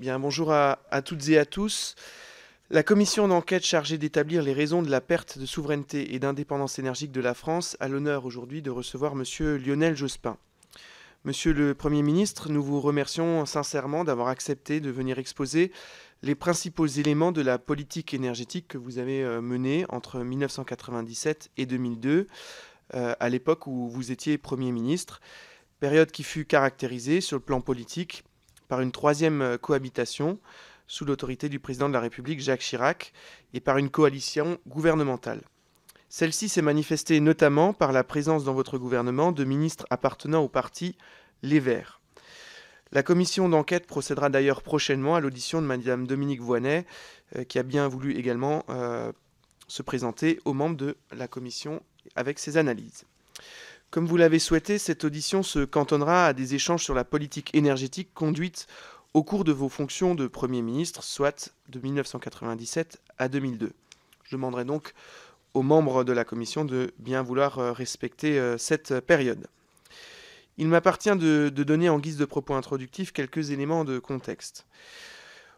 Bien, bonjour à, toutes et à tous. La commission d'enquête chargée d'établir les raisons de la perte de souveraineté et d'indépendance énergique de la France a l'honneur aujourd'hui de recevoir Monsieur Lionel Jospin. Monsieur le Premier ministre, nous vous remercions sincèrement d'avoir accepté de venir exposer les principaux éléments de la politique énergétique que vous avez euh, menée entre 1997 et 2002, euh, à l'époque où vous étiez Premier ministre, période qui fut caractérisée sur le plan politique par une troisième euh, cohabitation sous l'autorité du président de la République Jacques Chirac et par une coalition gouvernementale. Celle-ci s'est manifestée notamment par la présence dans votre gouvernement de ministres appartenant au parti Les Verts. La commission d'enquête procédera d'ailleurs prochainement à l'audition de Madame Dominique Voinet, euh, qui a bien voulu également euh, se présenter aux membres de la commission avec ses analyses. Comme vous l'avez souhaité, cette audition se cantonnera à des échanges sur la politique énergétique conduite au cours de vos fonctions de Premier ministre, soit de 1997 à 2002. Je demanderai donc aux membres de la Commission de bien vouloir euh, respecter euh, cette période. Il m'appartient de, donner en guise de propos introductifs quelques éléments de contexte.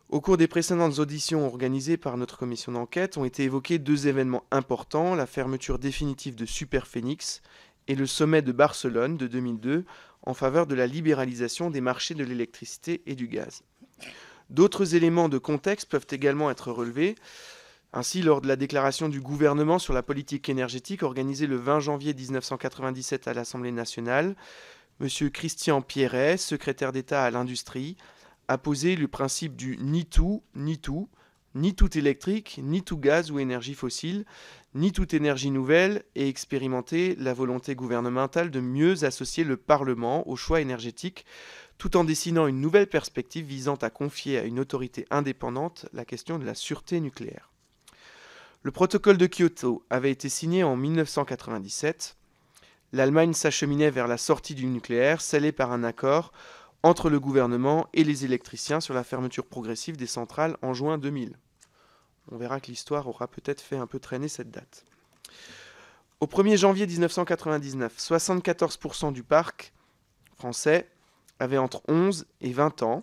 Au cours des précédentes auditions organisées par notre commission d'enquête ont été évoqués deux événements importants, la fermeture définitive de Superphénix et le sommet de Barcelone de 2002 en faveur de la libéralisation des marchés de l'électricité et du gaz. D'autres éléments de contexte peuvent également être relevés. Ainsi, lors de la déclaration du gouvernement sur la politique énergétique organisée le 20 janvier 1997 à l'Assemblée nationale, M. Christian Pierret, secrétaire d'État à l'industrie, a posé le principe du ni tout, ni tout, ni tout électrique, ni tout gaz ou énergie fossile, ni toute énergie nouvelle, et expérimenter la volonté gouvernementale de mieux associer le Parlement aux choix énergétiques, tout en dessinant une nouvelle perspective visant à confier à une autorité indépendante la question de la sûreté nucléaire. Le protocole de Kyoto avait été signé en 1997. L'Allemagne s'acheminait vers la sortie du nucléaire, scellée par un accord entre le gouvernement et les électriciens sur la fermeture progressive des centrales en juin 2000. On verra que l'histoire aura peut-être fait un peu traîner cette date. Au 1er janvier 1999, 74% du parc français avait entre 11 et 20 ans,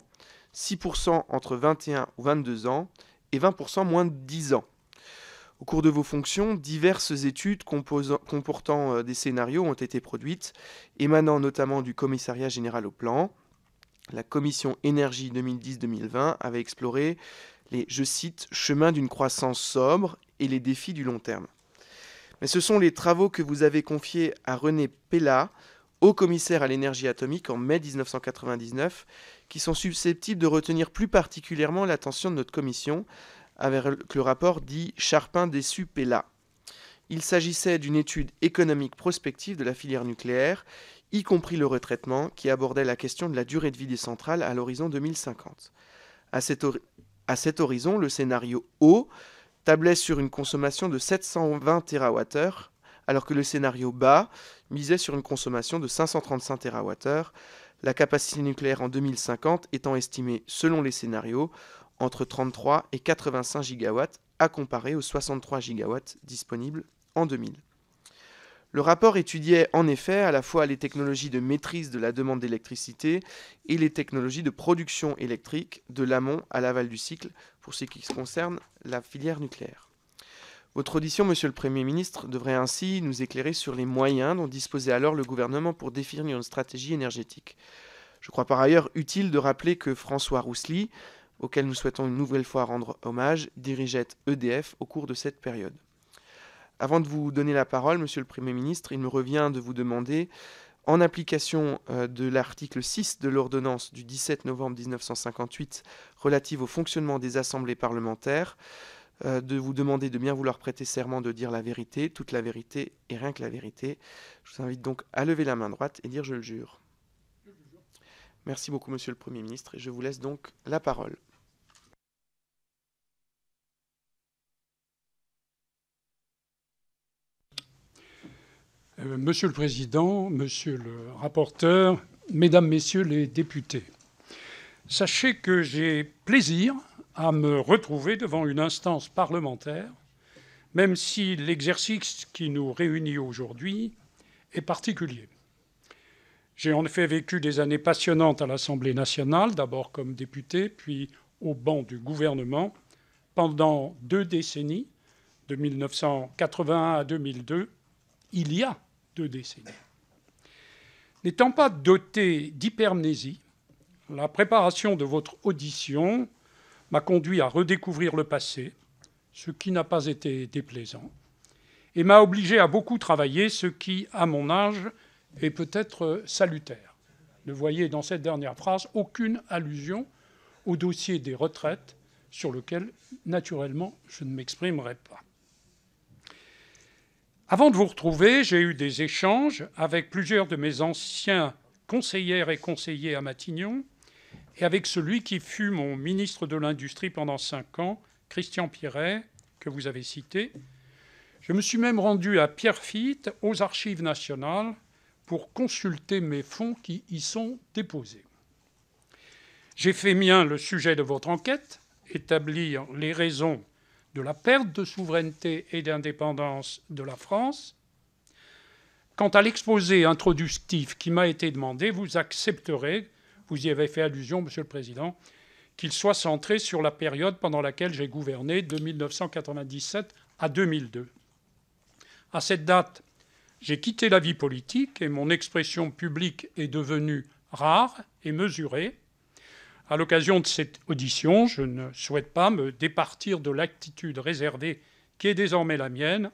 6% entre 21 ou 22 ans et 20% moins de 10 ans. Au cours de vos fonctions, diverses études comportant euh, des scénarios ont été produites, émanant notamment du Commissariat général au plan, la commission Énergie 2010-2020 avait exploré les, je cite, chemins d'une croissance sobre et les défis du long terme. Mais ce sont les travaux que vous avez confiés à René Pella, haut commissaire à l'énergie atomique en mai 1999, qui sont susceptibles de retenir plus particulièrement l'attention de notre commission, avec le rapport dit Charpin déçu Pella. Il s'agissait d'une étude économique prospective de la filière nucléaire y compris le retraitement, qui abordait la question de la durée de vie des centrales à l'horizon 2050. À cet, à cet, horizon, le scénario haut tablait sur une consommation de 720 TWh, alors que le scénario bas misait sur une consommation de 535 TWh, la capacité nucléaire en 2050 étant estimée, selon les scénarios, entre 33 et 85 gigawatts, à comparer aux 63 gigawatts disponibles en 2000. Le rapport étudiait en effet à la fois les technologies de maîtrise de la demande d'électricité et les technologies de production électrique de l'amont à l'aval du cycle pour ce qui concerne la filière nucléaire. Votre audition, Monsieur le Premier ministre, devrait ainsi nous éclairer sur les moyens dont disposait alors le gouvernement pour définir une stratégie énergétique. Je crois par ailleurs utile de rappeler que François Roussely, auquel nous souhaitons une nouvelle fois rendre hommage, dirigeait EDF au cours de cette période. Avant de vous donner la parole, Monsieur le Premier ministre, il me revient de vous demander, en application euh, de l'article 6 de l'ordonnance du 17 novembre 1958 relative au fonctionnement des assemblées parlementaires, euh, de vous demander de bien vouloir prêter serment de dire la vérité, toute la vérité et rien que la vérité. Je vous invite donc à lever la main droite et dire je le jure. Merci beaucoup, Monsieur le Premier ministre, et je vous laisse donc la parole. Euh, monsieur le Président, Monsieur le rapporteur, Mesdames, Messieurs les députés, sachez que j'ai plaisir à me retrouver devant une instance parlementaire, même si l'exercice qui nous réunit aujourd'hui est particulier. J'ai en effet vécu des années passionnantes à l'Assemblée nationale, d'abord comme député, puis au banc du gouvernement, pendant deux décennies, de 1981 à 2002. Il y a décennies. N'étant pas doté d'hypermnésie, la préparation de votre audition m'a conduit à redécouvrir le passé, ce qui n'a pas été déplaisant, et m'a obligé à beaucoup travailler, ce qui, à mon âge, est peut-être salutaire. Ne voyez dans cette dernière phrase aucune allusion au dossier des retraites, sur lequel, naturellement, je ne m'exprimerai pas. Avant de vous retrouver, j'ai eu des échanges avec plusieurs de mes anciens conseillères et conseillers à Matignon et avec celui qui fut mon ministre de l'Industrie pendant cinq ans, Christian Pierret, que vous avez cité. Je me suis même rendu à Pierrefitte, aux Archives nationales, pour consulter mes fonds qui y sont déposés. J'ai fait mien le sujet de votre enquête, établir les raisons de la perte de souveraineté et d'indépendance de la France. Quant à l'exposé introductif qui m'a été demandé, vous accepterez, vous y avez fait allusion, Monsieur le Président, qu'il soit centré sur la période pendant laquelle j'ai gouverné de 1997 à 2002. À cette date, j'ai quitté la vie politique et mon expression publique est devenue rare et mesurée. À l'occasion de cette audition, je ne souhaite pas me départir de l'attitude réservée qui est désormais la mienne.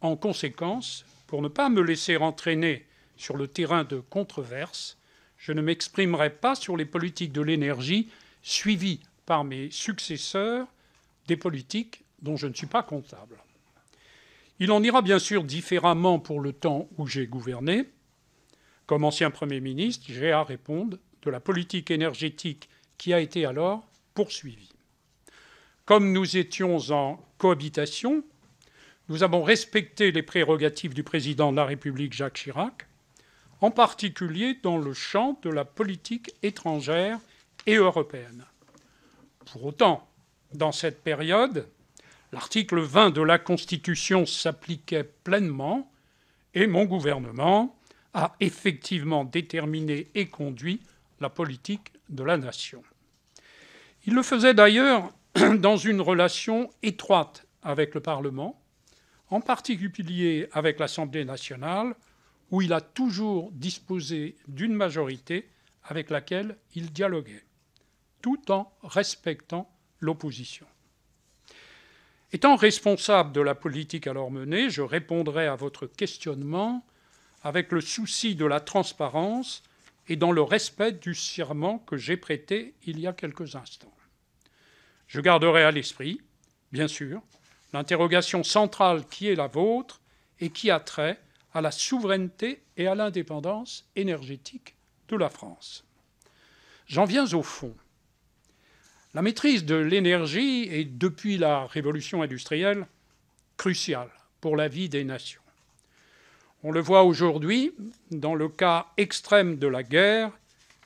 En conséquence, pour ne pas me laisser entraîner sur le terrain de controverses, je ne m'exprimerai pas sur les politiques de l'énergie suivies par mes successeurs des politiques dont je ne suis pas comptable. Il en ira bien sûr différemment pour le temps où j'ai gouverné. Comme ancien Premier ministre, j'ai à répondre de la politique énergétique qui a été alors poursuivi. Comme nous étions en cohabitation, nous avons respecté les prérogatives du président de la République Jacques Chirac, en particulier dans le champ de la politique étrangère et européenne. Pour autant, dans cette période, l'article 20 de la Constitution s'appliquait pleinement et mon gouvernement a effectivement déterminé et conduit la politique de la nation. Il le faisait d'ailleurs dans une relation étroite avec le Parlement, en particulier avec l'Assemblée nationale, où il a toujours disposé d'une majorité avec laquelle il dialoguait, tout en respectant l'opposition. Étant responsable de la politique alors menée, je répondrai à votre questionnement avec le souci de la transparence et dans le respect du serment que j'ai prêté il y a quelques instants. Je garderai à l'esprit, bien sûr, l'interrogation centrale qui est la vôtre et qui a trait à la souveraineté et à l'indépendance énergétique de la France. J'en viens au fond. La maîtrise de l'énergie est, depuis la révolution industrielle, cruciale pour la vie des nations. On le voit aujourd'hui dans le cas extrême de la guerre,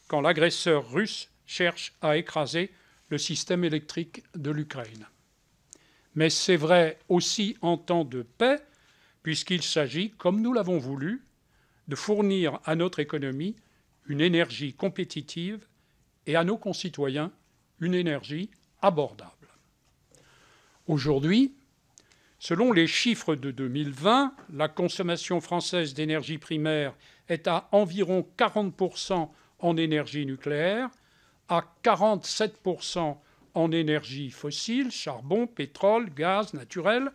quand l'agresseur russe cherche à écraser le système électrique de l'Ukraine. Mais c'est vrai aussi en temps de paix, puisqu'il s'agit, comme nous l'avons voulu, de fournir à notre économie une énergie compétitive et à nos concitoyens une énergie abordable. Aujourd'hui, Selon les chiffres de 2020, la consommation française d'énergie primaire est à environ 40% en énergie nucléaire, à 47% en énergie fossile, charbon, pétrole, gaz naturel,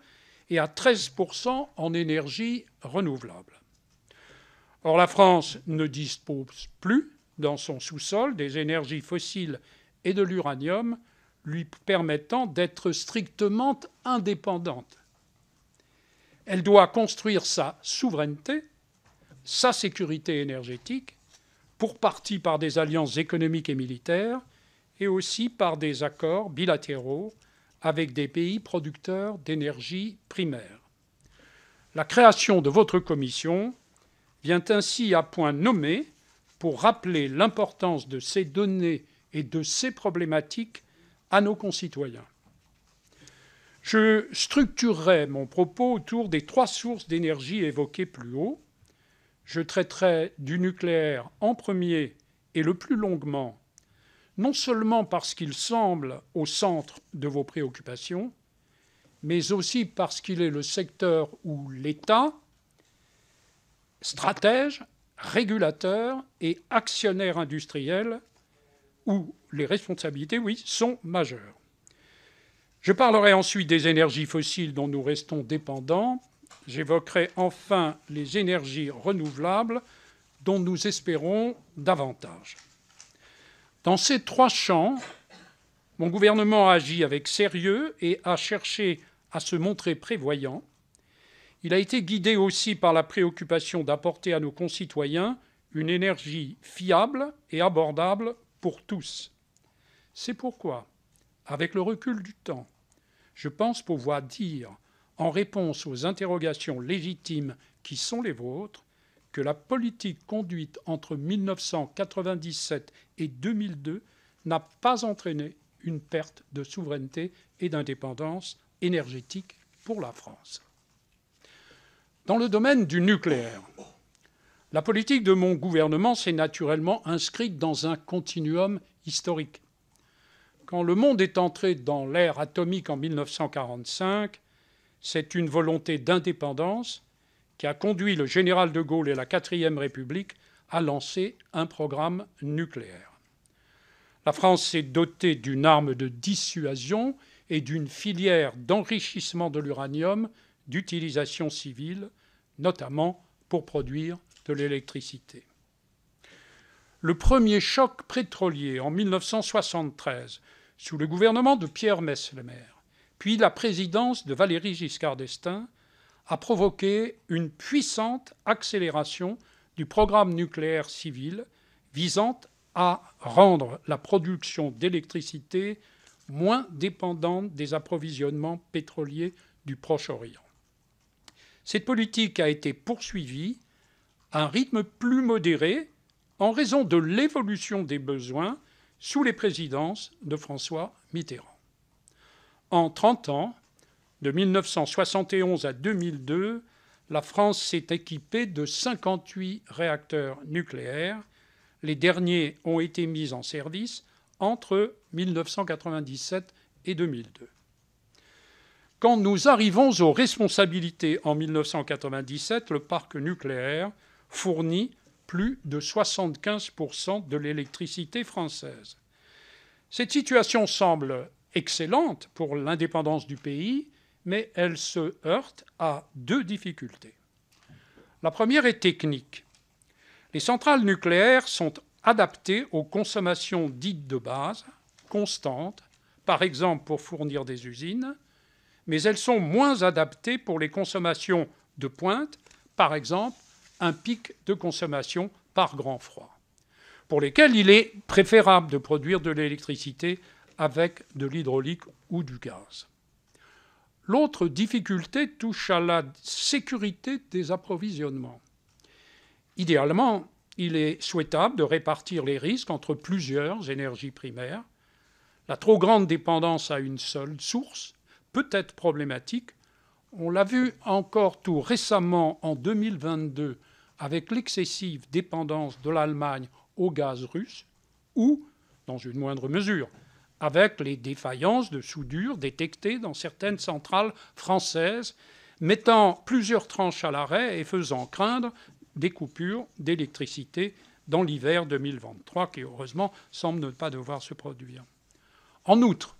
et à 13% en énergie renouvelable. Or, la France ne dispose plus, dans son sous-sol, des énergies fossiles et de l'uranium, lui permettant d'être strictement indépendante. Elle doit construire sa souveraineté, sa sécurité énergétique, pour partie par des alliances économiques et militaires, et aussi par des accords bilatéraux avec des pays producteurs d'énergie primaire. La création de votre commission vient ainsi à point nommé pour rappeler l'importance de ces données et de ces problématiques à nos concitoyens. Je structurerai mon propos autour des trois sources d'énergie évoquées plus haut. Je traiterai du nucléaire en premier et le plus longuement, non seulement parce qu'il semble au centre de vos préoccupations, mais aussi parce qu'il est le secteur où l'État, stratège, régulateur et actionnaire industriel, où les responsabilités, oui, sont majeures. Je parlerai ensuite des énergies fossiles dont nous restons dépendants. J'évoquerai enfin les énergies renouvelables dont nous espérons davantage. Dans ces trois champs, mon gouvernement a agi avec sérieux et a cherché à se montrer prévoyant. Il a été guidé aussi par la préoccupation d'apporter à nos concitoyens une énergie fiable et abordable pour tous. C'est pourquoi avec le recul du temps, je pense pouvoir dire, en réponse aux interrogations légitimes qui sont les vôtres, que la politique conduite entre 1997 et 2002 n'a pas entraîné une perte de souveraineté et d'indépendance énergétique pour la France. Dans le domaine du nucléaire, la politique de mon gouvernement s'est naturellement inscrite dans un continuum historique. Quand le monde est entré dans l'ère atomique en 1945, c'est une volonté d'indépendance qui a conduit le général de Gaulle et la Quatrième République à lancer un programme nucléaire. La France s'est dotée d'une arme de dissuasion et d'une filière d'enrichissement de l'uranium d'utilisation civile, notamment pour produire de l'électricité. Le premier choc pétrolier en 1973 sous le gouvernement de Pierre Messmer, puis la présidence de Valéry Giscard d'Estaing, a provoqué une puissante accélération du programme nucléaire civil visant à rendre la production d'électricité moins dépendante des approvisionnements pétroliers du Proche-Orient. Cette politique a été poursuivie à un rythme plus modéré en raison de l'évolution des besoins sous les présidences de François Mitterrand. En 30 ans, de 1971 à 2002, la France s'est équipée de 58 réacteurs nucléaires. Les derniers ont été mis en service entre 1997 et 2002. Quand nous arrivons aux responsabilités en 1997, le parc nucléaire fournit plus de 75% de l'électricité française. Cette situation semble excellente pour l'indépendance du pays, mais elle se heurte à deux difficultés. La première est technique. Les centrales nucléaires sont adaptées aux consommations dites de base, constantes, par exemple pour fournir des usines, mais elles sont moins adaptées pour les consommations de pointe, par exemple un pic de consommation par grand froid, pour lesquels il est préférable de produire de l'électricité avec de l'hydraulique ou du gaz. L'autre difficulté touche à la sécurité des approvisionnements. Idéalement, il est souhaitable de répartir les risques entre plusieurs énergies primaires. La trop grande dépendance à une seule source peut être problématique. On l'a vu encore tout récemment en 2022 avec l'excessive dépendance de l'Allemagne au gaz russe ou, dans une moindre mesure, avec les défaillances de soudure détectées dans certaines centrales françaises, mettant plusieurs tranches à l'arrêt et faisant craindre des coupures d'électricité dans l'hiver 2023, qui heureusement semble ne pas devoir se produire. En outre,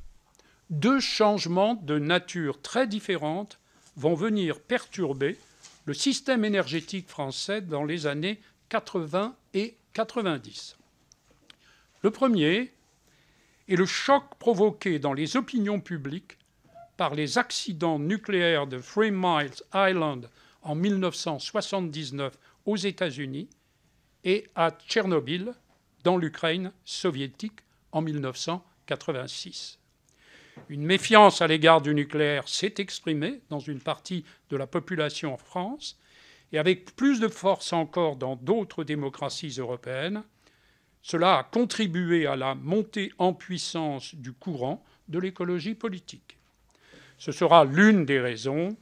deux changements de nature très différentes vont venir perturber le système énergétique français dans les années 80 et 90. Le premier est le choc provoqué dans les opinions publiques par les accidents nucléaires de Three Miles Island en 1979 aux États-Unis et à Tchernobyl dans l'Ukraine soviétique en 1986. Une méfiance à l'égard du nucléaire s'est exprimée dans une partie de la population en France, et avec plus de force encore dans d'autres démocraties européennes. Cela a contribué à la montée en puissance du courant de l'écologie politique. Ce sera l'une des raisons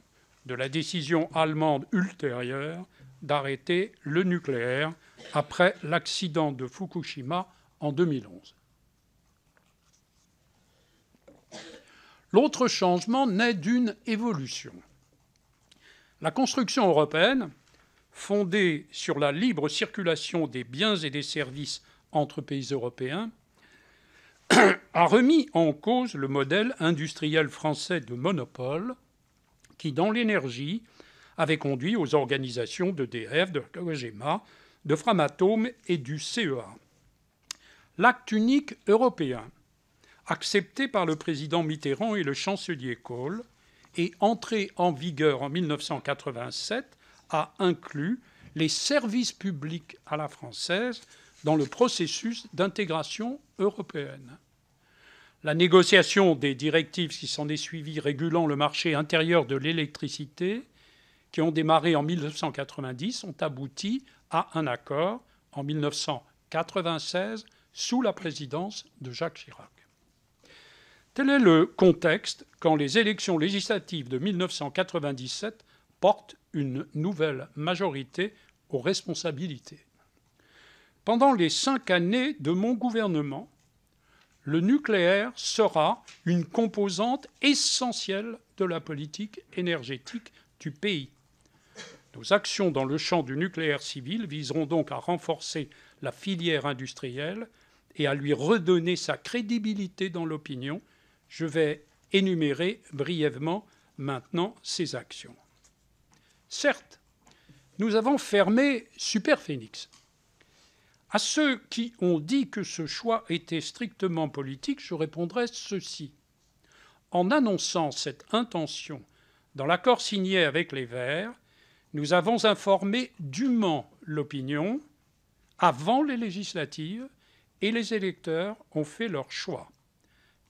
de la décision allemande ultérieure d'arrêter le nucléaire après l'accident de Fukushima en 2011. L'autre changement naît d'une évolution. La construction européenne, fondée sur la libre circulation des biens et des services entre pays européens, a remis en cause le modèle industriel français de monopole qui, dans l'énergie, avait conduit aux organisations de DF, de GEMA, de Framatome et du CEA. L'acte unique européen accepté par le président Mitterrand et le chancelier Kohl et entré en vigueur en 1987, a inclus les services publics à la française dans le processus d'intégration européenne. La négociation des directives qui s'en est suivie régulant le marché intérieur de l'électricité, qui ont démarré en 1990, ont abouti à un accord en 1996 sous la présidence de Jacques Chirac. Tel est le contexte quand les élections législatives de 1997 portent une nouvelle majorité aux responsabilités. Pendant les cinq années de mon gouvernement, le nucléaire sera une composante essentielle de la politique énergétique du pays. Nos actions dans le champ du nucléaire civil viseront donc à renforcer la filière industrielle et à lui redonner sa crédibilité dans l'opinion je vais énumérer brièvement maintenant ces actions. Certes, nous avons fermé Superphénix. À ceux qui ont dit que ce choix était strictement politique, je répondrai ceci. En annonçant cette intention dans l'accord signé avec les Verts, nous avons informé dûment l'opinion avant les législatives et les électeurs ont fait leur choix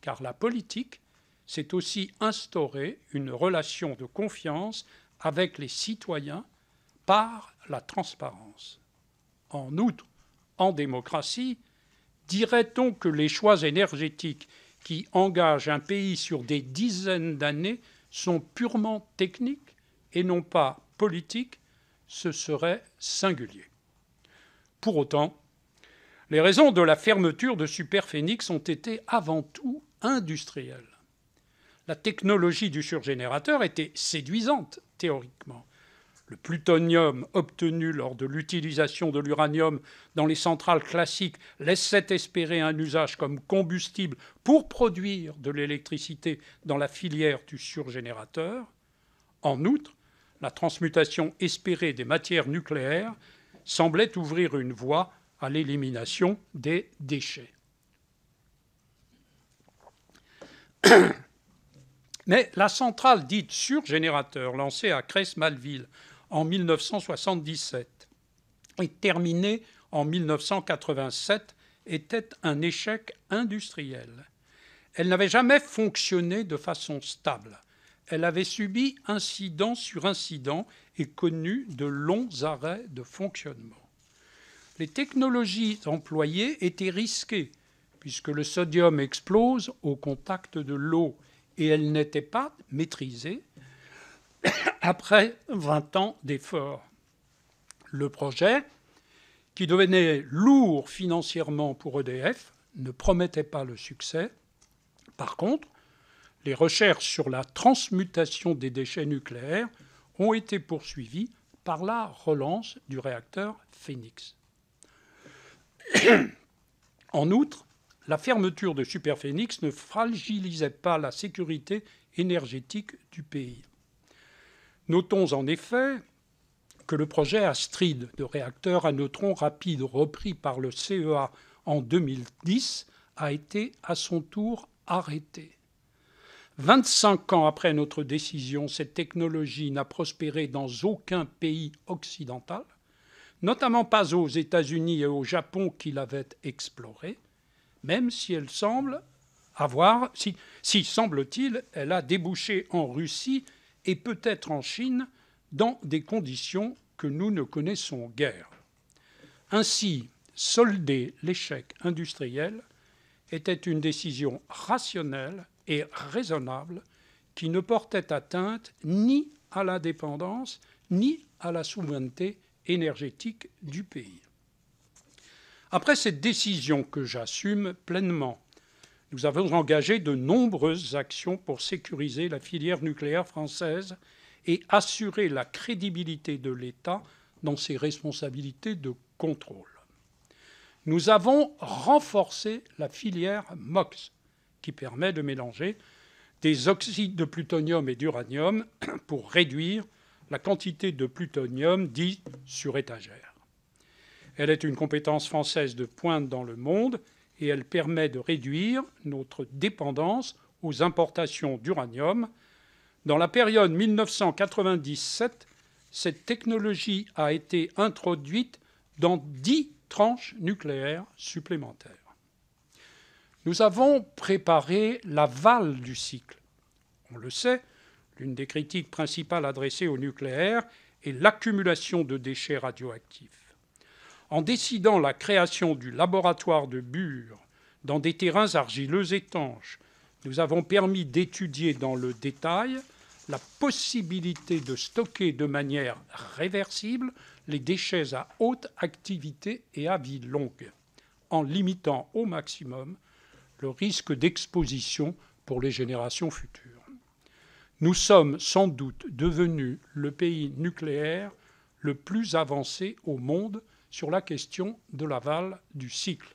car la politique, c'est aussi instaurer une relation de confiance avec les citoyens par la transparence. En outre, en démocratie, dirait-on que les choix énergétiques qui engagent un pays sur des dizaines d'années sont purement techniques et non pas politiques, ce serait singulier. Pour autant, les raisons de la fermeture de Superphénix ont été avant tout industrielle. La technologie du surgénérateur était séduisante théoriquement. Le plutonium obtenu lors de l'utilisation de l'uranium dans les centrales classiques laissait espérer un usage comme combustible pour produire de l'électricité dans la filière du surgénérateur. En outre, la transmutation espérée des matières nucléaires semblait ouvrir une voie à l'élimination des déchets. Mais la centrale dite sur-générateur lancée à Cresmalville en 1977 et terminée en 1987, était un échec industriel. Elle n'avait jamais fonctionné de façon stable. Elle avait subi incident sur incident et connu de longs arrêts de fonctionnement. Les technologies employées étaient risquées puisque le sodium explose au contact de l'eau et elle n'était pas maîtrisée après 20 ans d'efforts. Le projet, qui devenait lourd financièrement pour EDF, ne promettait pas le succès. Par contre, les recherches sur la transmutation des déchets nucléaires ont été poursuivies par la relance du réacteur Phoenix. en outre, la fermeture de Superphénix ne fragilisait pas la sécurité énergétique du pays. Notons en effet que le projet Astrid de réacteur à neutrons rapides repris par le CEA en 2010 a été à son tour arrêté. 25 ans après notre décision, cette technologie n'a prospéré dans aucun pays occidental, notamment pas aux États-Unis et au Japon qui l'avaient explorée, même si elle semble avoir, si, semble-t-il, elle a débouché en Russie et peut-être en Chine dans des conditions que nous ne connaissons guère. Ainsi, solder l'échec industriel était une décision rationnelle et raisonnable qui ne portait atteinte ni à l'indépendance ni à la souveraineté énergétique du pays. Après cette décision que j'assume pleinement, nous avons engagé de nombreuses actions pour sécuriser la filière nucléaire française et assurer la crédibilité de l'État dans ses responsabilités de contrôle. Nous avons renforcé la filière MOX, qui permet de mélanger des oxydes de plutonium et d'uranium pour réduire la quantité de plutonium dit sur étagère. Elle est une compétence française de pointe dans le monde et elle permet de réduire notre dépendance aux importations d'uranium. Dans la période 1997, cette technologie a été introduite dans dix tranches nucléaires supplémentaires. Nous avons préparé l'aval du cycle. On le sait, l'une des critiques principales adressées au nucléaire est l'accumulation de déchets radioactifs en décidant la création du laboratoire de Bure dans des terrains argileux étanches, nous avons permis d'étudier dans le détail la possibilité de stocker de manière réversible les déchets à haute activité et à vie longue, en limitant au maximum le risque d'exposition pour les générations futures. Nous sommes sans doute devenus le pays nucléaire le plus avancé au monde sur la question de l'aval du cycle.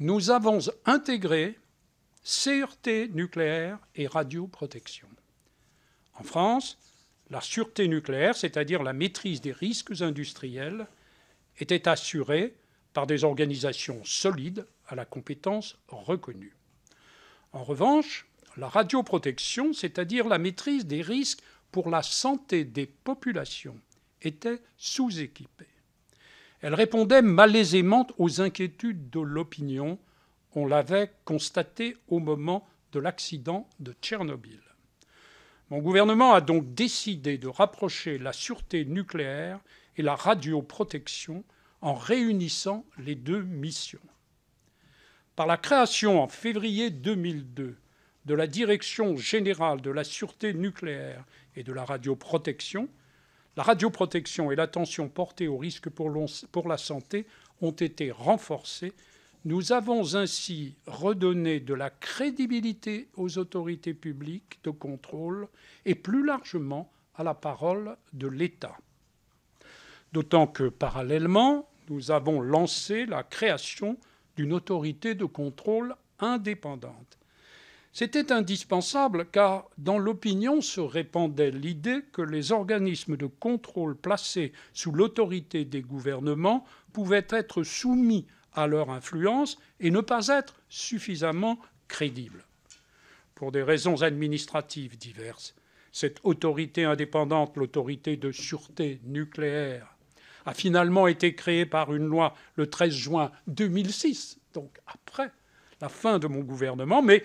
Nous avons intégré sûreté nucléaire et radioprotection. En France, la sûreté nucléaire, c'est-à-dire la maîtrise des risques industriels, était assurée par des organisations solides à la compétence reconnue. En revanche, la radioprotection, c'est-à-dire la maîtrise des risques pour la santé des populations, était sous-équipée. Elle répondait malaisément aux inquiétudes de l'opinion. On l'avait constaté au moment de l'accident de Tchernobyl. Mon gouvernement a donc décidé de rapprocher la sûreté nucléaire et la radioprotection en réunissant les deux missions. Par la création en février 2002 de la Direction générale de la sûreté nucléaire et de la radioprotection, la radioprotection et l'attention portée aux risques pour, pour la santé ont été renforcées. Nous avons ainsi redonné de la crédibilité aux autorités publiques de contrôle et plus largement à la parole de l'État. D'autant que parallèlement, nous avons lancé la création d'une autorité de contrôle indépendante. C'était indispensable car dans l'opinion se répandait l'idée que les organismes de contrôle placés sous l'autorité des gouvernements pouvaient être soumis à leur influence et ne pas être suffisamment crédibles. Pour des raisons administratives diverses, cette autorité indépendante, l'autorité de sûreté nucléaire, a finalement été créée par une loi le 13 juin 2006, donc après la fin de mon gouvernement, mais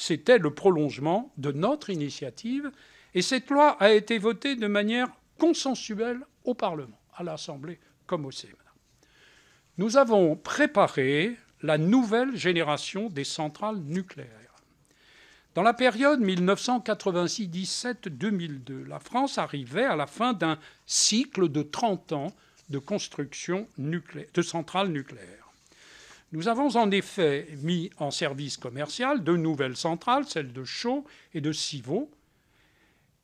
c'était le prolongement de notre initiative, et cette loi a été votée de manière consensuelle au Parlement, à l'Assemblée comme au Sénat. Nous avons préparé la nouvelle génération des centrales nucléaires. Dans la période 1986-17-2002, la France arrivait à la fin d'un cycle de 30 ans de construction de centrales nucléaires. Nous avons en effet mis en service commercial deux nouvelles centrales, celles de Chaux et de Civaux,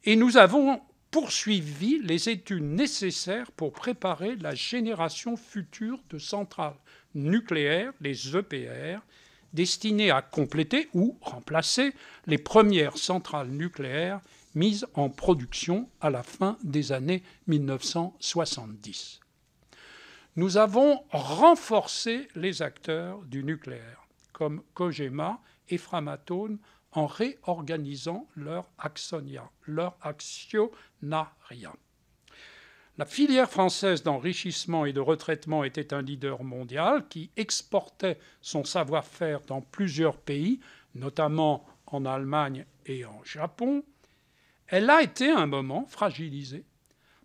et nous avons poursuivi les études nécessaires pour préparer la génération future de centrales nucléaires, les EPR, destinées à compléter ou remplacer les premières centrales nucléaires mises en production à la fin des années 1970 nous avons renforcé les acteurs du nucléaire, comme Kogema et Framatone, en réorganisant leur axonia, leur La filière française d'enrichissement et de retraitement était un leader mondial qui exportait son savoir-faire dans plusieurs pays, notamment en Allemagne et en Japon. Elle a été à un moment fragilisée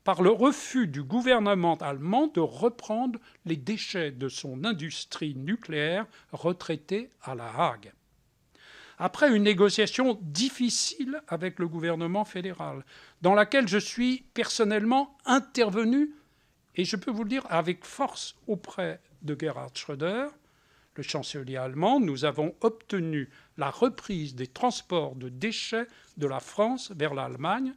par le refus du gouvernement allemand de reprendre les déchets de son industrie nucléaire retraitée à La Hague. Après une négociation difficile avec le gouvernement fédéral, dans laquelle je suis personnellement intervenu, et je peux vous le dire avec force auprès de Gerhard Schröder, le chancelier allemand, nous avons obtenu la reprise des transports de déchets de la France vers l'Allemagne,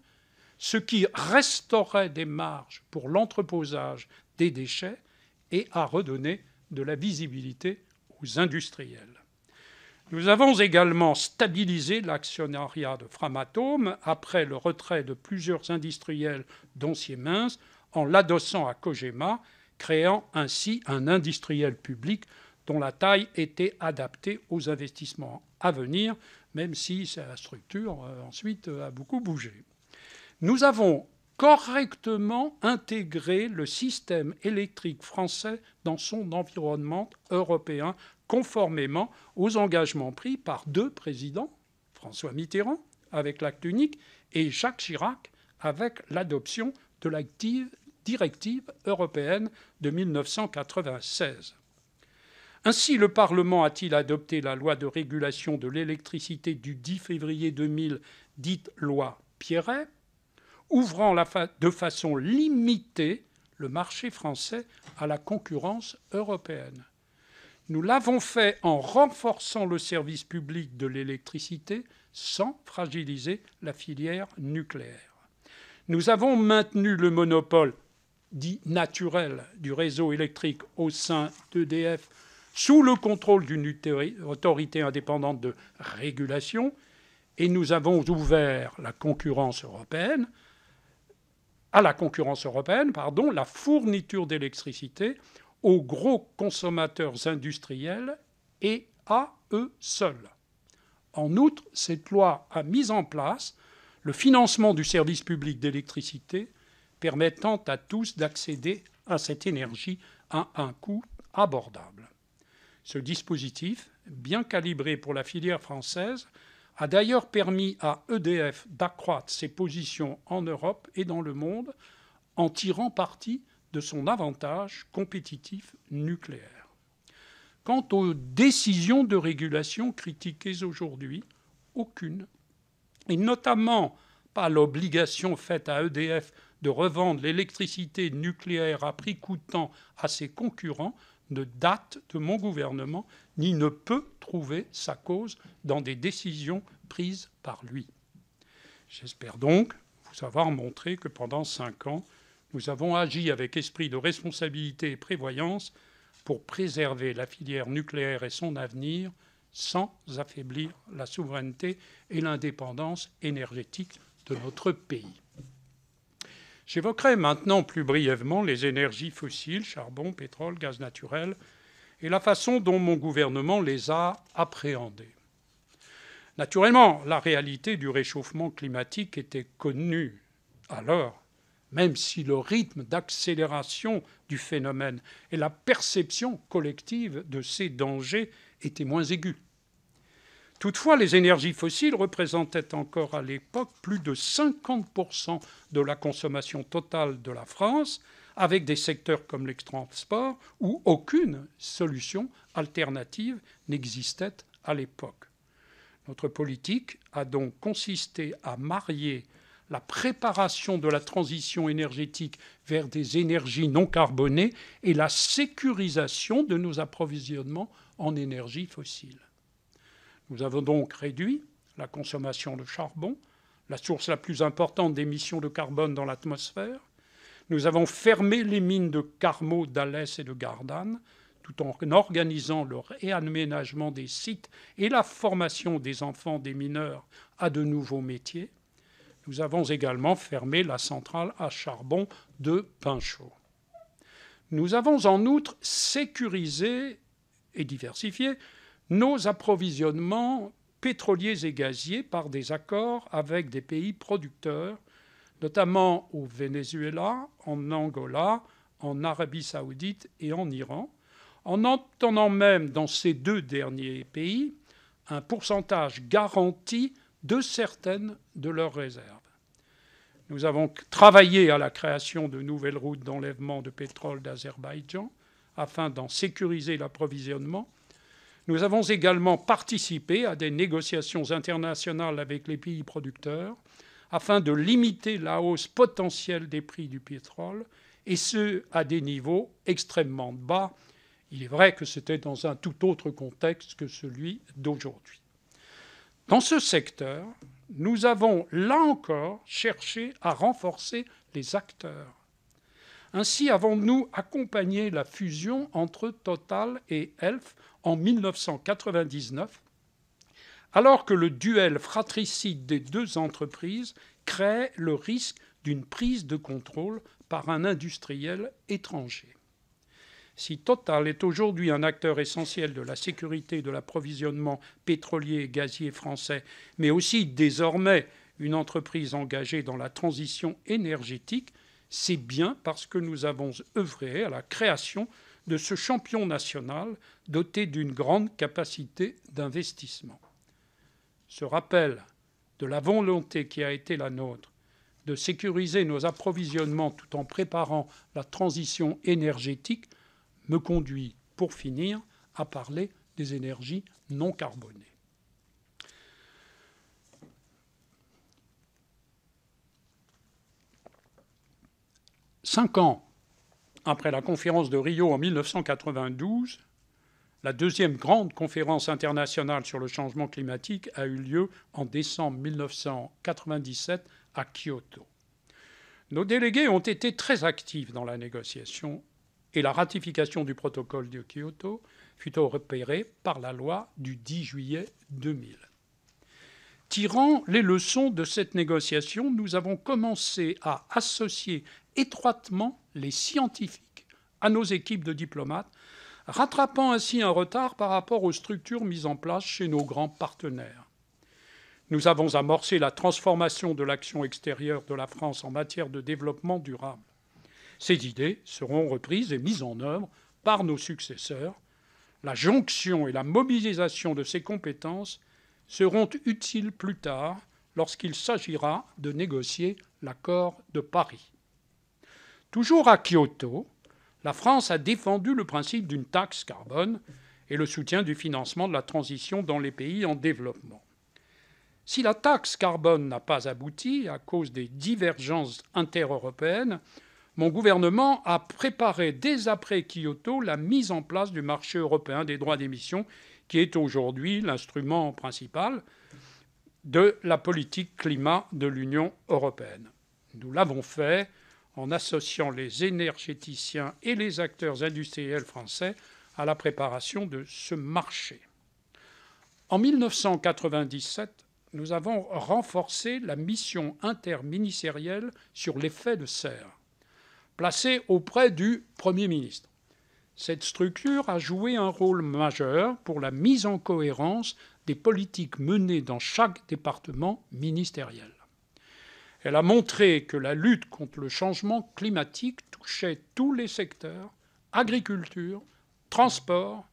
ce qui restaurait des marges pour l'entreposage des déchets et à redonner de la visibilité aux industriels. Nous avons également stabilisé l'actionnariat de Framatome après le retrait de plusieurs industriels, dont minces, en l'adossant à Cogema, créant ainsi un industriel public dont la taille était adaptée aux investissements à venir, même si sa structure euh, ensuite euh, a beaucoup bougé nous avons correctement intégré le système électrique français dans son environnement européen, conformément aux engagements pris par deux présidents, François Mitterrand avec l'acte unique et Jacques Chirac avec l'adoption de l'Active directive européenne de 1996. Ainsi, le Parlement a-t-il adopté la loi de régulation de l'électricité du 10 février 2000, dite loi Pierret, ouvrant de façon limitée le marché français à la concurrence européenne. Nous l'avons fait en renforçant le service public de l'électricité sans fragiliser la filière nucléaire. Nous avons maintenu le monopole dit naturel du réseau électrique au sein d'EDF sous le contrôle d'une autorité indépendante de régulation et nous avons ouvert la concurrence européenne à la concurrence européenne, pardon, la fourniture d'électricité aux gros consommateurs industriels et à eux seuls. En outre, cette loi a mis en place le financement du service public d'électricité permettant à tous d'accéder à cette énergie à un coût abordable. Ce dispositif, bien calibré pour la filière française, a d'ailleurs permis à EDF d'accroître ses positions en Europe et dans le monde en tirant parti de son avantage compétitif nucléaire. Quant aux décisions de régulation critiquées aujourd'hui, aucune, et notamment pas l'obligation faite à EDF de revendre l'électricité nucléaire à prix coûtant à ses concurrents, ne date de mon gouvernement ni ne peut trouver sa cause dans des décisions prises par lui. J'espère donc vous avoir montré que pendant cinq ans, nous avons agi avec esprit de responsabilité et prévoyance pour préserver la filière nucléaire et son avenir sans affaiblir la souveraineté et l'indépendance énergétique de notre pays. J'évoquerai maintenant plus brièvement les énergies fossiles, charbon, pétrole, gaz naturel, et la façon dont mon gouvernement les a appréhendés. Naturellement, la réalité du réchauffement climatique était connue alors, même si le rythme d'accélération du phénomène et la perception collective de ces dangers étaient moins aigus. Toutefois, les énergies fossiles représentaient encore à l'époque plus de 50% de la consommation totale de la France avec des secteurs comme les transports où aucune solution alternative n'existait à l'époque. Notre politique a donc consisté à marier la préparation de la transition énergétique vers des énergies non carbonées et la sécurisation de nos approvisionnements en énergie fossile. Nous avons donc réduit la consommation de charbon, la source la plus importante d'émissions de carbone dans l'atmosphère, nous avons fermé les mines de Carmo, d'Alès et de Gardanne, tout en organisant le réaménagement des sites et la formation des enfants des mineurs à de nouveaux métiers. Nous avons également fermé la centrale à charbon de Pinchot. Nous avons en outre sécurisé et diversifié nos approvisionnements pétroliers et gaziers par des accords avec des pays producteurs notamment au Venezuela, en Angola, en Arabie saoudite et en Iran, en entendant même dans ces deux derniers pays un pourcentage garanti de certaines de leurs réserves. Nous avons travaillé à la création de nouvelles routes d'enlèvement de pétrole d'Azerbaïdjan afin d'en sécuriser l'approvisionnement. Nous avons également participé à des négociations internationales avec les pays producteurs afin de limiter la hausse potentielle des prix du pétrole, et ce, à des niveaux extrêmement bas. Il est vrai que c'était dans un tout autre contexte que celui d'aujourd'hui. Dans ce secteur, nous avons, là encore, cherché à renforcer les acteurs. Ainsi avons-nous accompagné la fusion entre Total et ELF en 1999 alors que le duel fratricide des deux entreprises crée le risque d'une prise de contrôle par un industriel étranger. Si Total est aujourd'hui un acteur essentiel de la sécurité de l'approvisionnement pétrolier et gazier français, mais aussi désormais une entreprise engagée dans la transition énergétique, c'est bien parce que nous avons œuvré à la création de ce champion national doté d'une grande capacité d'investissement ce rappel de la volonté qui a été la nôtre de sécuriser nos approvisionnements tout en préparant la transition énergétique me conduit, pour finir, à parler des énergies non carbonées. Cinq ans après la conférence de Rio en 1992, la deuxième grande conférence internationale sur le changement climatique a eu lieu en décembre 1997 à Kyoto. Nos délégués ont été très actifs dans la négociation et la ratification du protocole de Kyoto fut repérée par la loi du 10 juillet 2000. Tirant les leçons de cette négociation, nous avons commencé à associer étroitement les scientifiques à nos équipes de diplomates rattrapant ainsi un retard par rapport aux structures mises en place chez nos grands partenaires. Nous avons amorcé la transformation de l'action extérieure de la France en matière de développement durable. Ces idées seront reprises et mises en œuvre par nos successeurs. La jonction et la mobilisation de ces compétences seront utiles plus tard lorsqu'il s'agira de négocier l'accord de Paris. Toujours à Kyoto, la France a défendu le principe d'une taxe carbone et le soutien du financement de la transition dans les pays en développement. Si la taxe carbone n'a pas abouti à cause des divergences intereuropéennes, mon gouvernement a préparé dès après Kyoto la mise en place du marché européen des droits d'émission, qui est aujourd'hui l'instrument principal de la politique climat de l'Union européenne. Nous l'avons fait en associant les énergéticiens et les acteurs industriels français à la préparation de ce marché. En 1997, nous avons renforcé la mission interministérielle sur l'effet de serre, placée auprès du Premier ministre. Cette structure a joué un rôle majeur pour la mise en cohérence des politiques menées dans chaque département ministériel. Elle a montré que la lutte contre le changement climatique touchait tous les secteurs, agriculture, transport,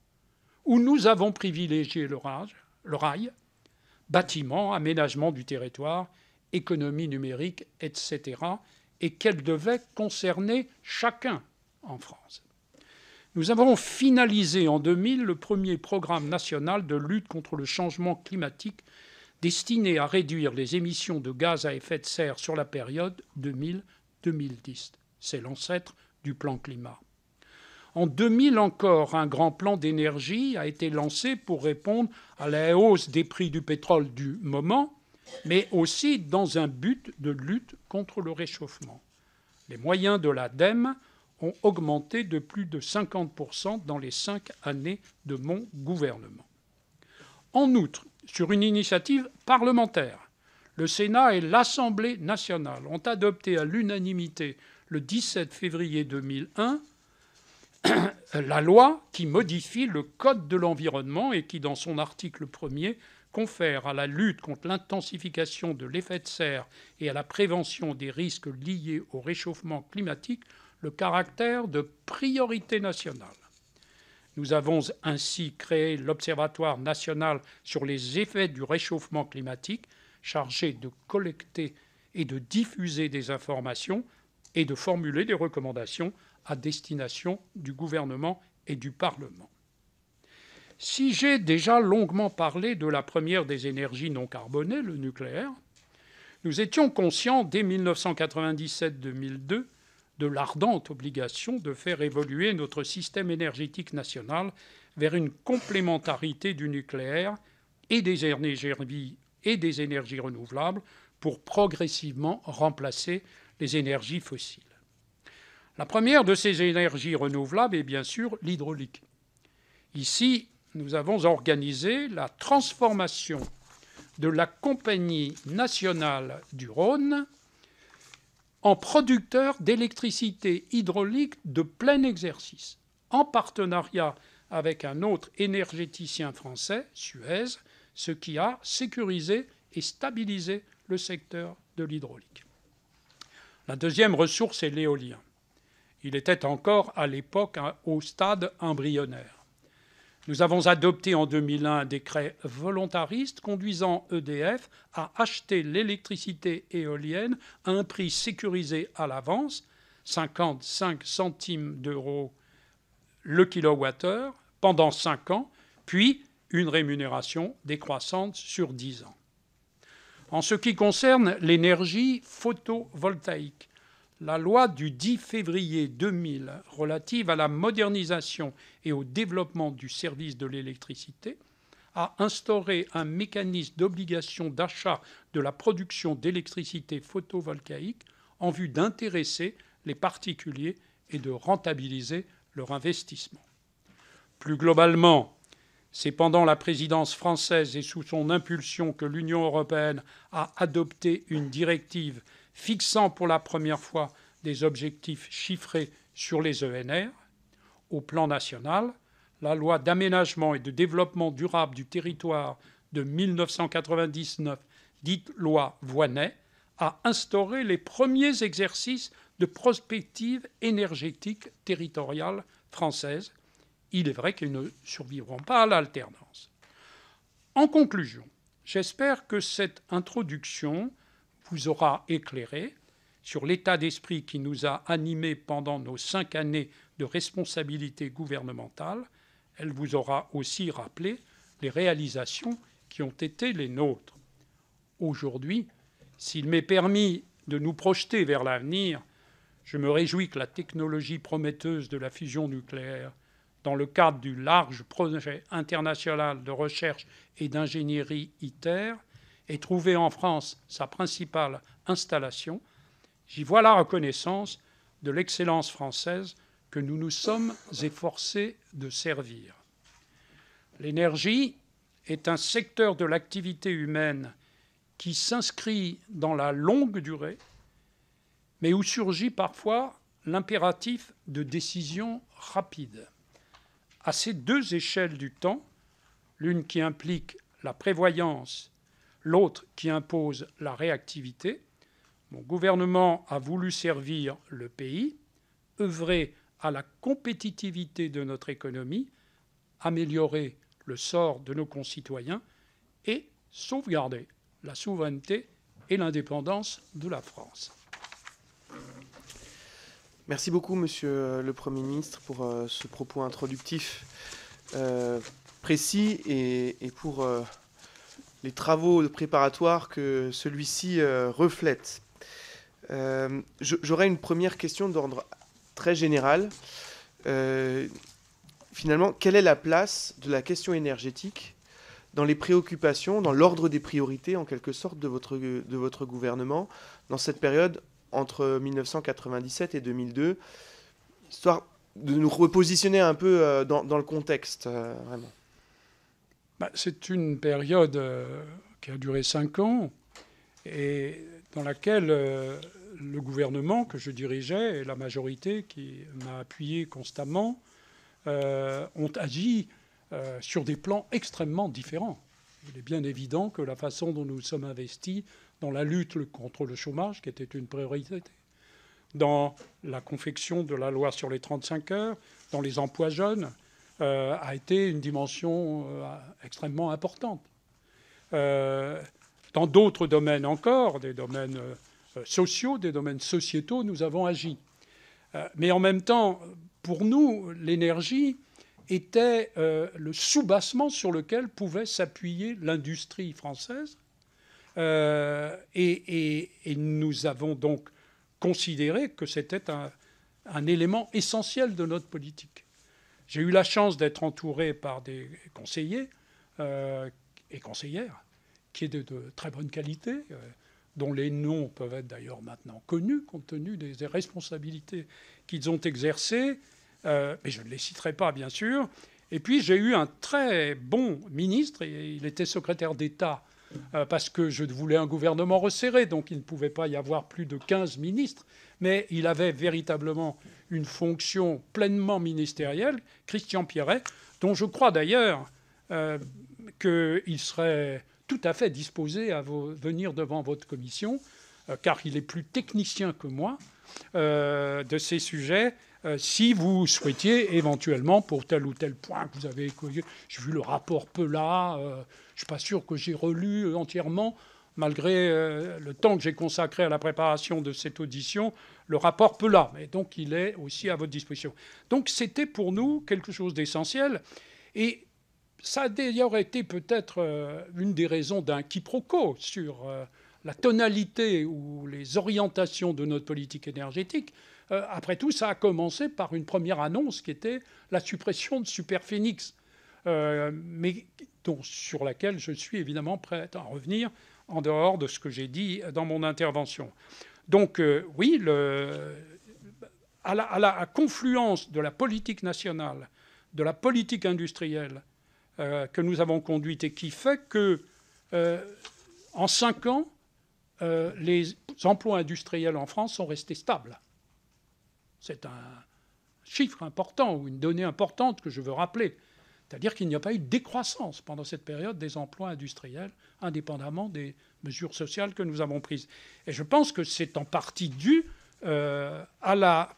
où nous avons privilégié le, le rail, bâtiment, aménagement du territoire, économie numérique, etc., et qu'elle devait concerner chacun en France. Nous avons finalisé en 2000 le premier programme national de lutte contre le changement climatique destiné à réduire les émissions de gaz à effet de serre sur la période 2000-2010. C'est l'ancêtre du plan climat. En 2000 encore, un grand plan d'énergie a été lancé pour répondre à la hausse des prix du pétrole du moment, mais aussi dans un but de lutte contre le réchauffement. Les moyens de l'ADEME ont augmenté de plus de 50% dans les cinq années de mon gouvernement. En outre, sur une initiative parlementaire. Le Sénat et l'Assemblée nationale ont adopté à l'unanimité le 17 février 2001 la loi qui modifie le Code de l'environnement et qui, dans son article 1 confère à la lutte contre l'intensification de l'effet de serre et à la prévention des risques liés au réchauffement climatique le caractère de priorité nationale. Nous avons ainsi créé l'Observatoire national sur les effets du réchauffement climatique, chargé de collecter et de diffuser des informations et de formuler des recommandations à destination du gouvernement et du Parlement. Si j'ai déjà longuement parlé de la première des énergies non carbonées, le nucléaire, nous étions conscients dès 1997-2002 de l'ardente obligation de faire évoluer notre système énergétique national vers une complémentarité du nucléaire et des énergies, et des énergies renouvelables pour progressivement remplacer les énergies fossiles. La première de ces énergies renouvelables est bien sûr l'hydraulique. Ici, nous avons organisé la transformation de la Compagnie nationale du Rhône en producteur d'électricité hydraulique de plein exercice, en partenariat avec un autre énergéticien français, Suez, ce qui a sécurisé et stabilisé le secteur de l'hydraulique. La deuxième ressource est l'éolien. Il était encore à l'époque au stade embryonnaire. Nous avons adopté en 2001 un décret volontariste conduisant EDF à acheter l'électricité éolienne à un prix sécurisé à l'avance, 55 centimes d'euros le kilowattheure pendant cinq ans, puis une rémunération décroissante sur 10 ans. En ce qui concerne l'énergie photovoltaïque, la loi du 10 février 2000 relative à la modernisation et au développement du service de l'électricité a instauré un mécanisme d'obligation d'achat de la production d'électricité photovoltaïque en vue d'intéresser les particuliers et de rentabiliser leur investissement. Plus globalement, c'est pendant la présidence française et sous son impulsion que l'Union européenne a adopté une directive fixant pour la première fois des objectifs chiffrés sur les ENR. Au plan national, la loi d'aménagement et de développement durable du territoire de 1999, dite loi Voinet, a instauré les premiers exercices de prospective énergétique territoriale française. Il est vrai qu'ils ne survivront pas à l'alternance. En conclusion, j'espère que cette introduction vous aura éclairé sur l'état d'esprit qui nous a animés pendant nos cinq années de responsabilité gouvernementale. Elle vous aura aussi rappelé les réalisations qui ont été les nôtres. Aujourd'hui, s'il m'est permis de nous projeter vers l'avenir, je me réjouis que la technologie prometteuse de la fusion nucléaire, dans le cadre du large projet international de recherche et d'ingénierie ITER, et trouver en France sa principale installation, j'y vois la reconnaissance de l'excellence française que nous nous sommes efforcés de servir. L'énergie est un secteur de l'activité humaine qui s'inscrit dans la longue durée, mais où surgit parfois l'impératif de décision rapide. À ces deux échelles du temps, l'une qui implique la prévoyance l'autre qui impose la réactivité. Mon gouvernement a voulu servir le pays, œuvrer à la compétitivité de notre économie, améliorer le sort de nos concitoyens et sauvegarder la souveraineté et l'indépendance de la France. Merci beaucoup, Monsieur le Premier ministre, pour euh, ce propos introductif euh, précis et, pour euh, les travaux préparatoires que celui-ci euh, reflète. Euh, j'aurais une première question d'ordre très général. Euh, finalement, quelle est la place de la question énergétique dans les préoccupations, dans l'ordre des priorités en quelque sorte de votre, de votre gouvernement dans cette période entre 1997 et 2002, histoire de nous repositionner un peu dans, dans le contexte, vraiment bah, c'est une période euh, qui a duré cinq ans et dans laquelle euh, le gouvernement que je dirigeais et la majorité qui m'a appuyé constamment euh, ont agi sur des plans extrêmement différents. Il est bien évident que la façon dont nous sommes investis dans la lutte contre le chômage, qui était une priorité, dans la confection de la loi sur les 35 heures, dans les emplois jeunes, euh, a été une dimension euh, extrêmement importante. Euh, dans d'autres domaines encore, des domaines sociaux, des domaines sociétaux, nous avons agi. mais en même temps, pour nous, l'énergie était le soubassement sur lequel pouvait s'appuyer l'industrie française. Et, nous avons donc considéré que c'était un élément essentiel de notre politique. J'ai eu la chance d'être entouré par des conseillers euh, et conseillères qui étaient de, très bonne qualité, euh, dont les noms peuvent être d'ailleurs maintenant connus compte tenu des, responsabilités qu'ils ont exercées, euh, mais je ne les citerai pas bien sûr. Et puis j'ai eu un très bon ministre, et il était secrétaire d'État parce que je voulais un gouvernement resserré, donc il ne pouvait pas y avoir plus de 15 ministres, mais il avait véritablement une fonction pleinement ministérielle, Christian Pierret, dont je crois d'ailleurs euh, qu'il serait tout à fait disposé à venir devant votre commission, euh, car il est plus technicien que moi euh, de ces sujets. si vous souhaitiez éventuellement, pour tel ou tel point que vous avez écouté, j'ai vu le rapport Pelat. je ne suis pas sûr que j'ai relu entièrement, malgré le temps que j'ai consacré à la préparation de cette audition, le rapport Pela, mais donc il est aussi à votre disposition. Donc c'était pour nous quelque chose d'essentiel. Et ça a d'ailleurs été peut-être euh, une des raisons d'un quiproquo sur euh, la tonalité ou les orientations de notre politique énergétique. Euh, après tout, ça a commencé par une première annonce qui était la suppression de Superphénix, mais sur laquelle je suis évidemment prêt à revenir en dehors de ce que j'ai dit dans mon intervention. Donc euh, oui, le, à, la, confluence de la politique nationale, de la politique industrielle euh, que nous avons conduite et qui fait que euh, en cinq ans, les emplois industriels en France sont restés stables. C'est un chiffre important ou une donnée importante que je veux rappeler. C'est-à-dire qu'il n'y a pas eu de décroissance pendant cette période des emplois industriels, indépendamment des mesures sociales que nous avons prises. Et je pense que c'est en partie dû euh, à la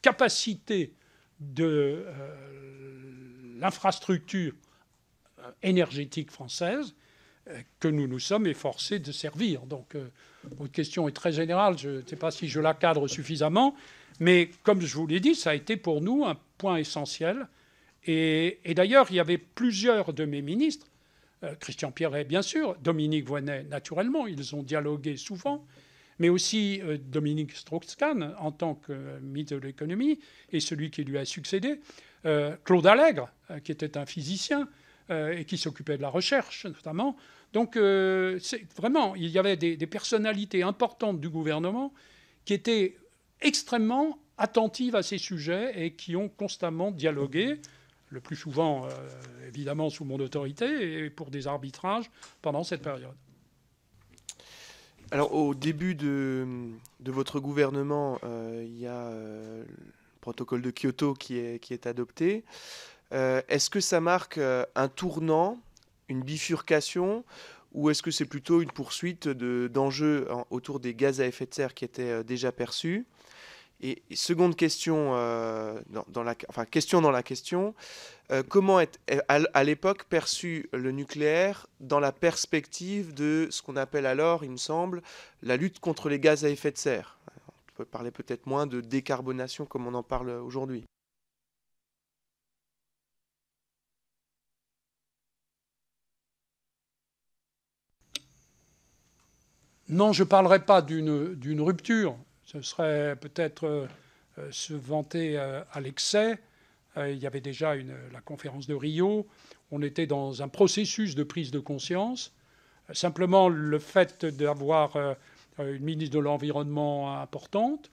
capacité de euh, l'infrastructure euh, énergétique française que nous nous sommes efforcés de servir. Donc, votre question est très générale, je ne sais pas si je la cadre suffisamment, mais comme je vous l'ai dit, ça a été pour nous un point essentiel et, d'ailleurs, il y avait plusieurs de mes ministres, euh, Christian Pierret bien sûr, Dominique Voynet naturellement, ils ont dialogué souvent, mais aussi euh, Dominique Strauss-Kahn en tant que ministre de l'économie et celui qui lui a succédé, euh, Claude Allègre, qui était un physicien et qui s'occupait de la recherche notamment. Donc vraiment, il y avait des, des personnalités importantes du gouvernement qui étaient extrêmement attentives à ces sujets et qui ont constamment dialogué le plus souvent euh, évidemment sous mon autorité, et pour des arbitrages pendant cette période. Alors au début de, votre gouvernement, euh, il y a euh, le protocole de Kyoto qui est, adopté. est-ce que ça marque un tournant, une bifurcation, ou est-ce que c'est plutôt une poursuite d'enjeux autour des gaz à effet de serre qui étaient déjà perçus et, seconde question, euh, dans, la, enfin, question dans la question, euh, comment est à, à l'époque perçu le nucléaire dans la perspective de ce qu'on appelle alors, il me semble, la lutte contre les gaz à effet de serre On peut parler peut-être moins de décarbonation comme on en parle aujourd'hui. Non, je ne parlerai pas d'une rupture ce serait peut-être euh, euh, se vanter euh, à l'excès. il y avait déjà la conférence de Rio. On était dans un processus de prise de conscience. Simplement, le fait d'avoir une ministre de l'Environnement importante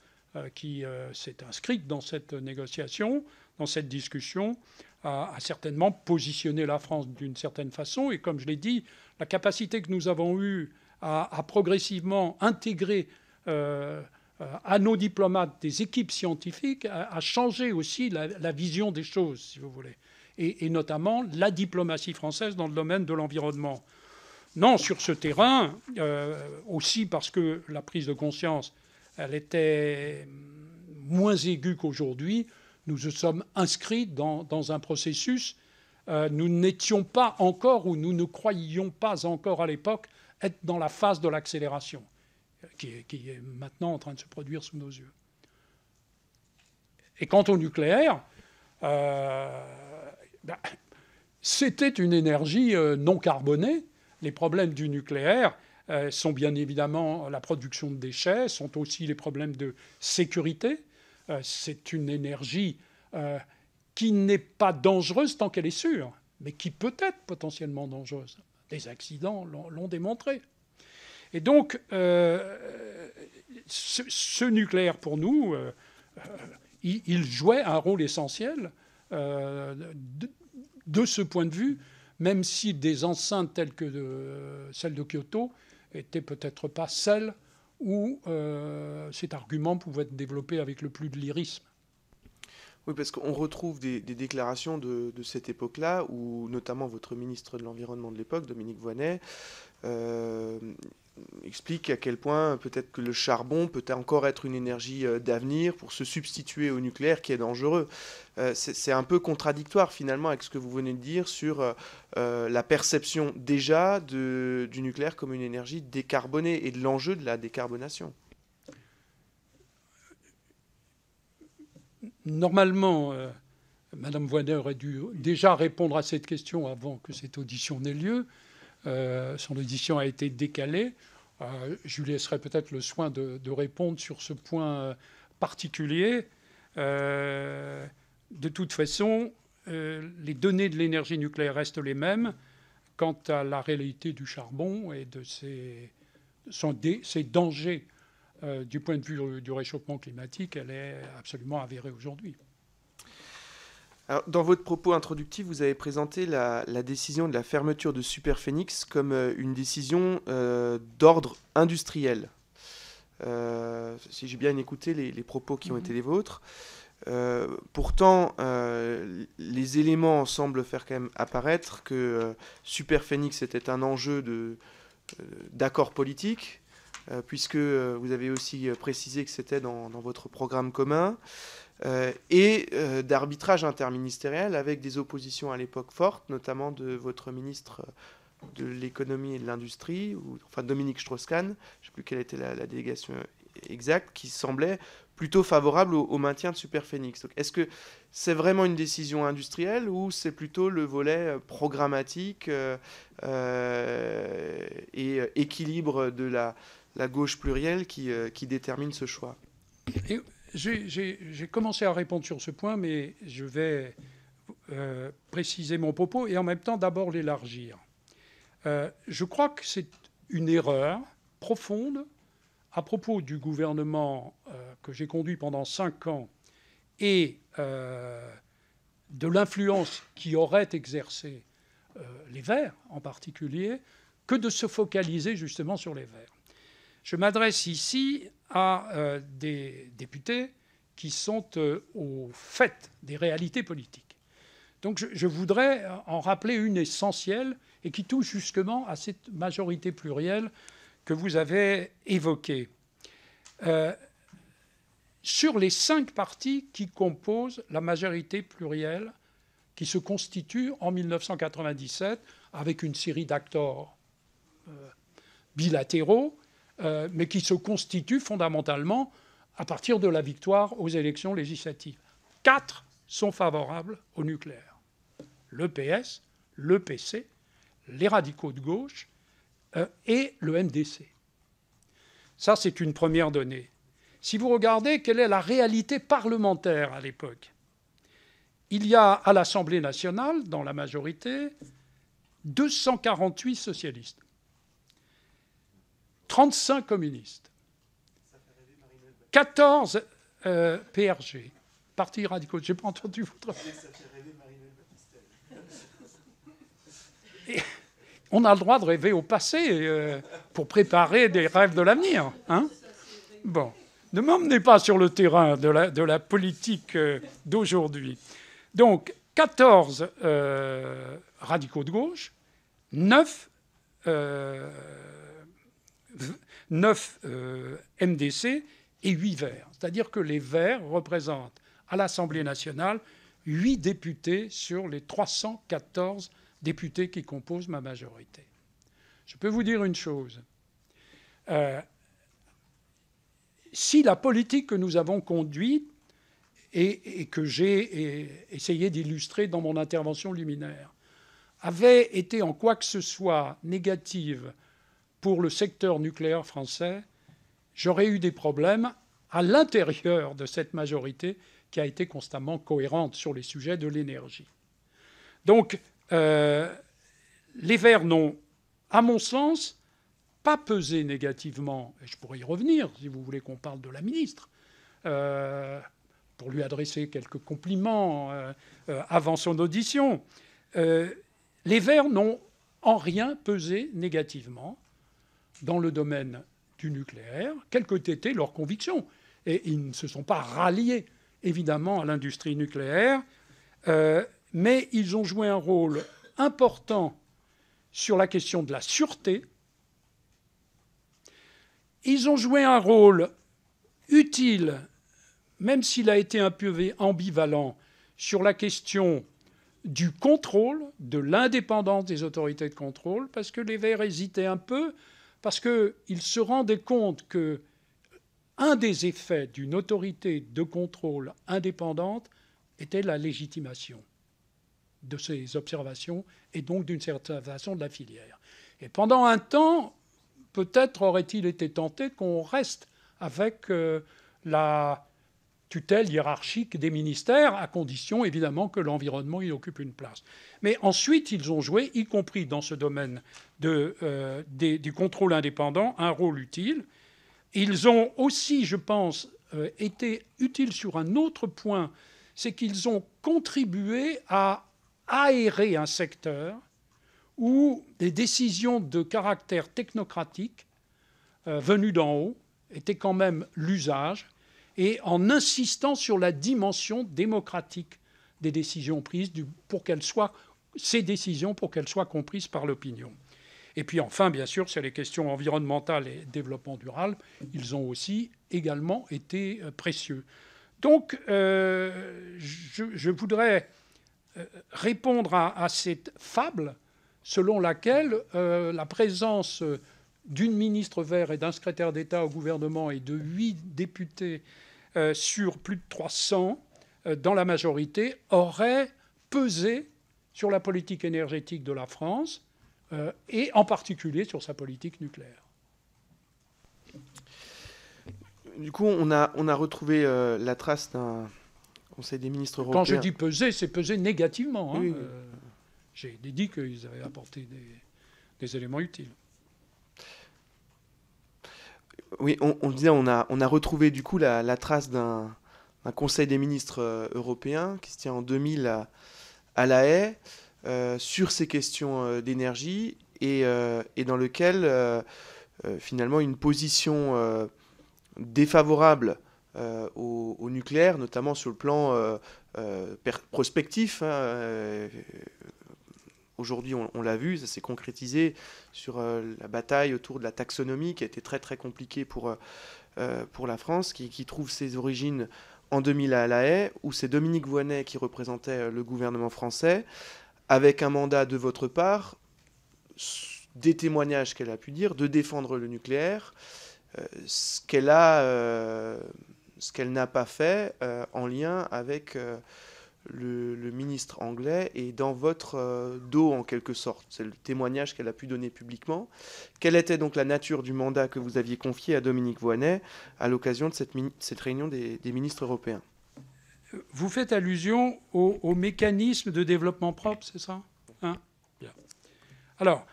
qui s'est inscrite dans cette négociation, dans cette discussion, a, certainement positionné la France d'une certaine façon. Et comme je l'ai dit, la capacité que nous avons eue à, progressivement intégrer euh, à nos diplomates des équipes scientifiques a changé aussi la, vision des choses, si vous voulez, et, notamment la diplomatie française dans le domaine de l'environnement. Non, sur ce terrain, euh, aussi parce que la prise de conscience, elle était moins aiguë qu'aujourd'hui, nous nous sommes inscrits dans, un processus. Euh, nous n'étions pas encore, ou nous ne croyions pas encore à l'époque, être dans la phase de l'accélération qui, est maintenant en train de se produire sous nos yeux. Et quant au nucléaire, euh, ben, c'était une énergie euh, non carbonée. Les problèmes du nucléaire euh, sont bien évidemment la production de déchets, sont aussi les problèmes de sécurité. C'est une énergie qui n'est pas dangereuse tant qu'elle est sûre, mais qui peut être potentiellement dangereuse. Des accidents l'ont démontré. Et donc, euh, ce, nucléaire, pour nous, euh, euh, il, jouait un rôle essentiel de, ce point de vue, même si des enceintes telles que celle de Kyoto n'étaient peut-être pas celles où cet argument pouvait être développé avec le plus de lyrisme. Oui, parce qu'on retrouve des, déclarations de, cette époque-là, où notamment votre ministre de l'Environnement de l'époque, Dominique Voynet, explique à quel point peut-être que le charbon peut encore être une énergie euh, d'avenir pour se substituer au nucléaire qui est dangereux. Euh, c'est un peu contradictoire finalement avec ce que vous venez de dire sur euh, la perception déjà de, du nucléaire comme une énergie décarbonée et de l'enjeu de la décarbonation. Normalement, Madame Voynet aurait dû déjà répondre à cette question avant que cette audition n'ait lieu. Euh, son audition a été décalée. Euh, je lui laisserai peut-être le soin de, répondre sur ce point euh, particulier. de toute façon, les données de l'énergie nucléaire restent les mêmes quant à la réalité du charbon et de ses, dangers du point de vue du réchauffement climatique, elle est absolument avérée aujourd'hui dans votre propos introductif, vous avez présenté la, décision de la fermeture de Superphénix comme euh, une décision euh, d'ordre industriel. Euh, si j'ai bien écouté les, propos qui ont mhm. été les vôtres. pourtant, les éléments semblent faire quand même apparaître que Superphénix était un enjeu d'accord politique, puisque vous avez aussi précisé que c'était dans, votre programme commun. Euh, et euh, d'arbitrage interministériel avec des oppositions à l'époque fortes, notamment de votre ministre euh, de l'économie et de l'industrie, ou enfin Dominique Strauss-Kahn, je ne sais plus quelle était la, délégation exacte, qui semblait plutôt favorable au, maintien de Superphénix. Est-ce que c'est vraiment une décision industrielle ou c'est plutôt le volet programmatique et équilibre de la, gauche plurielle qui, qui détermine ce choix j'ai commencé à répondre sur ce point, mais je vais euh, préciser mon propos et en même temps d'abord l'élargir. Euh, je crois que c'est une erreur profonde à propos du gouvernement euh, que j'ai conduit pendant cinq ans et de l'influence qui aurait exercé les Verts en particulier, que de se focaliser justement sur les Verts. Je m'adresse ici à euh, des députés qui sont euh, au fait des réalités politiques. Donc je, voudrais en rappeler une essentielle et qui touche justement à cette majorité plurielle que vous avez évoquée. Euh, sur les cinq partis qui composent la majorité plurielle qui se constitue en 1997 avec une série d'acteurs bilatéraux, euh, mais qui se constitue fondamentalement à partir de la victoire aux élections législatives. Quatre sont favorables au nucléaire. Le PS, le PC, les radicaux de gauche euh, et le MDC. Ça, c'est une première donnée. Si vous regardez quelle est la réalité parlementaire à l'époque, il y a à l'Assemblée nationale, dans la majorité, 248 socialistes. 35 communistes, 14 euh, PRG, Parti radicaux. Je n'ai pas entendu votre... on a le droit de rêver au passé euh, pour préparer des rêves de l'avenir. Hein bon. Ne m'emmenez pas sur le terrain de la, politique euh, d'aujourd'hui. Donc, 14 radicaux de gauche, 9 9 euh, MDC et 8 Verts. C'est-à-dire que les Verts représentent à l'Assemblée nationale 8 députés sur les 314 députés qui composent ma majorité. Je peux vous dire une chose. Euh, si la politique que nous avons conduite et, que j'ai essayé d'illustrer dans mon intervention luminaire avait été en quoi que ce soit négative pour le secteur nucléaire français, j'aurais eu des problèmes à l'intérieur de cette majorité qui a été constamment cohérente sur les sujets de l'énergie. Donc, euh, les Verts n'ont, à mon sens, pas pesé négativement, et je pourrais y revenir si vous voulez qu'on parle de la ministre, euh, pour lui adresser quelques compliments euh, avant son audition. les Verts n'ont en rien pesé négativement dans le domaine du nucléaire, quelles que étaient leurs convictions. Et ils ne se sont pas ralliés, évidemment, à l'industrie nucléaire, euh, mais ils ont joué un rôle important sur la question de la sûreté. Ils ont joué un rôle utile, même s'il a été un peu ambivalent, sur la question du contrôle, de l'indépendance des autorités de contrôle, parce que les Verts hésitaient un peu parce qu'ils se rendait compte que un des effets d'une autorité de contrôle indépendante était la légitimation de ces observations et donc d'une certaine façon de la filière. Et pendant un temps, peut-être aurait-il été tenté qu'on reste avec euh, la tutelle hiérarchique des ministères, à condition évidemment que l'environnement y occupe une place. Mais ensuite, ils ont joué, y compris dans ce domaine de, euh, du contrôle indépendant, un rôle utile. Ils ont aussi, je pense, euh, été utiles sur un autre point, c'est qu'ils ont contribué à aérer un secteur où des décisions de caractère technocratique euh, venues d'en haut étaient quand même l'usage et en insistant sur la dimension démocratique des décisions prises pour qu'elles soient ces décisions pour qu'elles soient comprises par l'opinion. Et puis enfin, bien sûr, c'est les questions environnementales et développement durable. Ils ont aussi également été euh, précieux. Donc, euh, je, voudrais euh, répondre à, cette fable selon laquelle la présence d'une ministre vert et d'un secrétaire d'État au gouvernement et de huit députés euh, sur plus de 300 euh, dans la majorité, aurait pesé sur la politique énergétique de la France euh, et en particulier sur sa politique nucléaire. Du coup, on a, on a retrouvé la trace d'un Conseil des ministres européens. Quand je dis peser, c'est peser négativement. Hein. J'ai dit qu'ils avaient apporté des éléments utiles. Oui, on, disait, on a, retrouvé du coup la, trace d'un Conseil des ministres euh, européens qui se tient en 2000 à, La Haye euh, sur ces questions euh, d'énergie et, dans lequel finalement une position défavorable au, nucléaire, notamment sur le plan prospectif, hein, Aujourd'hui, on, l'a vu, ça s'est concrétisé sur euh, la bataille autour de la taxonomie qui a été très très compliquée pour, euh, euh, pour la France, qui, trouve ses origines en 2000 à La Haye, où c'est Dominique Voynet qui représentait le gouvernement français, avec un mandat de votre part, des témoignages qu'elle a pu dire, de défendre le nucléaire, ce qu'elle a, ce qu'elle n'a pas fait en lien avec le, ministre anglais est dans votre euh, dos en quelque sorte. C'est le témoignage qu'elle a pu donner publiquement. Quelle était donc la nature du mandat que vous aviez confié à Dominique Voynet à l'occasion de cette, cette réunion des, ministres européens Vous faites allusion au, mécanisme de développement propre, c'est ça hein Alors,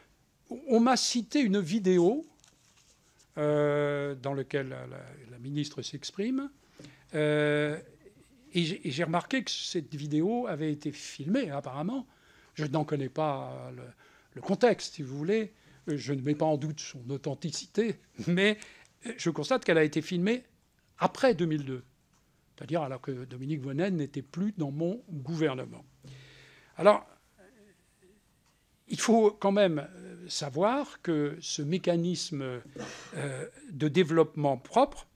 on m'a cité une vidéo euh, dans laquelle la, ministre s'exprime. Euh, et j'ai remarqué que cette vidéo avait été filmée, apparemment. Je n'en connais pas euh, le, contexte, si vous voulez. Euh, je ne mets pas en doute son authenticité, mais euh, je constate qu'elle a été filmée après 2002, c'est-à-dire alors que Dominique Vonen n'était plus dans mon gouvernement. Alors, il faut quand même savoir que ce mécanisme de développement propre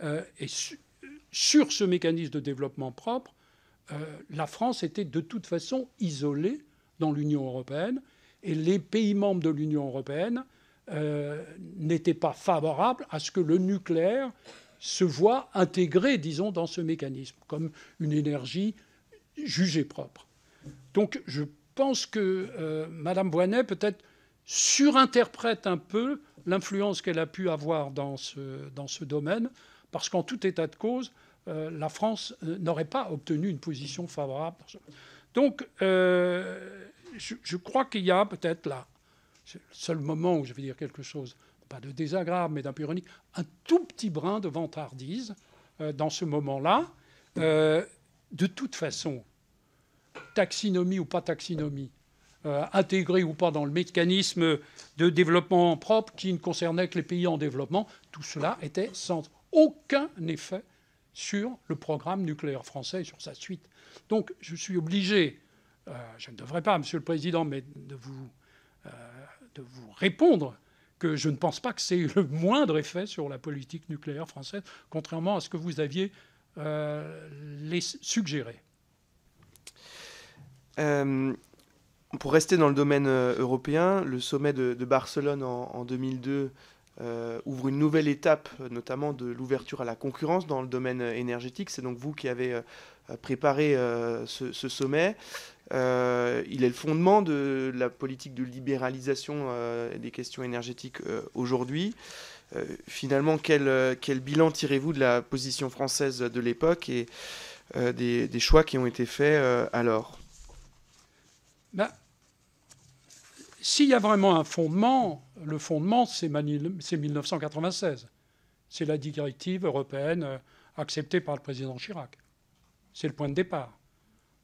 est sur ce mécanisme de développement propre, euh, la France était de toute façon isolée dans l'Union européenne et les pays membres de l'Union européenne euh, n'étaient pas favorables à ce que le nucléaire se voit intégré, disons, dans ce mécanisme, comme une énergie jugée propre. Donc je pense que Mme euh, Madame Boinet peut-être surinterprète un peu l'influence qu'elle a pu avoir dans ce, dans ce domaine, parce qu'en tout état de cause, euh, la France euh, n'aurait pas obtenu une position favorable. Donc, euh, je, crois qu'il y a peut-être là, c'est le seul moment où je vais dire quelque chose, pas de désagréable, mais d'un un tout petit brin de vantardise dans ce moment-là. de toute façon, taxinomie ou pas taxinomie, intégrée ou pas dans le mécanisme de développement propre qui ne concernait que les pays en développement, tout cela était sans aucun effet sur le programme nucléaire français et sur sa suite. Donc je suis obligé, euh, je ne devrais pas, Monsieur le Président, mais de vous, euh, de vous répondre que je ne pense pas que c'est le moindre effet sur la politique nucléaire française, contrairement à ce que vous aviez euh, les suggéré. pour rester dans le domaine européen, le sommet de, Barcelone en 2002 euh, ouvre une nouvelle étape, notamment de l'ouverture à la concurrence dans le domaine énergétique. C'est donc vous qui avez euh, préparé euh, ce, sommet. il est le fondement de la politique de libéralisation des questions énergétiques aujourd'hui. finalement, quel, bilan tirez-vous de la position française de l'époque et des, choix qui ont été faits alors ben, S'il y a vraiment un fondement, le fondement, c'est 1996. C'est la directive européenne euh, acceptée par le président Chirac. C'est le point de départ.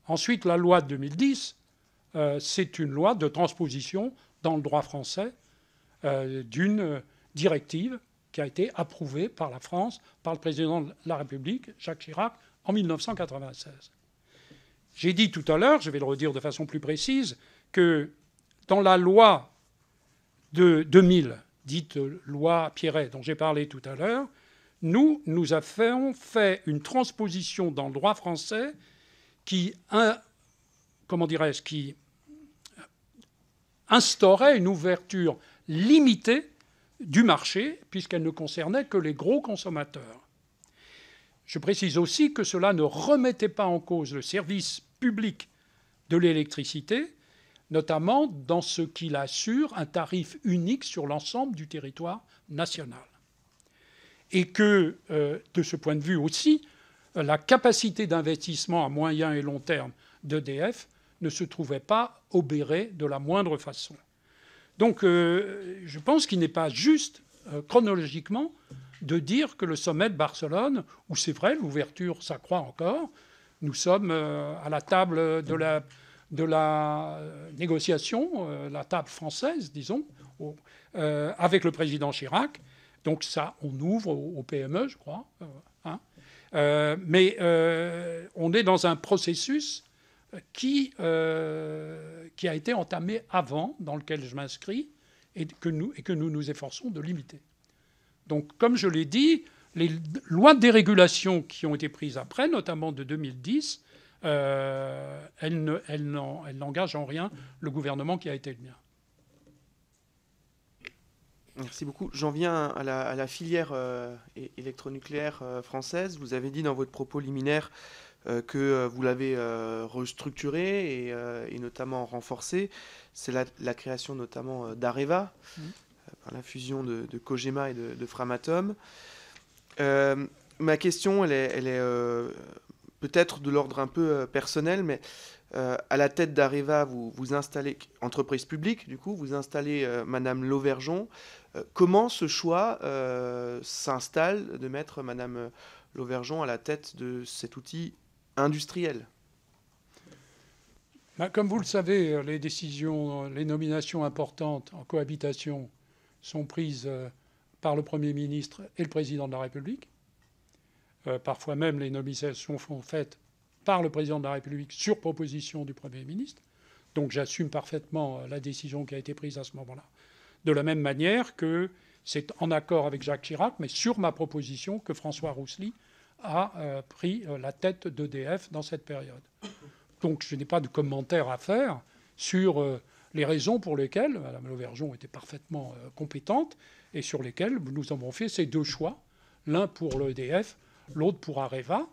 Ensuite, la loi de 2010, euh, c'est une loi de transposition dans le droit français euh, d'une directive qui a été approuvée par la France, par le président de la République, Jacques Chirac, en 1996. J'ai dit tout à l'heure, je vais le redire de façon plus précise, que dans la loi de 2000, dite loi Pierret dont j'ai parlé tout à l'heure, nous, nous avons fait une transposition dans le droit français qui, comment dirais-je, qui instaurait une ouverture limitée du marché, puisqu'elle ne concernait que les gros consommateurs. Je précise aussi que cela ne remettait pas en cause le service public de l'électricité, notamment dans ce qu'il assure un tarif unique sur l'ensemble du territoire national. Et que, euh, de ce point de vue aussi, la capacité d'investissement à moyen et long terme d'EDF ne se trouvait pas obérée de la moindre façon. Donc euh, je pense qu'il n'est pas juste euh, chronologiquement de dire que le sommet de Barcelone, où c'est vrai, l'ouverture s'accroît encore, nous sommes à la table de la de la euh, négociation, euh, la table française, disons, euh, avec le président Chirac. Donc ça, on ouvre aux, au PME, je crois. Hein. mais on est dans un processus qui, qui a été entamé avant, dans lequel je m'inscris, et que, nous, et que nous nous efforçons de limiter. Donc, comme je l'ai dit, les lois de dérégulation qui ont été prises après, notamment de 2010, euh, elle n'engage en rien le gouvernement qui a été le mien. Merci beaucoup. J'en viens à la, filière euh, électronucléaire euh, française. Vous avez dit dans votre propos liminaire que vous l'avez restructurée et, notamment renforcée. C'est la, création notamment d'Areva, mmh. par la fusion de, de et de, de Framatome. ma question, elle est peut-être de l'ordre un peu euh, personnel, mais euh, à la tête d'Areva, vous, vous installez, entreprise publique, du coup, vous installez euh, Madame Lauvergeon. comment ce choix s'installe de mettre Madame Lauvergeon à la tête de cet outil industriel bah, Comme vous le savez, les décisions, les nominations importantes en cohabitation sont prises par le Premier ministre et le Président de la République. Euh, parfois même, les nominations sont faites par le président de la République sur proposition du Premier ministre. Donc j'assume parfaitement euh, la décision qui a été prise à ce moment-là. De la même manière que c'est en accord avec Jacques Chirac, mais sur ma proposition, que François Roussely a euh, pris la tête d'EDF dans cette période. Donc je n'ai pas de commentaire à faire sur les raisons pour lesquelles Mme Lauvergeon était parfaitement compétente et sur lesquelles nous avons fait ces deux choix, l'un pour l'EDF, l'autre pour Areva.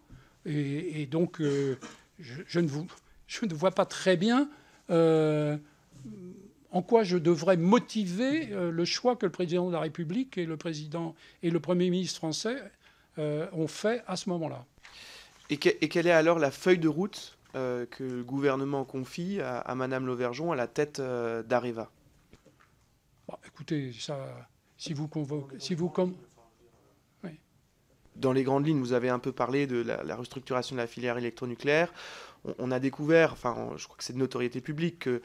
Et, donc, euh, je, ne vois pas très bien euh, en quoi je devrais motiver euh, le choix que le président de la République et le président et le Premier ministre français ont fait à ce moment-là. Et, quelle est alors la feuille de route que le gouvernement confie à, Madame Lauvergeon à la tête d'Areva bah, Écoutez, ça, si vous, convoquez, si vous, dans les grandes lignes, vous avez un peu parlé de la, restructuration de la filière électronucléaire. On, a découvert, enfin, je crois que c'est de notoriété publique, une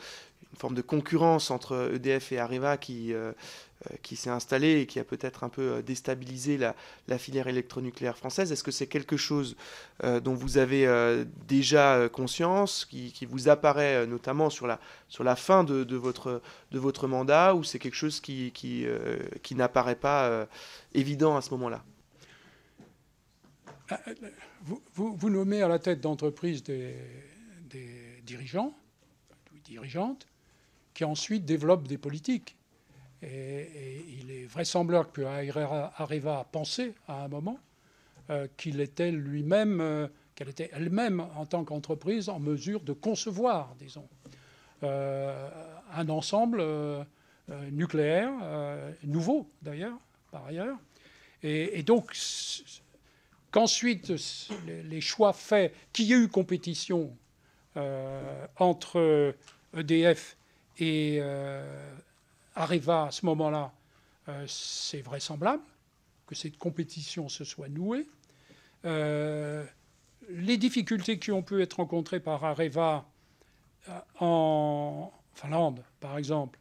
forme de concurrence entre EDF et Areva qui, euh, euh, qui s'est installée et qui a peut-être un peu euh, déstabilisé la, filière électronucléaire française. Est-ce que c'est quelque chose dont vous avez déjà conscience, qui, qui vous apparaît notamment sur la, sur la fin de, de votre, de votre mandat, ou c'est quelque chose qui, qui, qui n'apparaît pas évident à ce moment-là ah, vous, nommez à la tête d'entreprise des, des, dirigeants, dirigeantes, qui ensuite développent des politiques. Et, il est vraisemblable que Arriva à penser à un moment euh, qu'il était lui-même, euh, qu'elle était elle-même en tant qu'entreprise en mesure de concevoir, disons, euh, un ensemble nucléaire nouveau d'ailleurs, par ailleurs. et donc qu'ensuite les choix faits, qu'il y ait eu compétition euh, entre EDF et euh, Areva à ce moment-là, euh, c'est vraisemblable que cette compétition se soit nouée. les difficultés qui ont pu être rencontrées par Areva en Finlande, par exemple,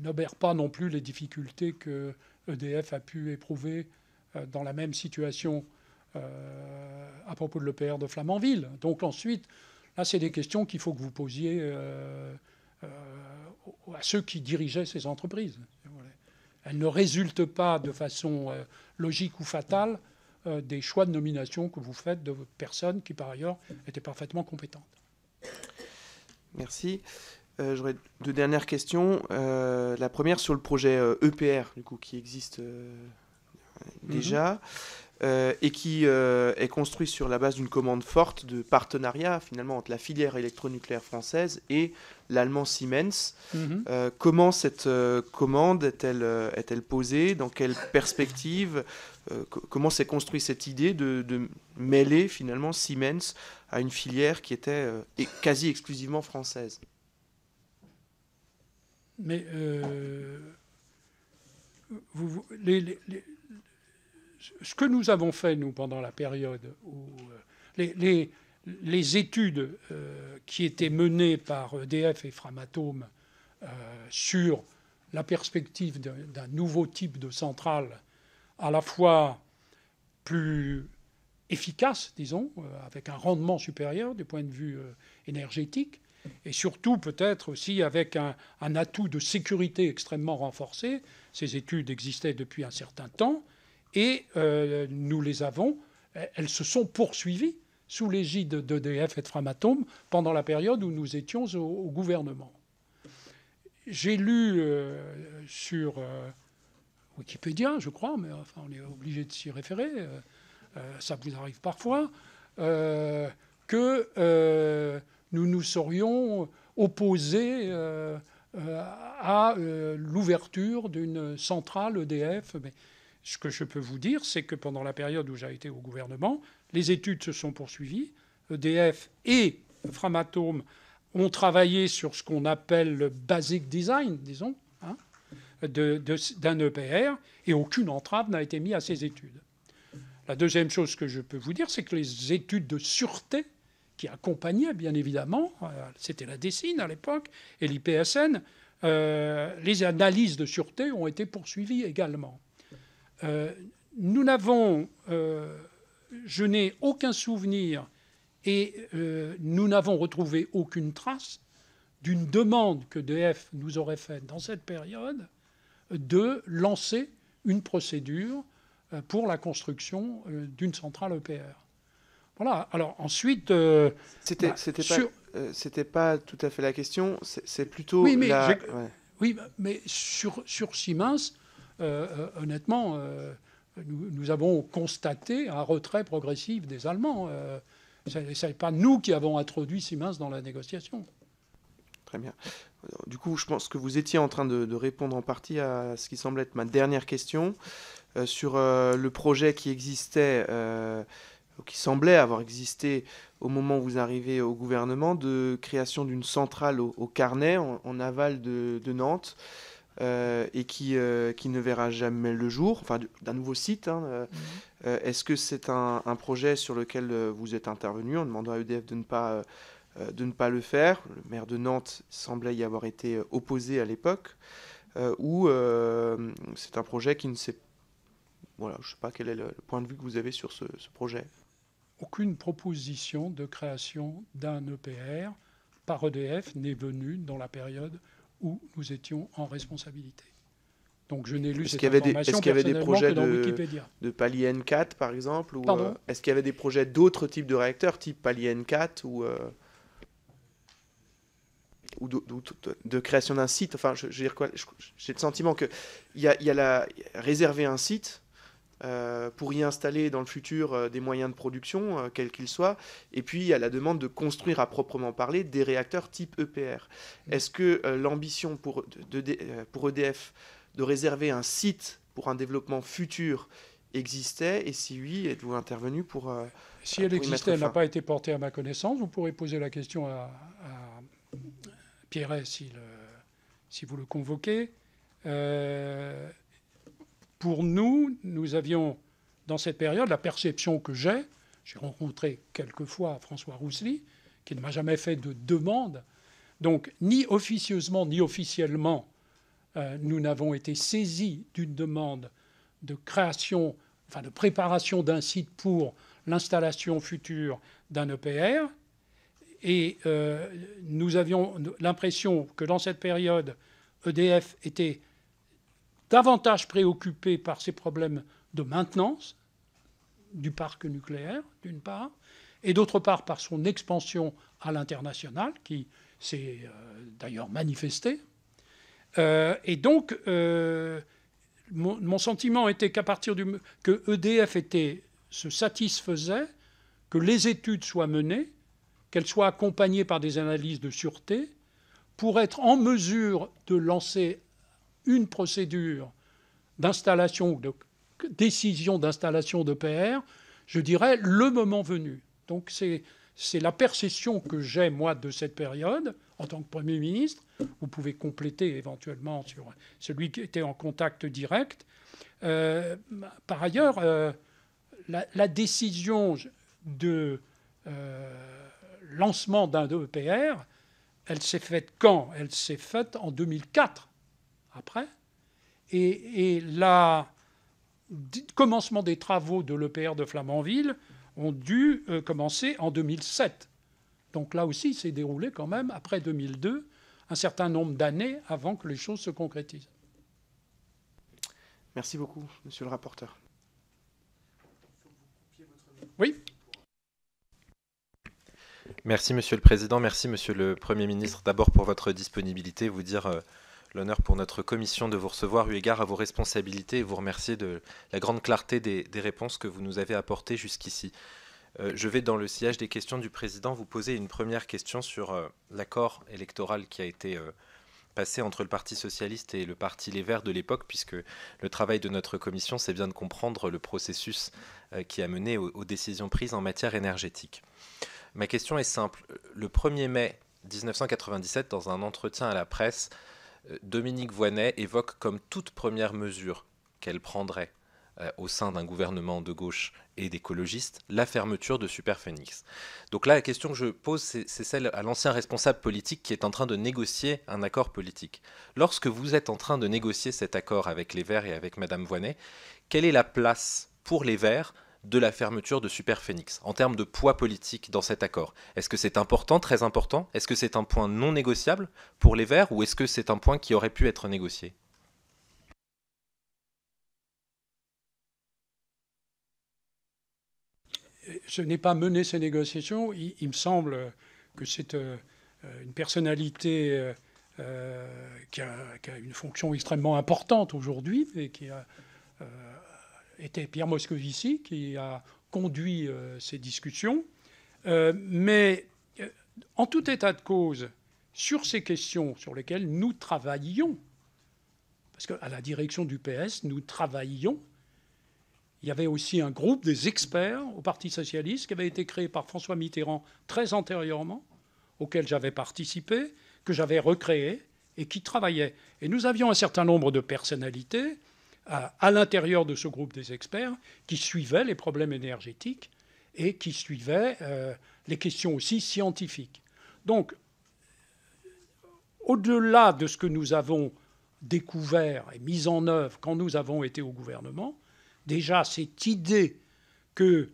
n'obèrent pas non plus les difficultés que EDF a pu éprouver euh, dans la même situation euh, à propos de l'EPR de Flamanville. Donc ensuite, là, c'est des questions qu'il faut que vous posiez euh, à ceux qui dirigeaient ces entreprises. Elles ne résultent pas de façon logique ou fatale des choix de nomination que vous faites de personnes qui, par ailleurs, étaient parfaitement compétentes. Merci. Euh, j'aurais deux dernières questions. Euh, la première sur le projet EPR, euh, e du coup, qui existe déjà mhm. et qui est construit sur la base d'une commande forte de partenariat finalement entre la filière électronucléaire française et l'allemand Siemens. Mhm. comment cette commande est-elle posée Dans quelle perspective Comment s'est construite cette idée de, de, mêler finalement Siemens à une filière qui était quasi exclusivement française mais euh, ce que nous avons fait, nous, pendant la période où euh, les, études euh, qui étaient menées par EDF et Framatome sur la perspective d'un nouveau type de centrale, à la fois plus efficace, disons, avec un rendement supérieur du point de vue énergétique, et surtout peut-être aussi avec un, atout de sécurité extrêmement renforcé. Ces études existaient depuis un certain temps et euh, nous les avons, elles se sont poursuivies sous l'égide d'EDF et de Framatome pendant la période où nous étions au, gouvernement. J'ai lu euh, sur euh, Wikipédia, je crois, mais enfin, on est obligé de s'y référer, ça vous arrive parfois, que nous nous serions euh, opposés euh, euh, à l'ouverture d'une centrale EDF. Mais ce que je peux vous dire, c'est que pendant la période où j'ai été au gouvernement, les études se sont poursuivies. EDF et Framatome ont travaillé sur ce qu'on appelle le basic design, disons, hein, d'un EPR, et aucune entrave n'a été mise à ces études. La deuxième chose que je peux vous dire, c'est que les études de sûreté qui accompagnait bien évidemment, euh, c'était la dessine à l'époque, et l'IPSN, euh, les analyses de sûreté ont été poursuivies également. Euh, nous n'avons, je n'ai aucun souvenir et nous n'avons retrouvé aucune trace d'une demande que DF nous aurait faite dans cette période de lancer une procédure pour la construction d'une centrale EPR. Voilà. Alors ensuite, euh, c'était bah, pas euh, pas tout à fait la question. C'est plutôt oui, mais la... oui, bah, mais sur sur Siemens, euh, honnêtement, nous, avons constaté un retrait progressif des Allemands. Ce n'est pas nous qui avons introduit Siemens dans la négociation. Très bien. Du coup, je pense que vous étiez en train de, de répondre en partie à ce qui semble être ma dernière question sur le projet qui existait qui semblait avoir existé au moment où vous arrivez au gouvernement, de création d'une centrale au, Carnet, en, aval de, Nantes, euh, et euh, qui, ne verra jamais le jour, enfin d'un nouveau site. Hein, euh, mm-hmm. Est-ce que c'est un, projet sur lequel vous êtes intervenu en demandant à EDF de ne pas, de ne pas le faire Le maire de Nantes semblait y avoir été opposé à l'époque. ou c'est un projet qui ne s'est... Voilà, je ne sais pas quel est le, point de vue que vous avez sur ce projet aucune proposition de création d'un EPR par EDF n'est venue dans la période où nous étions en responsabilité. Donc je n'ai lu est-ce cette est qu'il y avait des projets de, de Pali N4 par exemple ou euh, Est-ce qu'il y avait des projets d'autres types de réacteurs, type Pali N4 ou, euh, de, création d'un site Enfin, j'ai le sentiment que il y a, y la, réserver un site, euh, pour y installer dans le futur euh, des moyens de production, euh, quels qu'ils soient, et puis à la demande de construire à proprement parler des réacteurs type EPR. Mm. Est-ce que l'ambition pour, pour EDF de réserver un site pour un développement futur existait et si oui, êtes-vous intervenu pour... si elle existait, elle n'a pas été portée à ma connaissance. Vous pourrez poser la question à, à Pierret si, vous le convoquez pour nous, nous avions, dans cette période, la perception que j'ai, j'ai rencontré quelquefois François Roussely, qui ne m'a jamais fait de demande. Donc, ni officieusement, ni officiellement, euh, nous n'avons été saisis d'une demande de création, enfin de préparation d'un site pour l'installation future d'un EPR. Et euh, nous avions l'impression que dans cette période, EDF était davantage préoccupé par ces problèmes de maintenance du parc nucléaire, d'une part, et d'autre part par son expansion à l'international, qui s'est euh, d'ailleurs manifestée. Euh, et donc, euh, mon, sentiment était qu'à partir du que EDF était se satisfaisait que les études soient menées, qu'elles soient accompagnées par des analyses de sûreté, pour être en mesure de lancer une procédure d'installation ou de décision d'installation d'EPR, je dirais le moment venu. Donc c'est la perception que j'ai, moi, de cette période en tant que Premier ministre. Vous pouvez compléter éventuellement sur celui qui était en contact direct. Euh, par ailleurs, euh, la, décision de euh, lancement d'un EPR, elle s'est faite quand Elle s'est faite en 2004 après. Et, et le commencement des travaux de l'EPR de Flamanville ont dû euh, commencer en 2007. Donc là aussi, c'est déroulé quand même après 2002, un certain nombre d'années avant que les choses se concrétisent. Merci beaucoup, monsieur le rapporteur. Oui. Merci, monsieur le président. Merci, monsieur le premier ministre, d'abord pour votre disponibilité, vous dire euh, l'honneur pour notre commission de vous recevoir eu égard à vos responsabilités et vous remercier de la grande clarté des, réponses que vous nous avez apportées jusqu'ici. Euh, je vais, dans le sillage des questions du président, vous poser une première question sur euh, l'accord électoral qui a été euh, passé entre le Parti socialiste et le Parti Les Verts de l'époque, puisque le travail de notre commission, c'est bien de comprendre le processus qui a mené aux décisions prises en matière énergétique. Ma question est simple. Le 1er mai 1997, dans un entretien à la presse, euh, Dominique Voynet évoque comme toute première mesure qu'elle prendrait euh, au sein d'un gouvernement de gauche et d'écologistes la fermeture de Superphénix. Donc là, la question que je pose, c'est celle à l'ancien responsable politique qui est en train de négocier un accord politique. Lorsque vous êtes en train de négocier cet accord avec les Verts et avec Madame Voynet, quelle est la place pour les Verts de la fermeture de Superphénix, en termes de poids politique dans cet accord Est-ce que c'est important, très important Est-ce que c'est un point non négociable pour les Verts ou est-ce que c'est un point qui aurait pu être négocié Je n'ai pas mené ces négociations. Il, me semble que c'est euh, une personnalité euh, euh, qui, a, qui, a, une fonction extrêmement importante aujourd'hui et qui a était Pierre Moscovici qui a conduit euh, ces discussions. Euh, mais euh, en tout état de cause, sur ces questions sur lesquelles nous travaillions, parce qu'à la direction du PS, nous travaillions, il y avait aussi un groupe des experts au Parti socialiste qui avait été créé par François Mitterrand très antérieurement, auquel j'avais participé, que j'avais recréé et qui travaillait. Et nous avions un certain nombre de personnalités, à, l'intérieur de ce groupe des experts qui suivaient les problèmes énergétiques et qui suivaient euh, les questions aussi scientifiques. Donc, au-delà de ce que nous avons découvert et mis en œuvre quand nous avons été au gouvernement, déjà cette idée que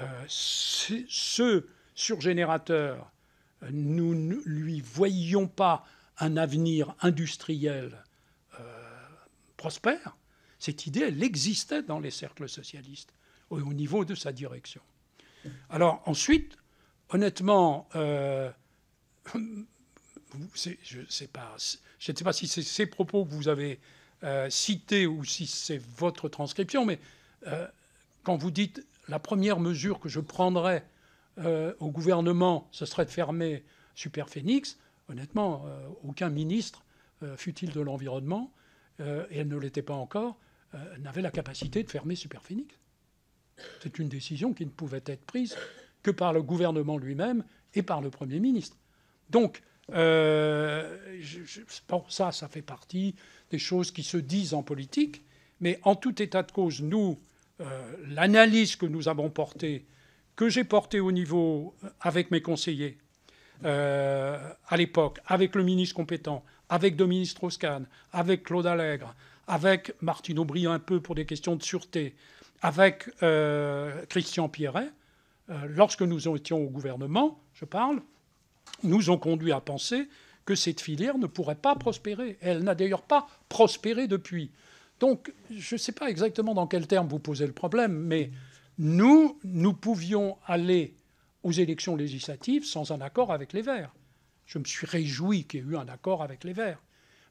euh, ce surgénérateur, euh, nous ne lui voyions pas un avenir industriel prospère, cette idée, elle existait dans les cercles socialistes, au, au niveau de sa direction. Alors ensuite, honnêtement, euh, je ne sais pas, si c'est ces propos que vous avez euh, cités ou si c'est votre transcription, mais euh, quand vous dites la première mesure que je prendrais au gouvernement, ce serait de fermer Superphénix, honnêtement, aucun ministre, fut-il de l'environnement, et elle ne l'était pas encore, euh, n'avait la capacité de fermer Superphénix. C'est une décision qui ne pouvait être prise que par le gouvernement lui-même et par le Premier ministre. Donc, euh, ça, ça fait partie des choses qui se disent en politique, mais en tout état de cause, nous, euh, l'analyse que nous avons portée, que j'ai portée au niveau avec mes conseillers à l'époque, avec le ministre compétent, avec Dominique Strauss-Kahn, avec Claude Allègre, avec Martine Aubry un peu pour des questions de sûreté, avec euh, Christian Pierret, euh, lorsque nous étions au gouvernement, je parle, nous ont conduit à penser que cette filière ne pourrait pas prospérer. Elle n'a d'ailleurs pas prospéré depuis. Donc, je ne sais pas exactement dans quel termes vous posez le problème, mais nous, nous pouvions aller aux élections législatives sans un accord avec les Verts. Je me suis réjoui qu'il y ait eu un accord avec les Verts.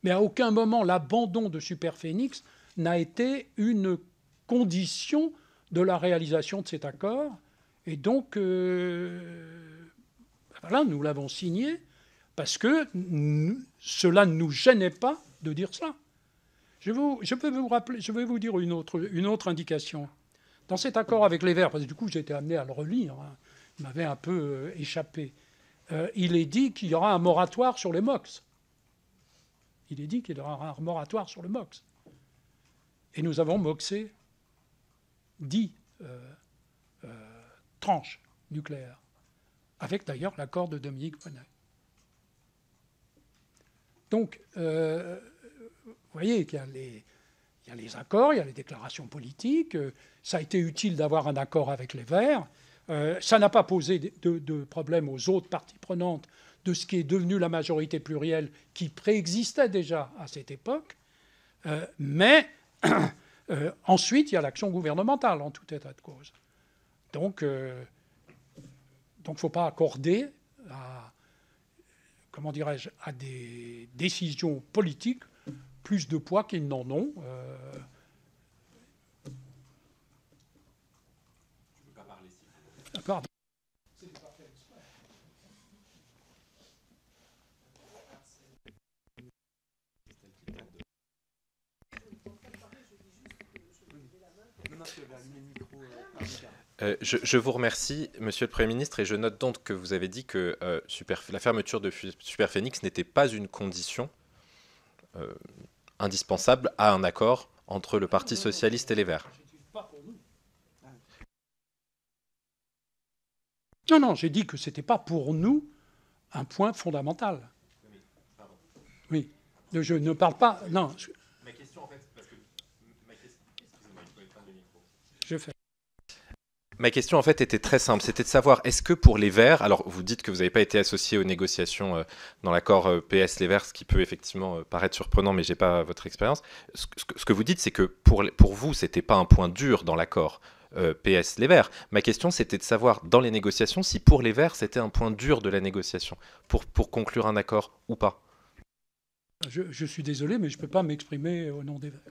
Mais à aucun moment, l'abandon de Superphénix n'a été une condition de la réalisation de cet accord. Et donc, euh, ben nous l'avons signé parce que cela ne nous gênait pas de dire cela. Je, peux vous rappeler, je vais vous dire une autre, indication. Dans cet accord avec les Verts, parce que du coup j'ai été amené à le relire, hein, il m'avait un peu euh, échappé, euh, il est dit qu'il y aura un moratoire sur les MOX. Il est dit qu'il y aura un moratoire sur le MOX. Et nous avons moxé dix euh, euh, tranches nucléaires, avec d'ailleurs l'accord de Dominique Bonnet. Donc, euh, vous voyez qu'il y, a les. accords, il y a les déclarations politiques. Ça a été utile d'avoir un accord avec les Verts. ça n'a pas posé de, de problème aux autres parties prenantes ce qui est devenu la majorité plurielle qui préexistait déjà à cette époque. Euh, mais euh, ensuite, il y a l'action gouvernementale en tout état de cause. Donc, il euh, ne faut pas accorder à, comment dirais-je, à des décisions politiques plus de poids qu'ils n'en ont. Euh, je, vous remercie, Monsieur le Premier ministre, et je note donc que vous avez dit que euh, la fermeture de Superphénix n'était pas une condition euh, indispensable à un accord entre le Parti socialiste et les Verts. Non, non, j'ai dit que ce n'était pas pour nous un point fondamental. Oui, je ne parle pas. Non. Ma question, en fait, parce que. Excusez-moi, micro. Je fais. Ma question en fait était très simple, c'était de savoir est-ce que pour les Verts, alors vous dites que vous n'avez pas été associé aux négociations euh, dans l'accord euh, PS-Les Verts, ce qui peut effectivement euh, paraître surprenant, mais j'ai pas votre expérience. Ce, que vous dites, c'est que pour, pour vous, n'était pas un point dur dans l'accord. PS Les Verts. Ma question, c'était de savoir dans les négociations si pour les Verts, c'était un point dur de la négociation pour, pour conclure un accord ou pas. Je, je suis désolé, mais je ne peux pas m'exprimer au nom des Verts,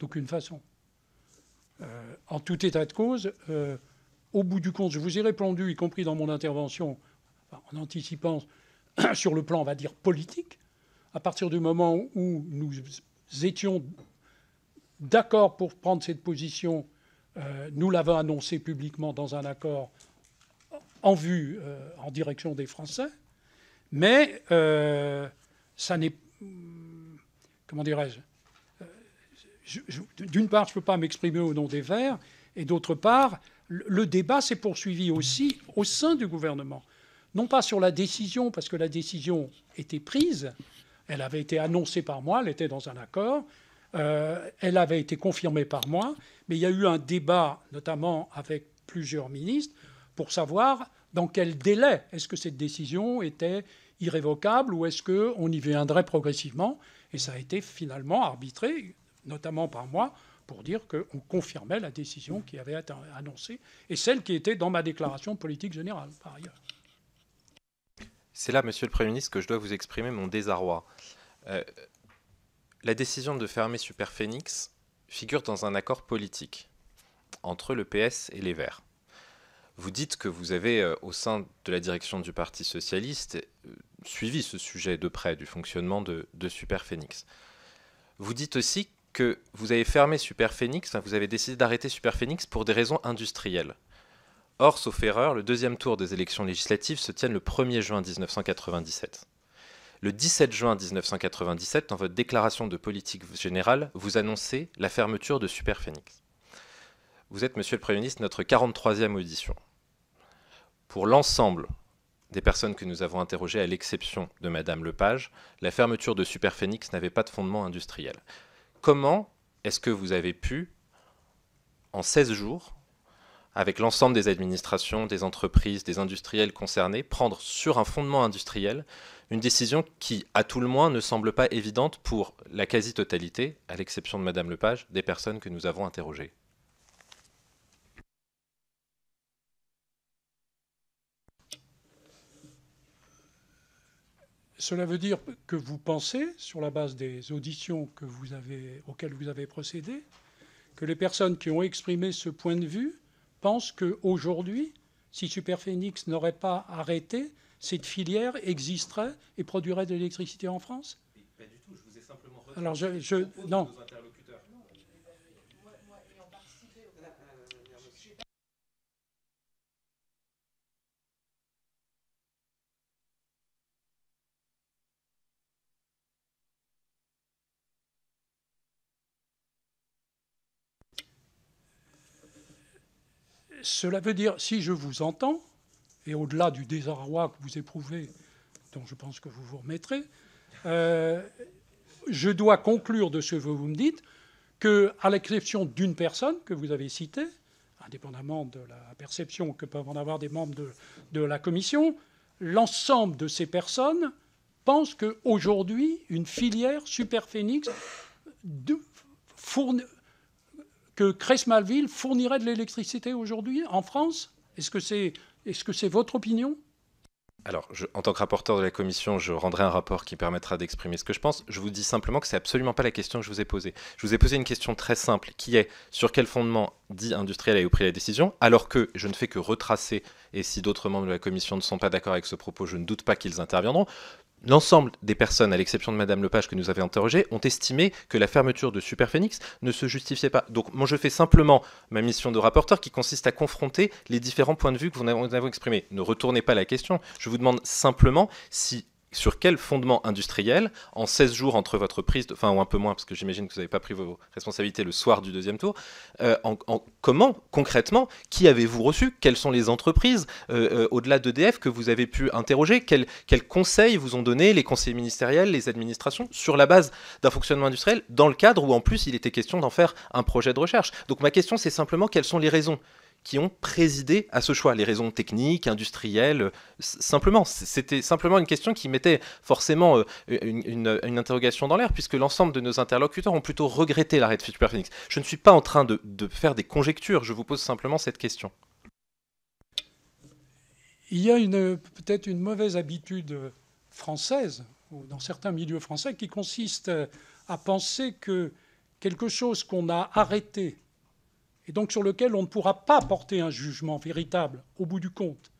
d'aucune façon. Euh, en tout état de cause, euh, au bout du compte, je vous ai répondu, y compris dans mon intervention, en anticipant sur le plan, on va dire, politique, à partir du moment où nous étions d'accord pour prendre cette position, euh, nous l'avons annoncé publiquement dans un accord en vue, en direction des Français, mais ça n'est, comment dirais-je, d'une part, je ne peux pas m'exprimer au nom des Verts, et d'autre part, le débat s'est poursuivi aussi au sein du gouvernement. Non pas sur la décision, parce que la décision était prise, elle avait été annoncée par moi, elle était dans un accord, euh, elle avait été confirmée par moi, mais il y a eu un débat, notamment avec plusieurs ministres, pour savoir dans quel délai est-ce que cette décision était irrévocable ou est-ce qu'on y viendrait progressivement. Et ça a été finalement arbitré notamment par moi, pour dire qu'on confirmait la décision qui avait été annoncée et celle qui était dans ma déclaration politique générale, par ailleurs. C'est là, Monsieur le Premier ministre, que je dois vous exprimer mon désarroi. Euh, la décision de fermer Superphénix figure dans un accord politique entre le PS et les Verts. Vous dites que vous avez, euh, au sein de la direction du Parti socialiste, euh, suivi ce sujet de près du fonctionnement de, de Superphénix. Vous dites aussi que vous avez fermé Super vous avez décidé d'arrêter Super pour des raisons industrielles. Or, sauf erreur, le deuxième tour des élections législatives se tienne le 1er juin 1997. Le 17 juin 1997, dans votre déclaration de politique générale, vous annoncez la fermeture de Super Vous êtes, monsieur le Premier ministre, notre 43e audition. Pour l'ensemble des personnes que nous avons interrogées, à l'exception de Madame Lepage, la fermeture de Super n'avait pas de fondement industriel comment est-ce que vous avez pu, en 16 jours, avec l'ensemble des administrations, des entreprises, des industriels concernés, prendre sur un fondement industriel une décision qui, à tout le moins, ne semble pas évidente pour la quasi-totalité, à l'exception de Madame Lepage, des personnes que nous avons interrogées Cela veut dire que vous pensez, sur la base des auditions auxquelles vous avez procédé, que les personnes qui ont exprimé ce point de vue pensent qu'aujourd'hui, si Superphénix n'aurait pas arrêté, cette filière existerait et produirait de l'électricité en France Pas du tout, je vous ai simplement... Alors, je, je non, cela veut dire, si je vous entends, et au-delà du désarroi que vous éprouvez, dont je pense que vous vous remettrez, euh, je dois conclure de ce que vous me dites que, à l'exception d'une personne que vous avez citée, indépendamment de la perception que peuvent en avoir des membres de, la Commission, l'ensemble de ces personnes pensent qu'aujourd'hui, une filière superphénix fournit que Cresmalville fournirait de l'électricité aujourd'hui en France Est-ce que c'est est -ce votre opinion alors, en tant que rapporteur de la commission, je rendrai un rapport qui permettra d'exprimer ce que je pense. Je vous dis simplement que c'est absolument pas la question que je vous ai posée. Je vous ai posé une question très simple, qui est sur quel fondement dit industriel avez-vous pris la décision Alors que je ne fais que retracer, et si d'autres membres de la commission ne sont pas d'accord avec ce propos, je ne doute pas qu'ils interviendront l'ensemble des personnes, à l'exception de Madame Lepage que nous avions interrogé, ont estimé que la fermeture de Superphénix ne se justifiait pas. Donc moi je fais simplement ma mission de rapporteur qui consiste à confronter les différents points de vue que vous avez exprimés. Ne retournez pas la question, je vous demande simplement si sur quel fondement industriel, en 16 jours entre votre prise, enfin ou un peu moins, parce que j'imagine que vous n'avez pas pris vos responsabilités le soir du deuxième tour, euh, en, comment concrètement, qui avez-vous reçu Quelles sont les entreprises euh, euh, au-delà d'EDF que vous avez pu interroger quels, quels conseils vous ont donné les conseillers ministériels, les administrations, sur la base d'un fonctionnement industriel, dans le cadre où en plus il était question d'en faire un projet de recherche Donc ma question c'est simplement quelles sont les raisons qui ont présidé à ce choix, les raisons techniques, industrielles, simplement. C'était simplement une question qui mettait forcément euh, une, interrogation dans l'air, puisque l'ensemble de nos interlocuteurs ont plutôt regretté l'arrêt de Future Phoenix. Je ne suis pas en train de, de faire des conjectures, je vous pose simplement cette question. Il y a peut-être une mauvaise habitude française, ou dans certains milieux français, qui consiste à penser que quelque chose qu'on a arrêté et donc sur lequel on ne pourra pas porter un jugement véritable au bout du compte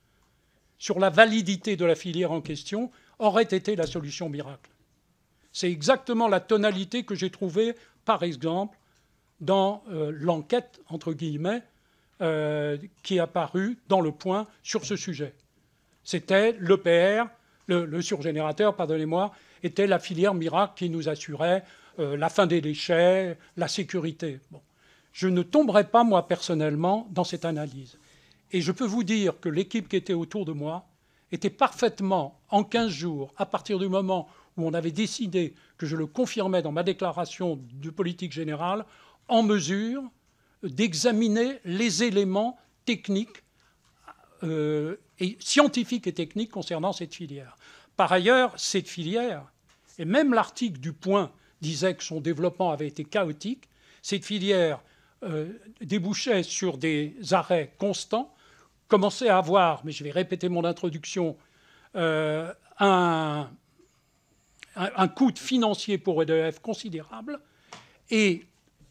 sur la validité de la filière en question, aurait été la solution miracle. C'est exactement la tonalité que j'ai trouvée, par exemple, dans euh, l'enquête, entre guillemets, euh, qui est apparue dans le point sur ce sujet. C'était le le, le surgénérateur, pardonnez-moi, était la filière miracle qui nous assurait euh, la fin des déchets, la sécurité. Bon je ne tomberai pas, moi, personnellement, dans cette analyse. Et je peux vous dire que l'équipe qui était autour de moi était parfaitement, en 15 jours, à partir du moment où on avait décidé que je le confirmais dans ma déclaration de politique générale, en mesure d'examiner les éléments techniques euh, et scientifiques et techniques concernant cette filière. Par ailleurs, cette filière, et même l'article du Point disait que son développement avait été chaotique, cette filière euh, débouchait sur des arrêts constants, commençait à avoir, mais je vais répéter mon introduction, euh, un, coût financier pour EDF e considérable. Et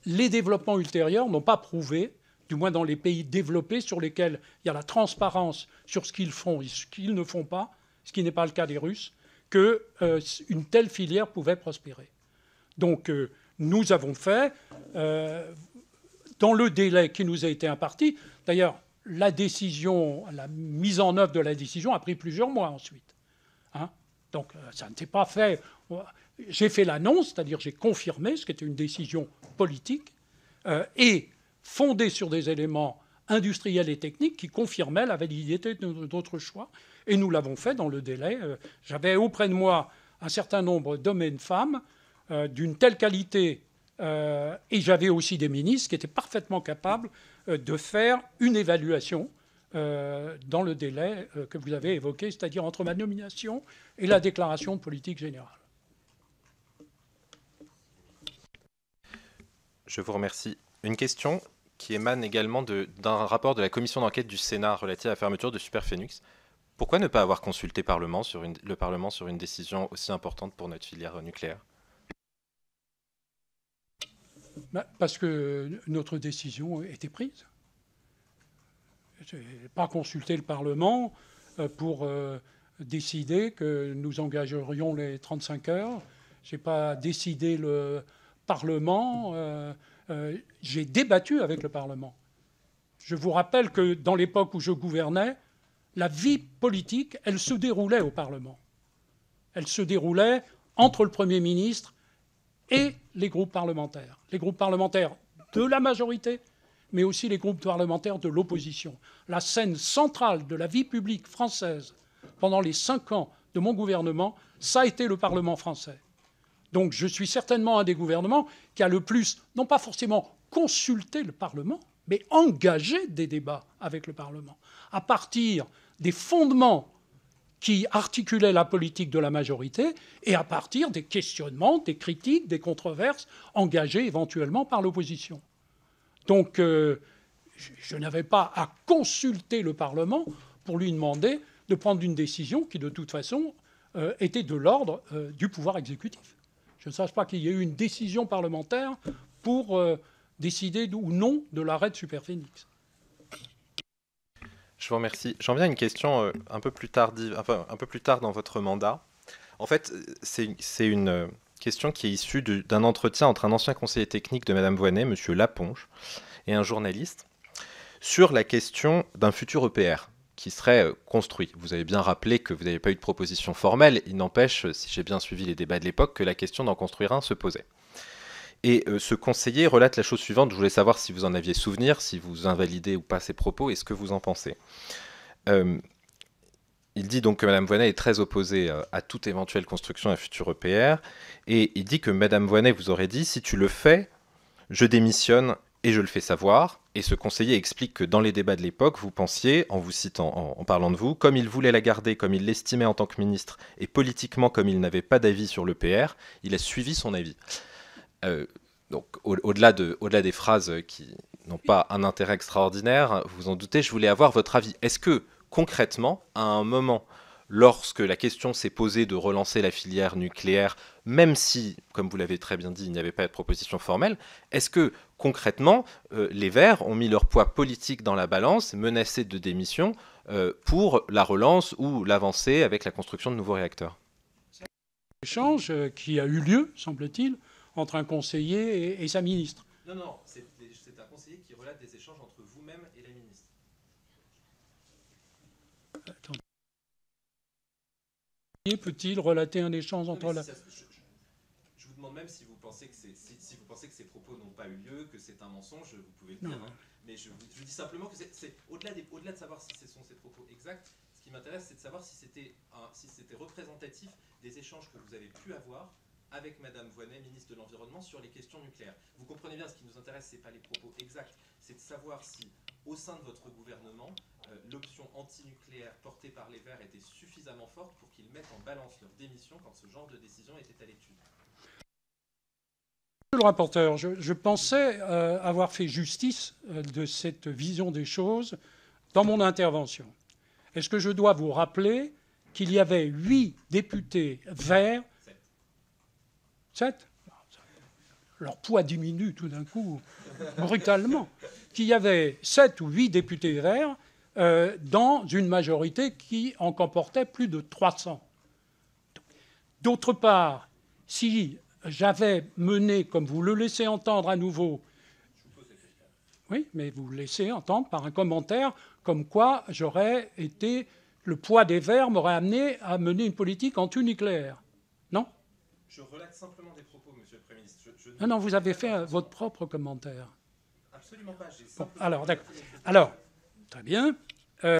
les développements ultérieurs n'ont pas prouvé, du moins dans les pays développés sur lesquels il y a la transparence sur ce qu'ils font et ce qu'ils ne font pas, ce qui n'est pas le cas des Russes, qu'une euh, une telle filière pouvait prospérer. Donc nous avons fait, dans le délai qui nous a été imparti. D'ailleurs, la décision, la mise en œuvre de la décision a pris plusieurs mois ensuite. Hein. Donc euh, ça n'était pas fait. J'ai fait l'annonce, c'est-à-dire j'ai confirmé ce qui était une décision politique euh, et fondée sur des éléments industriels et techniques qui confirmaient la validité de notre choix. Et nous l'avons fait dans le délai. Euh, j'avais auprès de moi un certain nombre d'hommes et de femmes d'une telle qualité euh, et j'avais aussi des ministres qui étaient parfaitement capables euh, de faire une évaluation euh, dans le délai que vous avez évoqué, c'est-à-dire entre ma nomination et la déclaration de politique générale. Je vous remercie. Une question qui émane également d'un rapport de la commission d'enquête du Sénat relatif à la fermeture de Superphénix. Pourquoi ne pas avoir consulté Parlement sur le Parlement sur une décision aussi importante pour notre filière nucléaire bah, parce que notre décision était prise. Je Pas consulté le Parlement euh, pour euh, décider que nous engagerions les 35 heures. Je n'ai pas décidé le Parlement. Euh, j'ai débattu avec le Parlement. Je vous rappelle que dans l'époque où je gouvernais, la vie politique, elle se déroulait au Parlement. Elle se déroulait entre le Premier ministre et les groupes parlementaires. Les groupes parlementaires de la majorité, mais aussi les groupes parlementaires de l'opposition. La scène centrale de la vie publique française pendant les cinq ans de mon gouvernement, ça a été le Parlement français. Donc je suis certainement un des gouvernements qui a le plus, non pas forcément consulté le Parlement, mais engagé des débats avec le Parlement, à partir des fondements qui articulait la politique de la majorité et à partir des questionnements, des critiques, des controverses engagées éventuellement par l'opposition. Donc euh, je, n'avais pas à consulter le Parlement pour lui demander de prendre une décision qui de toute façon euh, était de l'ordre euh, du pouvoir exécutif. Je ne sache pas qu'il y ait eu une décision parlementaire pour décider ou non de l'arrêt de Superphénix. Je vous remercie. J'en viens à une question euh, un peu plus tardive, un peu plus tard dans votre mandat. En fait, euh, c'est une euh, question qui est issue d'un entretien entre un ancien conseiller technique de Madame Voinet, Monsieur Laponge, et un journaliste sur la question d'un futur EPR qui serait construit. Vous avez bien rappelé que vous n'avez pas eu de proposition formelle, il n'empêche, si j'ai bien suivi les débats de l'époque, que la question d'en construire un se posait. Et euh, ce conseiller relate la chose suivante. Je voulais savoir si vous en aviez souvenir, si vous invalidez ou pas ses propos et ce que vous en pensez. Euh, il dit donc que Mme Voynet est très opposée euh, à toute éventuelle construction d'un futur EPR. Et il dit que Mme Voynet vous aurait dit si tu le fais, je démissionne et je le fais savoir. Et ce conseiller explique que dans les débats de l'époque, vous pensiez, en vous citant, en, en, parlant de vous, comme il voulait la garder, comme il l'estimait en tant que ministre, et politiquement comme il n'avait pas d'avis sur l'EPR, il a suivi son avis. Euh, donc au-delà des phrases qui n'ont pas un intérêt extraordinaire, vous en doutez, je voulais avoir votre avis. Est-ce que concrètement, à un moment, lorsque la question s'est posée de relancer la filière nucléaire, même si, comme vous l'avez très bien dit, il n'y avait pas de proposition formelle, est-ce que concrètement, euh, les Verts ont mis leur poids politique dans la balance, menacés de démission, euh, pour la relance ou l'avancée avec la construction de nouveaux réacteurs Échange qui a eu lieu, semble-t-il, entre un conseiller et, sa ministre. Non, non, c'est un conseiller qui relate des échanges entre vous-même et la ministre. Attends. Peut-il relater un échange entre la... je, vous demande même si vous pensez que, vous pensez que ces propos n'ont pas eu lieu, que c'est un mensonge, vous pouvez le dire. Hein. Mais je, je, dis simplement que c'est au-delà de savoir si ce sont ces propos exacts, ce qui m'intéresse, c'est de savoir si c'était représentatif des échanges que vous avez pu avoir avec Madame Voinet, ministre de l'Environnement, sur les questions nucléaires. Vous comprenez bien, ce qui nous intéresse, ce n'est pas les propos exacts, c'est de savoir si, au sein de votre gouvernement, euh, l'option antinucléaire portée par les Verts était suffisamment forte pour qu'ils mettent en balance leur démission quand ce genre de décision était à l'étude. Monsieur le rapporteur, je, pensais euh, avoir fait justice euh, de cette vision des choses dans mon intervention. Est-ce que je dois vous rappeler qu'il y avait huit députés verts 7 leur poids diminue tout d'un coup, brutalement, qu'il y avait sept ou huit députés verts euh, dans une majorité qui en comportait plus de 300. D'autre part, si j'avais mené, comme vous le laissez entendre à nouveau, oui, mais vous le laissez entendre par un commentaire comme quoi j'aurais été, le poids des verts m'aurait amené à mener une politique anti-nucléaire. Je relate simplement des propos, Monsieur le Premier ministre. Non, non, vous avez fait euh, votre propre commentaire. Absolument pas. alors, d'accord. Alors, très bien. Euh,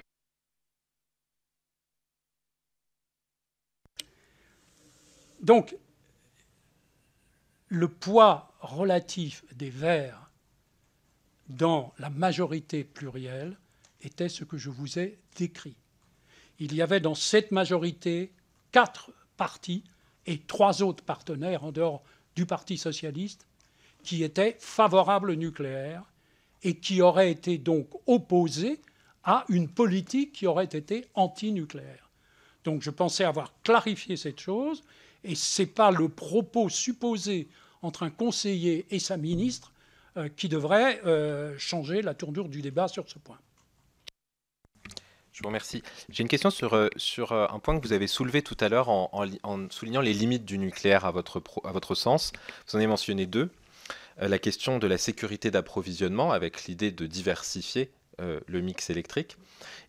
donc, le poids relatif des Verts dans la majorité plurielle était ce que je vous ai décrit. Il y avait dans cette majorité quatre partis et trois autres partenaires en dehors du Parti socialiste qui étaient favorables au nucléaire et qui auraient été donc opposés à une politique qui aurait été anti-nucléaire. Donc je pensais avoir clarifié cette chose et ce n'est pas le propos supposé entre un conseiller et sa ministre euh, qui devrait euh, changer la tournure du débat sur ce point. Je vous remercie. J'ai une question sur, euh, sur euh, un point que vous avez soulevé tout à l'heure en, soulignant les limites du nucléaire à votre, à votre sens. Vous en avez mentionné deux. Euh, la question de la sécurité d'approvisionnement avec l'idée de diversifier le mix électrique.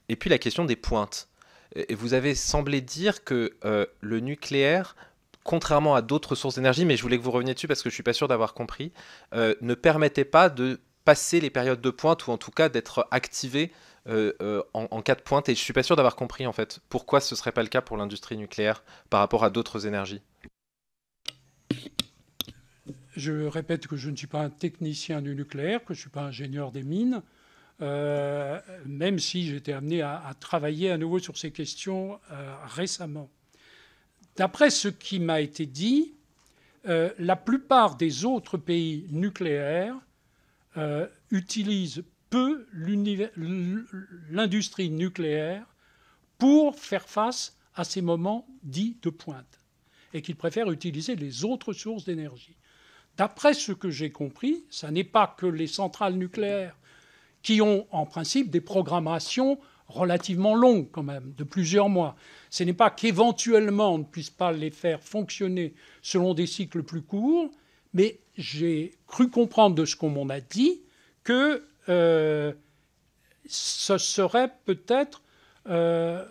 Et puis la question des pointes. Et vous avez semblé dire que le nucléaire, contrairement à d'autres sources d'énergie, mais je voulais que vous reveniez dessus parce que je ne suis pas sûr d'avoir compris, ne permettait pas de passer les périodes de pointe ou en tout cas d'être activé euh, euh, en, cas de pointe et je suis pas sûr d'avoir compris en fait pourquoi ce serait pas le cas pour l'industrie nucléaire par rapport à d'autres énergies. Je répète que je ne suis pas un technicien du nucléaire, que je ne suis pas ingénieur des mines, euh, même si j'étais amené à, à, travailler à nouveau sur ces questions récemment. D'après ce qui m'a été dit, la plupart des autres pays nucléaires utilisent peut l'industrie nucléaire pour faire face à ces moments dits de pointe et qu'il préfère utiliser les autres sources d'énergie. D'après ce que j'ai compris, ce n'est pas que les centrales nucléaires qui ont en principe des programmations relativement longues quand même, de plusieurs mois. Ce n'est pas qu'éventuellement on ne puisse pas les faire fonctionner selon des cycles plus courts, mais j'ai cru comprendre de ce qu'on m'en a dit que euh, ce serait peut-être euh,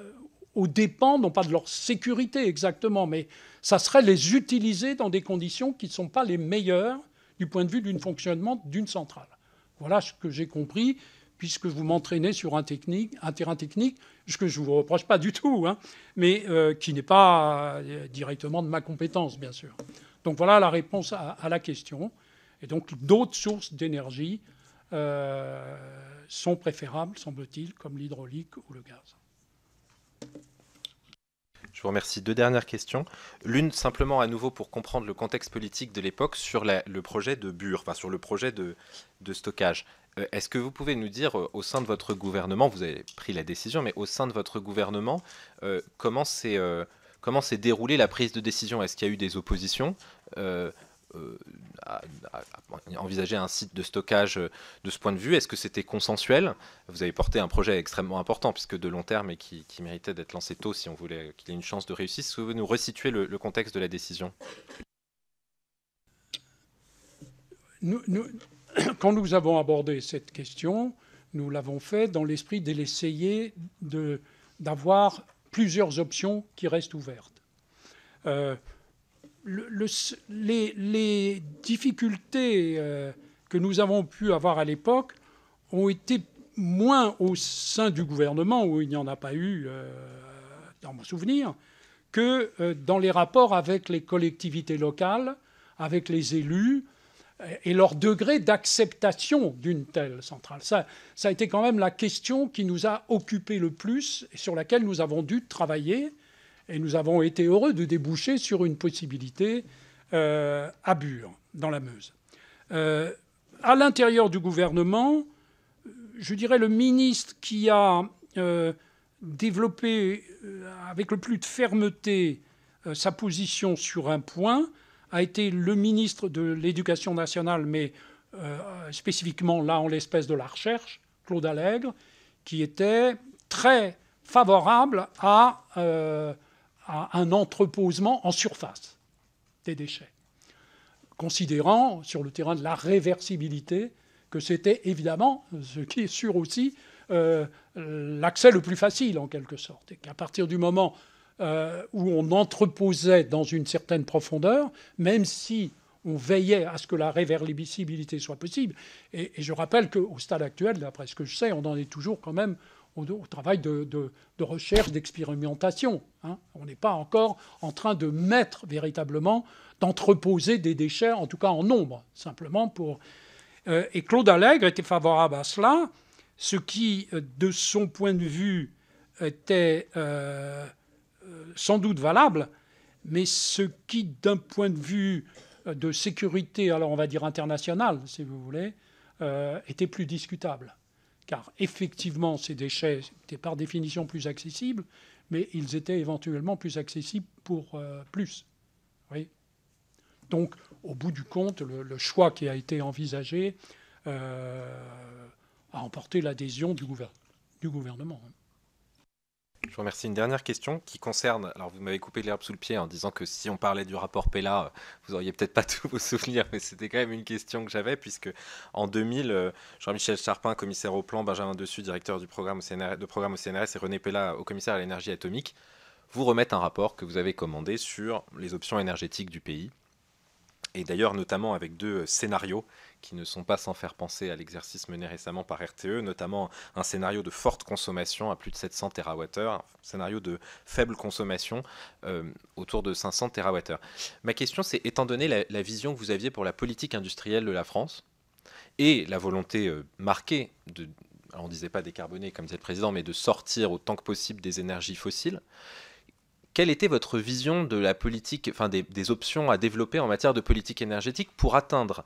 aux dépens, non pas de leur sécurité exactement, mais ça serait les utiliser dans des conditions qui ne sont pas les meilleures du point de vue du fonctionnement d'une centrale. Voilà ce que j'ai compris, puisque vous m'entraînez sur un, technique, terrain technique, ce que je ne vous reproche pas du tout, hein, mais euh, qui n'est pas directement de ma compétence, bien sûr. Donc voilà la réponse à la question. Et donc d'autres sources d'énergie euh, sont préférables, semble-t-il, comme l'hydraulique ou le gaz. Je vous remercie. Deux dernières questions. L'une simplement à nouveau pour comprendre le contexte politique de l'époque sur le projet de Bure, enfin sur le projet de, de stockage. Euh, est-ce que vous pouvez nous dire euh, au sein de votre gouvernement, vous avez pris la décision, mais au sein de votre gouvernement, comment s'est déroulée la prise de décision Est-ce qu'il y a eu des oppositions euh, envisager un site de stockage euh, de ce point de vue Est-ce que c'était consensuel Vous avez porté un projet extrêmement important, puisque de long terme et qui, méritait d'être lancé tôt si on voulait qu'il ait une chance de réussir. est vous nous resituer le, contexte de la décision Quand nous avons abordé cette question, nous l'avons fait dans l'esprit d'essayer d'avoir plusieurs options qui restent ouvertes. Euh, les, difficultés euh, que nous avons pu avoir à l'époque ont été moins au sein du gouvernement, où il n'y en a pas eu euh, dans mon souvenir, que euh, dans les rapports avec les collectivités locales, avec les élus et leur degré d'acceptation d'une telle centrale. Ça, ça, a été quand même la question qui nous a occupés le plus et sur laquelle nous avons dû travailler et nous avons été heureux de déboucher sur une possibilité euh, à Bure, dans la Meuse. Euh, à l'intérieur du gouvernement, je dirais le ministre qui a euh, développé avec le plus de fermeté sa position sur un point a été le ministre de l'Éducation nationale, mais spécifiquement là en l'espèce de la recherche, Claude Allègre, qui était très favorable à à un entreposement en surface des déchets, considérant sur le terrain de la réversibilité que c'était évidemment, ce qui est sûr aussi, euh, l'accès le plus facile en quelque sorte, et qu'à partir du moment euh, où on entreposait dans une certaine profondeur, même si on veillait à ce que la réversibilité soit possible. Et, et je rappelle qu'au stade actuel, d'après ce que je sais, on en est toujours quand même au, travail de, recherche, d'expérimentation. Hein. On n'est pas encore en train de mettre véritablement, d'entreposer des déchets, en tout cas en nombre, simplement pour. Euh, et Claude Allègre était favorable à cela, ce qui, euh, de son point de vue, était euh, sans doute valable, mais ce qui, d'un point de vue de sécurité, alors on va dire internationale, si vous voulez, était plus discutable car effectivement, ces déchets étaient par définition plus accessibles, mais ils étaient éventuellement plus accessibles pour euh, plus. Donc, au bout du compte, le, choix qui a été envisagé euh, a emporté l'adhésion du gouvernement. Hein. Je vous remercie. Une dernière question qui concerne. Alors, vous m'avez coupé l'herbe sous le pied en disant que si on parlait du rapport Pella, euh, vous auriez peut-être pas tout vous souvenir, mais c'était quand même une question que j'avais, puisque en 2000, euh, Jean-Michel Charpin, commissaire au plan, Benjamin Dessus, directeur du programme de programme au CNRS, et René Pella, au commissaire à l'énergie atomique, vous remettent un rapport que vous avez commandé sur les options énergétiques du pays et d'ailleurs notamment avec deux euh, scénarios qui ne sont pas sans faire penser à l'exercice mené récemment par RTE, notamment un scénario de forte consommation à plus de 700 TWh, un scénario de faible consommation euh, autour de 500 TWh. Ma question, c'est étant donné la, vision que vous aviez pour la politique industrielle de la France et la volonté euh, marquée de, on ne disait pas décarboner comme disait le président, mais de sortir autant que possible des énergies fossiles, quelle était votre vision de la politique, enfin des, options à développer en matière de politique énergétique pour atteindre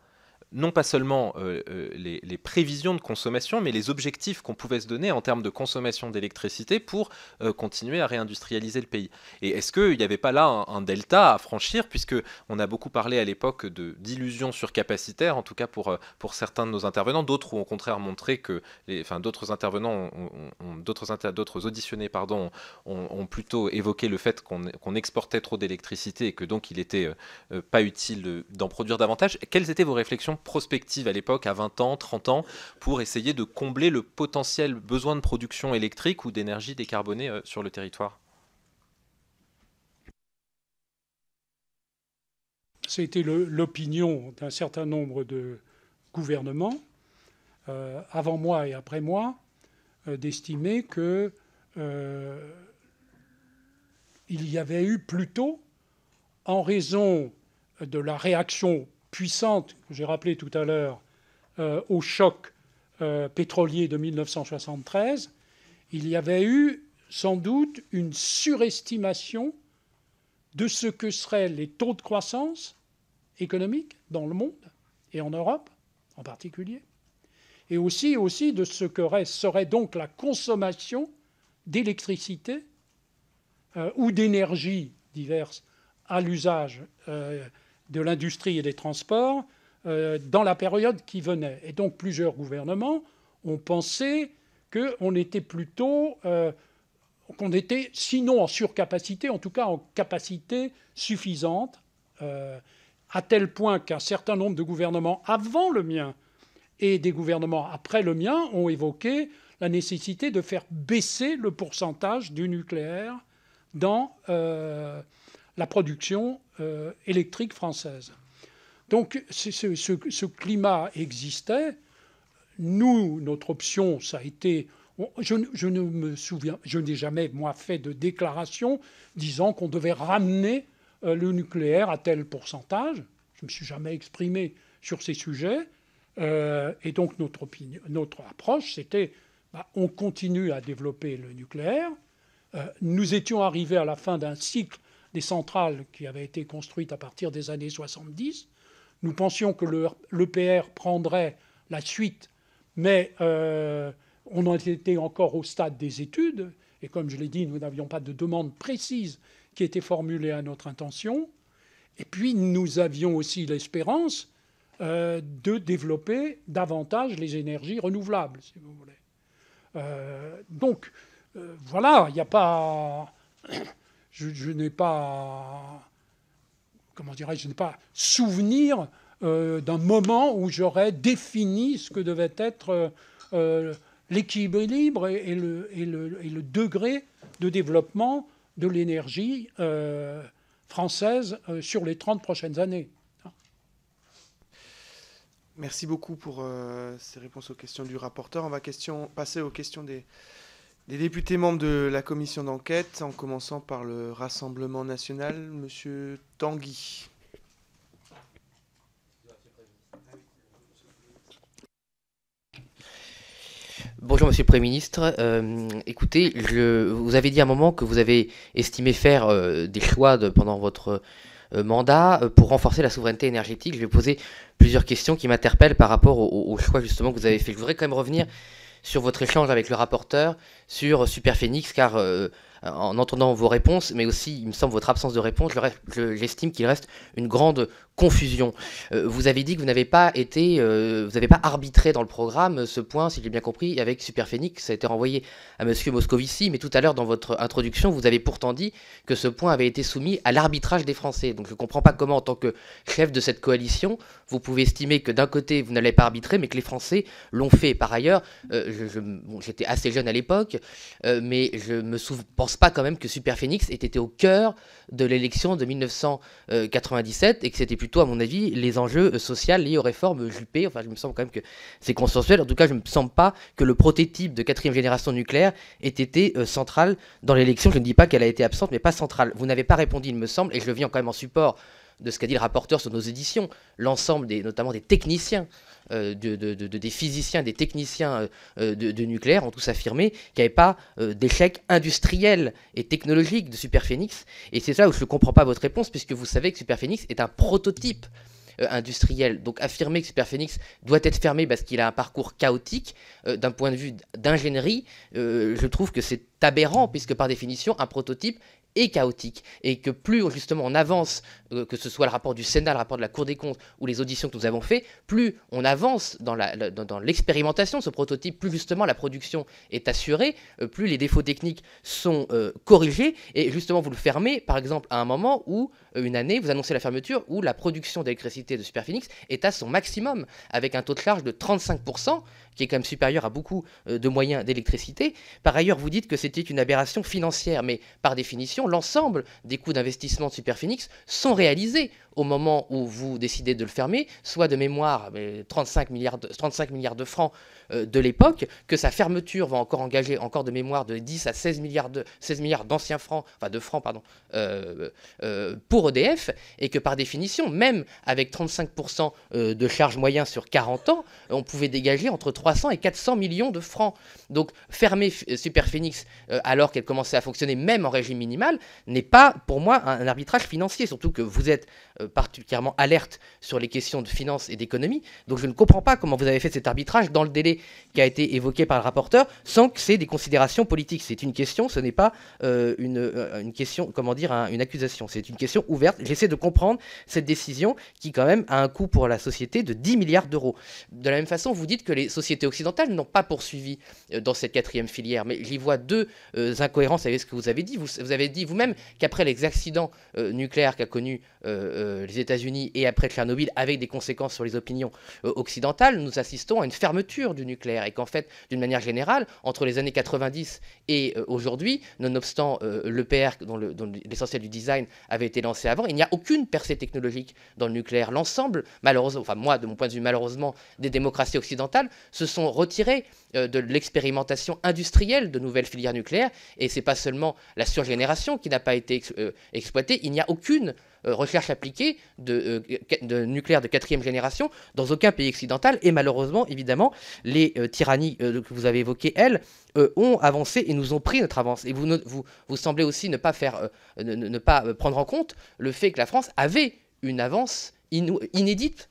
non pas seulement euh, euh, les, prévisions de consommation, mais les objectifs qu'on pouvait se donner en termes de consommation d'électricité pour euh, continuer à réindustrialiser le pays. Et est-ce qu'il n'y avait pas là un, delta à franchir, puisque on a beaucoup parlé à l'époque d'illusions surcapacitaires, en tout cas pour, pour certains de nos intervenants, d'autres ont au contraire montré que, les, enfin d'autres intervenants, d'autres auditionnés, pardon, ont, plutôt évoqué le fait qu'on exportait trop d'électricité et que donc il était pas utile d'en produire davantage. Quelles étaient vos réflexions prospective à l'époque, à 20 ans, 30 ans, pour essayer de combler le potentiel besoin de production électrique ou d'énergie décarbonée euh, sur le territoire C'était l'opinion d'un certain nombre de gouvernements, euh, avant moi et après moi, euh, d'estimer que il y avait eu plutôt, en raison de la réaction puissante que j'ai rappelé tout à l'heure euh, au choc euh, pétrolier de 1973, il y avait eu sans doute une surestimation de ce que seraient les taux de croissance économique dans le monde et en Europe en particulier, et aussi, aussi de ce que serait donc la consommation d'électricité euh, ou d'énergie diverses à l'usage de l'industrie et des transports euh, dans la période qui venait. Et donc plusieurs gouvernements ont pensé qu'on était plutôt, euh, qu'on était sinon en surcapacité, en tout cas en capacité suffisante, euh, à tel point qu'un certain nombre de gouvernements avant le mien et des gouvernements après le mien ont évoqué la nécessité de faire baisser le pourcentage du nucléaire dans, la production euh, électrique française. Donc ce, ce, climat existait. Nous, notre option, ça a été... Je, ne me souviens, je n'ai jamais, moi, fait de déclaration disant qu'on devait ramener euh, le nucléaire à tel pourcentage. Je ne me suis jamais exprimé sur ces sujets. Euh, et donc notre, opinion, notre approche, c'était bah, on continue à développer le nucléaire. nous étions arrivés à la fin d'un cycle des centrales qui avaient été construites à partir des années 70. Nous pensions que l'EPR prendrait la suite, mais euh, on en était encore au stade des études. Et comme je l'ai dit, nous n'avions pas de demande précise qui était formulée à notre intention. Et puis nous avions aussi l'espérance euh, de développer davantage les énergies renouvelables, si vous voulez. Euh, donc voilà, il n'y a pas je, n'ai pas, comment dirais-je, n'ai pas souvenir euh, d'un moment où j'aurais défini ce que devait être euh, euh, l'équilibre libre et, le, degré de développement de l'énergie française sur les 30 prochaines années. Merci beaucoup pour ces réponses aux questions du rapporteur. On va question, passer aux questions des, les députés membres de la commission d'enquête, en commençant par le Rassemblement national, Monsieur Tanguy. Bonjour Monsieur le Premier ministre. Euh, écoutez, je, vous avez dit à un moment que vous avez estimé faire euh, des choix pendant votre euh, mandat pour renforcer la souveraineté énergétique. Je vais poser plusieurs questions qui m'interpellent par rapport aux choix justement que vous avez fait. Je voudrais quand même revenir sur votre échange avec le rapporteur sur Super Phoenix, car euh, en entendant vos réponses, mais aussi, il me semble, votre absence de réponse, j'estime qu'il reste une grande confusion. Euh, vous avez dit que vous n'avez pas été, euh, vous n'avez pas arbitré dans le programme ce point, si j'ai bien compris, avec Superphénix, ça a été renvoyé à M. Moscovici, mais tout à l'heure dans votre introduction, vous avez pourtant dit que ce point avait été soumis à l'arbitrage des Français. Donc je ne comprends pas comment, en tant que chef de cette coalition, vous pouvez estimer que d'un côté vous n'allez pas arbitrer, mais que les Français l'ont fait. Par ailleurs, euh, j'étais assez jeune à l'époque, mais je me souviens pas quand même que Superphénix était ait été au cœur de l'élection de 1997 et que c'était plutôt, à mon avis, les enjeux euh, sociaux liés aux réformes Juppé. Enfin, je me sens quand même que c'est consensuel. En tout cas, je ne me sens pas que le prototype de quatrième génération nucléaire ait été euh, central dans l'élection. Je ne dis pas qu'elle a été absente, mais pas centrale. Vous n'avez pas répondu, il me semble, et je le viens quand même en support de ce qu'a dit le rapporteur sur nos éditions, l'ensemble des, notamment des techniciens euh, de, des physiciens, des techniciens euh, euh, de, nucléaire ont tous affirmé qu'il n'y avait pas d'échec industriel et technologique de Superphénix. Et c'est ça où je ne comprends pas votre réponse, puisque vous savez que Superphénix est un prototype industriel. Donc affirmer que Superphénix doit être fermé parce qu'il a un parcours chaotique, d'un point de vue d'ingénierie, je trouve que c'est aberrant, puisque par définition, un prototype est chaotique, et que plus justement on avance, euh, que ce soit le rapport du Sénat, le rapport de la Cour des comptes ou les auditions que nous avons faites, plus on avance dans, l'expérimentation, dans, ce prototype, plus justement la production est assurée, euh, plus les défauts techniques sont euh, corrigés, et justement vous le fermez par exemple à un moment où une année, vous annoncez la fermeture où la production d'électricité de Superphénix est à son maximum, avec un taux de charge de 35%, qui est quand même supérieur à beaucoup euh, de moyens d'électricité. Par ailleurs, vous dites que c'était une aberration financière, mais par définition, l'ensemble des coûts d'investissement de Superphénix sont réalisés au moment où vous décidez de le fermer, soit de mémoire 35 euh, milliards de, 35 milliards de francs euh, de l'époque, que sa fermeture va encore engager encore de mémoire de 10 à 16 milliards de d'anciens francs, enfin de francs pardon, pour et que par définition, même avec 35% euh, de charge moyen sur 40 ans, on pouvait dégager entre 300 et 400 millions de francs. Donc fermer Superphénix euh, alors qu'elle commençait à fonctionner même en régime minimal n'est pas pour moi un arbitrage financier, surtout que vous êtes euh, particulièrement alerte sur les questions de finances et d'économie. Donc je ne comprends pas comment vous avez fait cet arbitrage dans le délai qui a été évoqué par le rapporteur sans que c'est des considérations politiques. C'est une question, ce n'est pas une, question, comment dire, une accusation. C'est une question où ouverte. J'essaie de comprendre cette décision qui, quand même, a un coût pour la société de 10 milliards d'euros. De la même façon, vous dites que les sociétés occidentales n'ont pas poursuivi euh, dans cette quatrième filière, mais j'y vois deux euh, incohérences avec ce que vous avez dit. Vous, avez dit vous-même qu'après les accidents euh, nucléaires qu'a connus les États-Unis et après Tchernobyl, avec des conséquences sur les opinions occidentales, nous assistons à une fermeture du nucléaire et qu'en fait, d'une manière générale, entre les années 90 et aujourd'hui, nonobstant l'EPR dont l'essentiel du design avait été lancé avant. Il n'y a aucune percée technologique dans le nucléaire. L'ensemble, malheureusement, enfin moi, de mon point de vue, malheureusement, des démocraties occidentales se sont retirées euh, de l'expérimentation industrielle de nouvelles filières nucléaires. Et c'est pas seulement la surgénération qui n'a pas été euh, exploitée. Il n'y a aucune euh, recherche appliquée euh, de, nucléaire de quatrième génération dans aucun pays occidental. Et malheureusement, évidemment, les euh, tyrannies que vous avez évoquées, elles, ont avancé et nous ont pris notre avance. Et vous, semblez aussi ne pas, faire, ne pas prendre en compte le fait que la France avait une avance inédite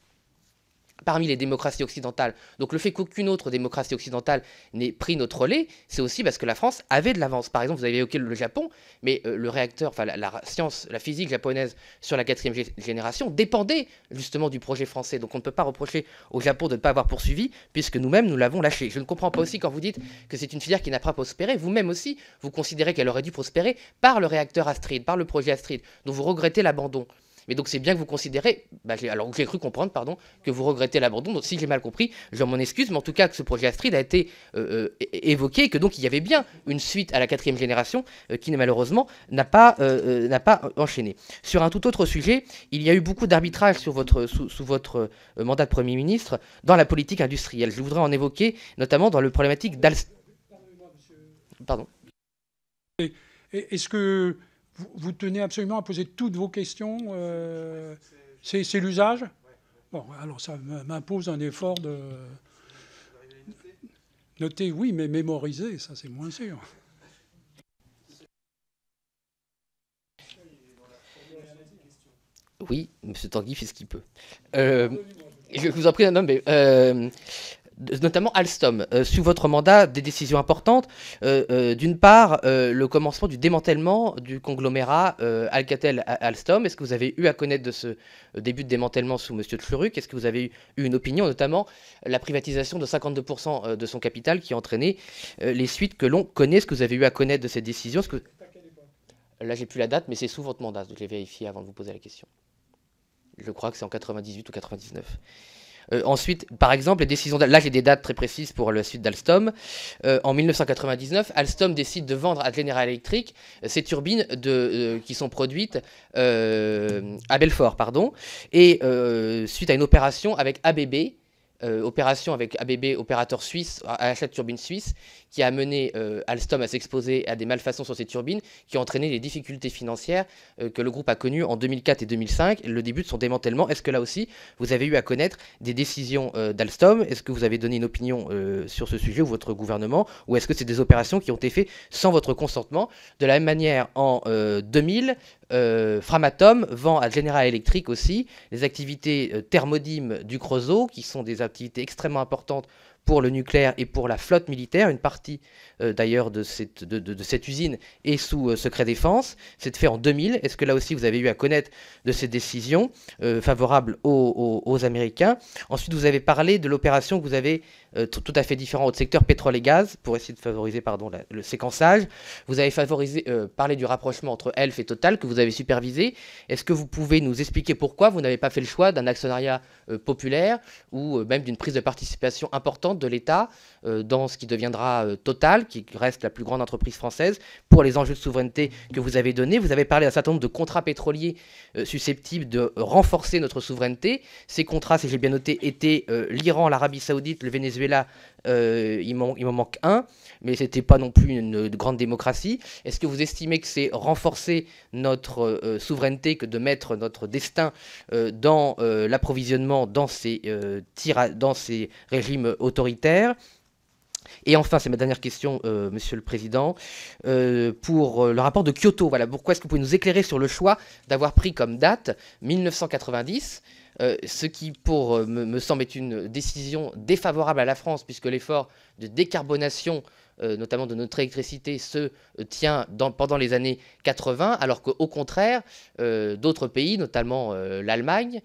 parmi les démocraties occidentales. Donc le fait qu'aucune autre démocratie occidentale n'ait pris notre relais, c'est aussi parce que la France avait de l'avance. Par exemple, vous avez évoqué le Japon, mais euh, le réacteur, enfin la, science, la physique japonaise sur la quatrième génération dépendait justement du projet français. Donc on ne peut pas reprocher au Japon de ne pas avoir poursuivi, puisque nous-mêmes, nous l'avons lâché. Je ne comprends pas aussi quand vous dites que c'est une filière qui n'a pas prospéré. Vous-même aussi, vous considérez qu'elle aurait dû prospérer par le réacteur Astrid, par le projet Astrid, dont vous regrettez l'abandon. Mais donc c'est bien que vous considérez, bah, alors que j'ai cru comprendre, pardon, que vous regrettez l'abandon. Donc si j'ai mal compris, je m'en excuse, mais en tout cas que ce projet Astrid a été euh, euh, évoqué et que donc il y avait bien une suite à la quatrième génération euh, qui malheureusement n'a pas, pas enchaîné. Sur un tout autre sujet, il y a eu beaucoup d'arbitrage sous votre, votre mandat de Premier ministre dans la politique industrielle. Je voudrais en évoquer notamment dans le problématique d'Alstom. Pardon. Est-ce que vous, tenez absolument à poser toutes vos questions euh, C'est l'usage Bon, alors ça m'impose un effort de. Noter, oui, mais mémoriser, ça c'est moins sûr. Oui, M. Tanguy fait ce qu'il peut. Euh, je vous en prie, madame. mais euh, notamment Alstom, euh, sous votre mandat, des décisions importantes. Euh, euh, d'une part, le commencement du démantèlement du conglomérat Alcatel-Alstom. Est-ce que vous avez eu à connaître de ce début de démantèlement sous M. Tluruc Est-ce que vous avez eu une opinion, notamment la privatisation de 52% de son capital qui a entraîné les suites que l'on connaît Est-ce que vous avez eu à connaître de cette décision -ce que... Là, j'ai plus la date, mais c'est sous votre mandat, je l'ai vérifié avant de vous poser la question. Je crois que c'est en 98 ou 99. Euh, ensuite, par exemple, les décisions. Là, j'ai des dates très précises pour la suite d'Alstom. Euh, en 1999, Alstom décide de vendre à General Electric ses euh, turbines qui sont produites à Belfort, pardon, et suite à une opération avec ABB. opération avec ABB, opérateur suisse, achat de turbine suisse, qui a amené euh, Alstom à s'exposer à des malfaçons sur ses turbines, qui ont entraîné les difficultés financières euh, que le groupe a connues en 2004 et 2005, le début de son démantèlement. Est-ce que là aussi, vous avez eu à connaître des décisions euh, d'Alstom Est-ce que vous avez donné une opinion sur ce sujet ou votre gouvernement Ou est-ce que c'est des opérations qui ont été faites sans votre consentement De la même manière, en 2000, Framatom vend à General Electric aussi les activités thermodymes du Creusot, qui sont des activités extrêmement importantes pour le nucléaire et pour la flotte militaire. Une partie euh, d'ailleurs de cette, usine est sous euh, secret défense. C'est fait en 2000. Est-ce que là aussi vous avez eu à connaître de ces décisions euh, favorables aux, Américains Ensuite, vous avez parlé de l'opération que vous avez tout à fait différente au secteur pétrole et gaz pour essayer de favoriser pardon, le séquençage. Vous avez favorisé, parlé du rapprochement entre ELF et Total que vous avez supervisé. Est-ce que vous pouvez nous expliquer pourquoi vous n'avez pas fait le choix d'un actionnariat populaire ou même d'une prise de participation importante de l'État euh, dans ce qui deviendra euh, Total, qui reste la plus grande entreprise française, pour les enjeux de souveraineté que vous avez donnés. Vous avez parlé d'un certain nombre de contrats pétroliers euh, susceptibles de renforcer notre souveraineté. Ces contrats, si j'ai bien noté, étaient l'Iran, l'Arabie saoudite, le Venezuela, il m'en manque un, mais ce n'était pas non plus une grande démocratie. Est-ce que vous estimez que c'est renforcer notre souveraineté que de mettre notre destin dans l'approvisionnement dans ces, dans ces régimes autoritaires et enfin, c'est ma dernière question, euh, Monsieur le Président, euh, pour euh, le rapport de Kyoto. Voilà, pourquoi est-ce que vous pouvez nous éclairer sur le choix d'avoir pris comme date 1990 ce qui, pour me, semble, est une décision défavorable à la France, puisque l'effort de décarbonation, notamment de notre électricité, se tient pendant les années 80, alors qu'au contraire, d'autres pays, notamment l'Allemagne,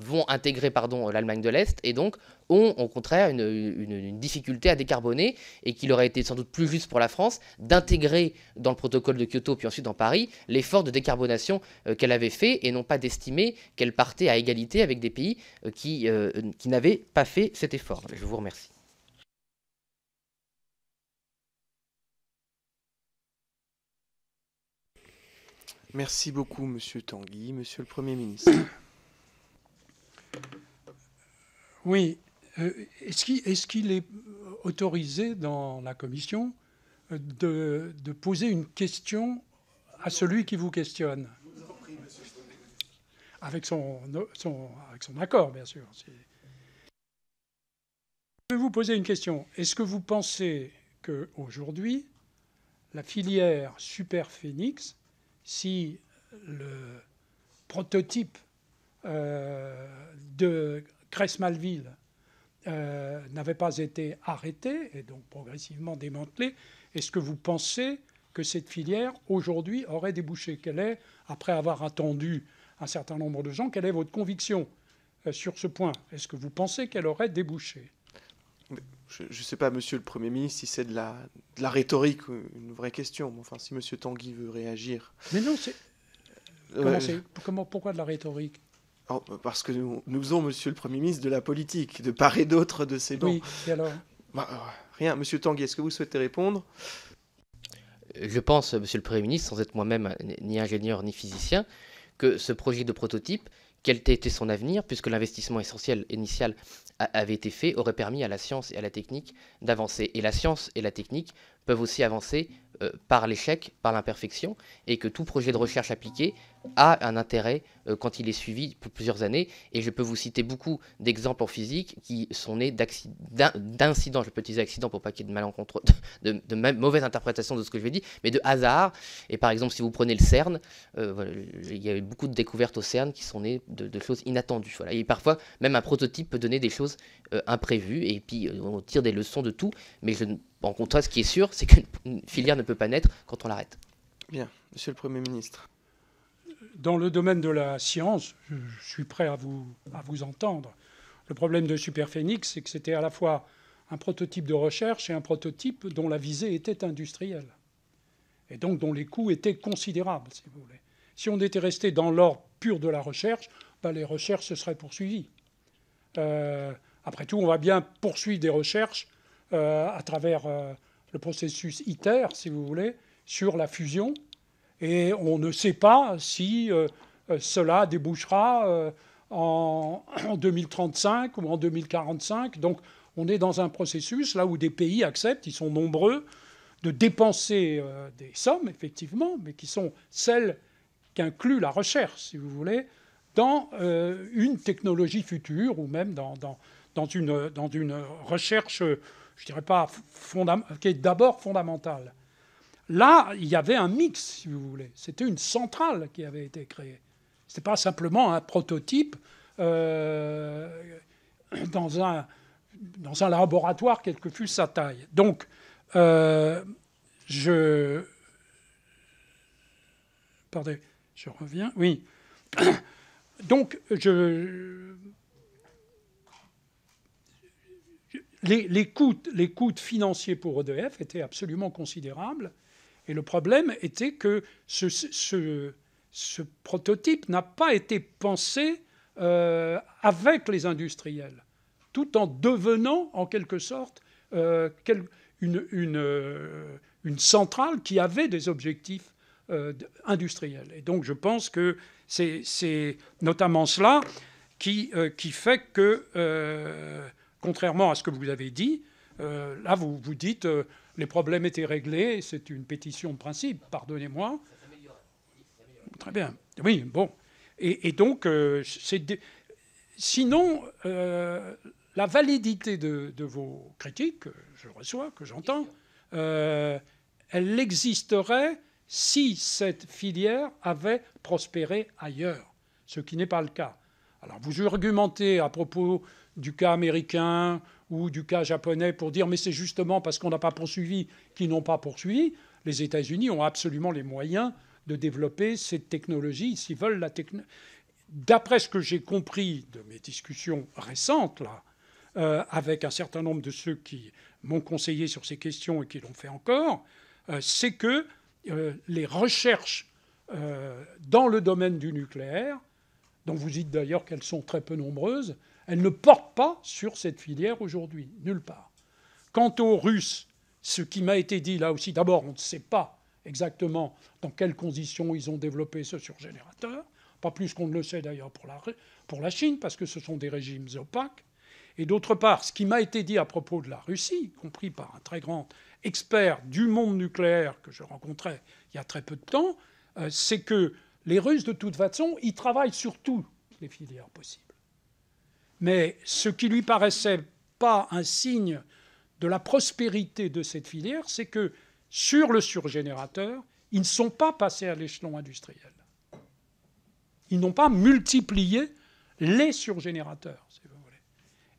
vont intégrer pardon, l'Allemagne de l'Est et donc ont au contraire une, difficulté à décarboner et qu'il aurait été sans doute plus juste pour la France d'intégrer dans le protocole de Kyoto puis ensuite dans Paris l'effort de décarbonation euh, qu'elle avait fait et non pas d'estimer qu'elle partait à égalité avec des pays euh, qui, euh, qui n'avaient pas fait cet effort. Je vous remercie. Merci beaucoup, Monsieur Tanguy, Monsieur le Premier ministre. Oui. Euh, est-ce qu'il est, autorisé dans la commission euh, de, poser une question à celui qui vous questionne avec son, son, avec son accord, bien sûr. Je vais vous poser une question. Est-ce que vous pensez qu'aujourd'hui, la filière Super Phoenix, si le prototype euh, de Cresse-Malville euh, n'avait pas été arrêtée et donc progressivement démantelée, est-ce que vous pensez que cette filière, aujourd'hui, aurait débouché Quelle est, après avoir attendu un certain nombre de gens, quelle est votre conviction euh, sur ce point Est-ce que vous pensez qu'elle aurait débouché je ne sais pas, monsieur le Premier ministre, si c'est de la, rhétorique ou une vraie question. Enfin, si monsieur Tanguy veut réagir. Mais non, c'est. Euh, comment, pourquoi de la rhétorique Oh, parce que nous, faisons, monsieur le Premier ministre, de la politique, de part et d'autre de ces bancs. Bah, euh, rien. Monsieur Tanguy, est-ce que vous souhaitez répondre Je pense, monsieur le Premier ministre, sans être moi-même ni ingénieur ni physicien, que ce projet de prototype, quel était son avenir, puisque l'investissement essentiel initial avait été fait, aurait permis à la science et à la technique d'avancer. Et la science et la technique peuvent aussi avancer euh, par l'échec, par l'imperfection, et que tout projet de recherche appliqué a un intérêt euh, quand il est suivi pour plusieurs années. Et je peux vous citer beaucoup d'exemples en physique qui sont nés d'incidents, je peux utiliser accident pour pas qu'il y ait de malencontre, de, de, de mauvaise interprétation de ce que je vais dire, mais de hasard. Et par exemple, si vous prenez le CERN, euh, il y a eu beaucoup de découvertes au CERN qui sont nées de, choses inattendues. Voilà. Et parfois, même un prototype peut donner des choses euh, imprévues, et puis on tire des leçons de tout. Mais je, contre contraste, ce qui est sûr, c'est qu'une filière ne peut pas naître quand on l'arrête. Bien, monsieur le Premier ministre dans le domaine de la science, je, suis prêt à vous, entendre. Le problème de Superphénix, c'est que c'était à la fois un prototype de recherche et un prototype dont la visée était industrielle, et donc dont les coûts étaient considérables, si vous voulez. Si on était resté dans l'ordre pur de la recherche, ben, les recherches se seraient poursuivies. Euh, après tout, on va bien poursuivre des recherches euh, à travers euh, le processus ITER, si vous voulez, sur la fusion, et on ne sait pas si euh, euh, cela débouchera euh, en, 2035 ou en 2045. Donc on est dans un processus là où des pays acceptent, ils sont nombreux, de dépenser des sommes, effectivement, mais qui sont celles qu'inclut la recherche, si vous voulez, dans une technologie future ou même dans, une, recherche, je dirais pas, qui est d'abord fondamentale. Là, il y avait un mix, si vous voulez. C'était une centrale qui avait été créée. Ce n'était pas simplement un prototype euh, dans, un, laboratoire, quelle que fût sa taille. Donc, euh, je... Pardon, je reviens. Oui. Donc, je... Les, les, coûts, les coûts financiers pour EDF étaient absolument considérables. Et le problème était que ce, prototype n'a pas été pensé euh, avec les industriels, tout en devenant en quelque sorte euh, euh, une, centrale qui avait des objectifs industriels. Et donc je pense que c'est notamment cela qui, qui fait que, contrairement à ce que vous avez dit, là vous vous dites les problèmes étaient réglés, c'est une pétition de principe, pardonnez-moi. Très bien. Oui, bon. Et, donc, euh, sinon, euh, la validité de, vos critiques, que je reçois, que j'entends, euh, elle existerait si cette filière avait prospéré ailleurs, ce qui n'est pas le cas. Alors, vous argumentez à propos du cas américain, ou du cas japonais pour dire mais c'est justement parce qu'on n'a pas poursuivi qu'ils n'ont pas poursuivi, les États-Unis ont absolument les moyens de développer cette technologie s'ils veulent la technologie. D'après ce que j'ai compris de mes discussions récentes là, euh, avec un certain nombre de ceux qui m'ont conseillé sur ces questions et qui l'ont fait encore, euh, c'est que euh, les recherches dans le domaine du nucléaire, dont vous dites d'ailleurs qu'elles sont très peu nombreuses, elle ne porte pas sur cette filière aujourd'hui, nulle part. Quant aux Russes, ce qui m'a été dit là aussi, d'abord, on ne sait pas exactement dans quelles conditions ils ont développé ce surgénérateur, pas plus qu'on ne le sait d'ailleurs pour la, pour la Chine, parce que ce sont des régimes opaques. Et d'autre part, ce qui m'a été dit à propos de la Russie, compris par un très grand expert du monde nucléaire que je rencontrais il y a très peu de temps, euh, c'est que les Russes, de toute façon, ils travaillent sur toutes les filières possibles. Mais ce qui lui paraissait pas un signe de la prospérité de cette filière, c'est que sur le surgénérateur, ils ne sont pas passés à l'échelon industriel. Ils n'ont pas multiplié les surgénérateurs, si vous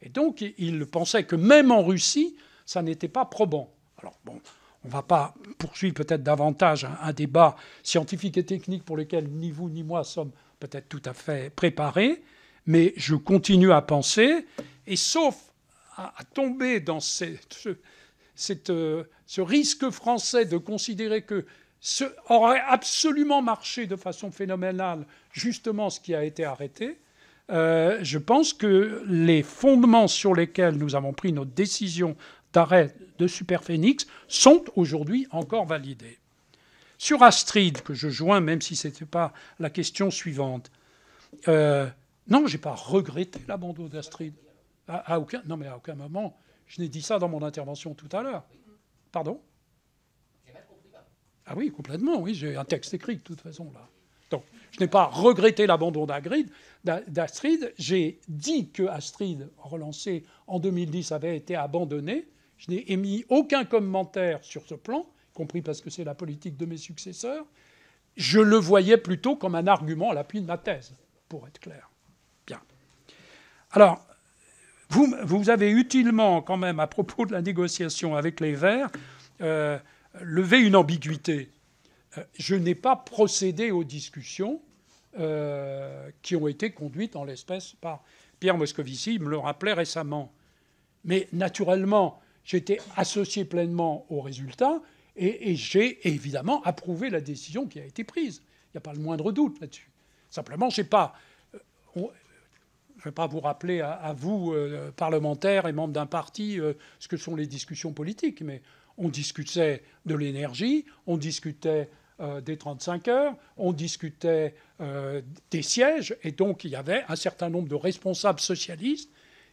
Et donc, ils pensaient que même en Russie, ça n'était pas probant. Alors, bon, on ne va pas poursuivre peut-être davantage un, débat scientifique et technique pour lequel ni vous ni moi sommes peut-être tout à fait préparés, mais je continue à penser, et sauf à, tomber dans cette, ce, euh, ce risque français de considérer que ce aurait absolument marché de façon phénoménale, justement ce qui a été arrêté, euh, je pense que les fondements sur lesquels nous avons pris notre décision d'arrêt de Superphénix sont aujourd'hui encore validés. Sur Astrid, que je joins, même si ce n'était pas la question suivante, euh, non, n'ai pas regretté l'abandon d'Astrid. À, aucun, non, mais à aucun moment, je n'ai dit ça dans mon intervention tout à l'heure. Pardon Ah oui, complètement, oui, j'ai un texte écrit de toute façon là. Donc, je n'ai pas regretté l'abandon d'Astrid. J'ai dit que Astrid, relancée en 2010, avait été abandonnée. Je n'ai émis aucun commentaire sur ce plan, y compris parce que c'est la politique de mes successeurs. Je le voyais plutôt comme un argument à l'appui de ma thèse, pour être clair. Alors, vous, avez utilement, quand même, à propos de la négociation avec les Verts, euh, levé une ambiguïté. Euh, je n'ai pas procédé aux discussions euh, qui ont été conduites, en l'espèce, par Pierre Moscovici. Il me le rappelait récemment. Mais naturellement, j'étais associé pleinement au résultat et, j'ai évidemment approuvé la décision qui a été prise. Il n'y a pas le moindre doute là-dessus. Simplement, je sais pas je ne vais pas vous rappeler à, vous, euh, parlementaires et membres d'un parti, euh, ce que sont les discussions politiques, mais on discutait de l'énergie, on discutait euh, des 35 heures, on discutait des sièges, et donc il y avait un certain nombre de responsables socialistes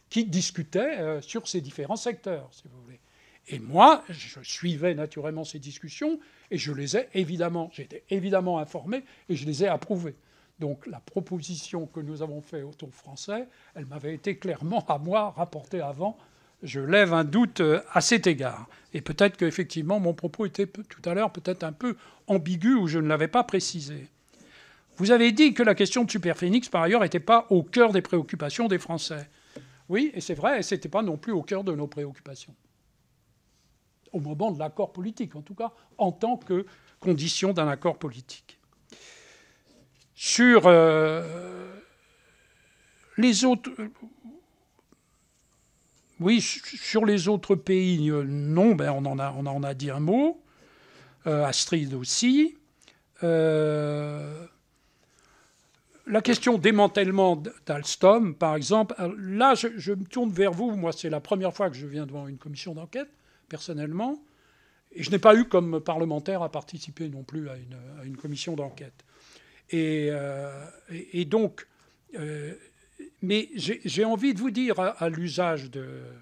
qui discutaient sur ces différents secteurs, si vous voulez. Et moi, je suivais naturellement ces discussions, et je les ai évidemment, j'étais évidemment informé, et je les ai approuvées. Donc la proposition que nous avons faite au français, elle m'avait été clairement à moi rapportée avant. Je lève un doute euh, à cet égard. Et peut-être qu'effectivement, mon propos était tout à l'heure peut-être un peu ambigu ou je ne l'avais pas précisé. Vous avez dit que la question de Superphénix, par ailleurs, n'était pas au cœur des préoccupations des Français. Oui, et c'est vrai, et ce n'était pas non plus au cœur de nos préoccupations. Au moment de l'accord politique, en tout cas, en tant que condition d'un accord politique sur euh, les autres. Oui, sur les autres pays, euh, non, ben, on, en a, on en a dit un mot. Euh, Astrid aussi. la question démantèlement d'Alstom, par exemple, là, je, me tourne vers vous. Moi, c'est la première fois que je viens devant une commission d'enquête, personnellement. Et je n'ai pas eu, comme parlementaire, à participer non plus à une commission d'enquête. Euh, et, donc, euh, mais j'ai envie de vous dire à, l'usage euh,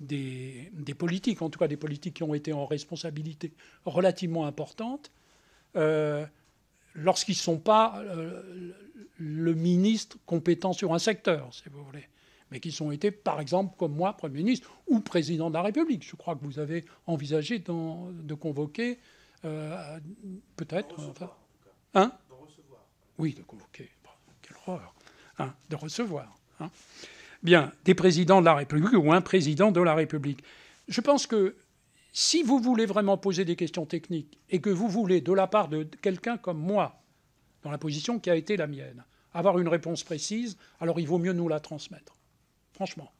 des, politiques, en tout cas des politiques qui ont été en responsabilité relativement importante, lorsqu'ils ne sont pas le ministre compétent sur un secteur, si vous voulez, mais qui sont été, par exemple, comme moi, Premier ministre ou Président de la République. Je crois que vous avez envisagé de convoquer, peut-être, Hein? de recevoir. Oui, de convoquer. quelle horreur. Hein? de recevoir. Hein. Bien, des présidents de la République ou un président de la République. Je pense que si vous voulez vraiment poser des questions techniques et que vous voulez, de la part de quelqu'un comme moi, dans la position qui a été la mienne, avoir une réponse précise, alors il vaut mieux nous la transmettre. Franchement.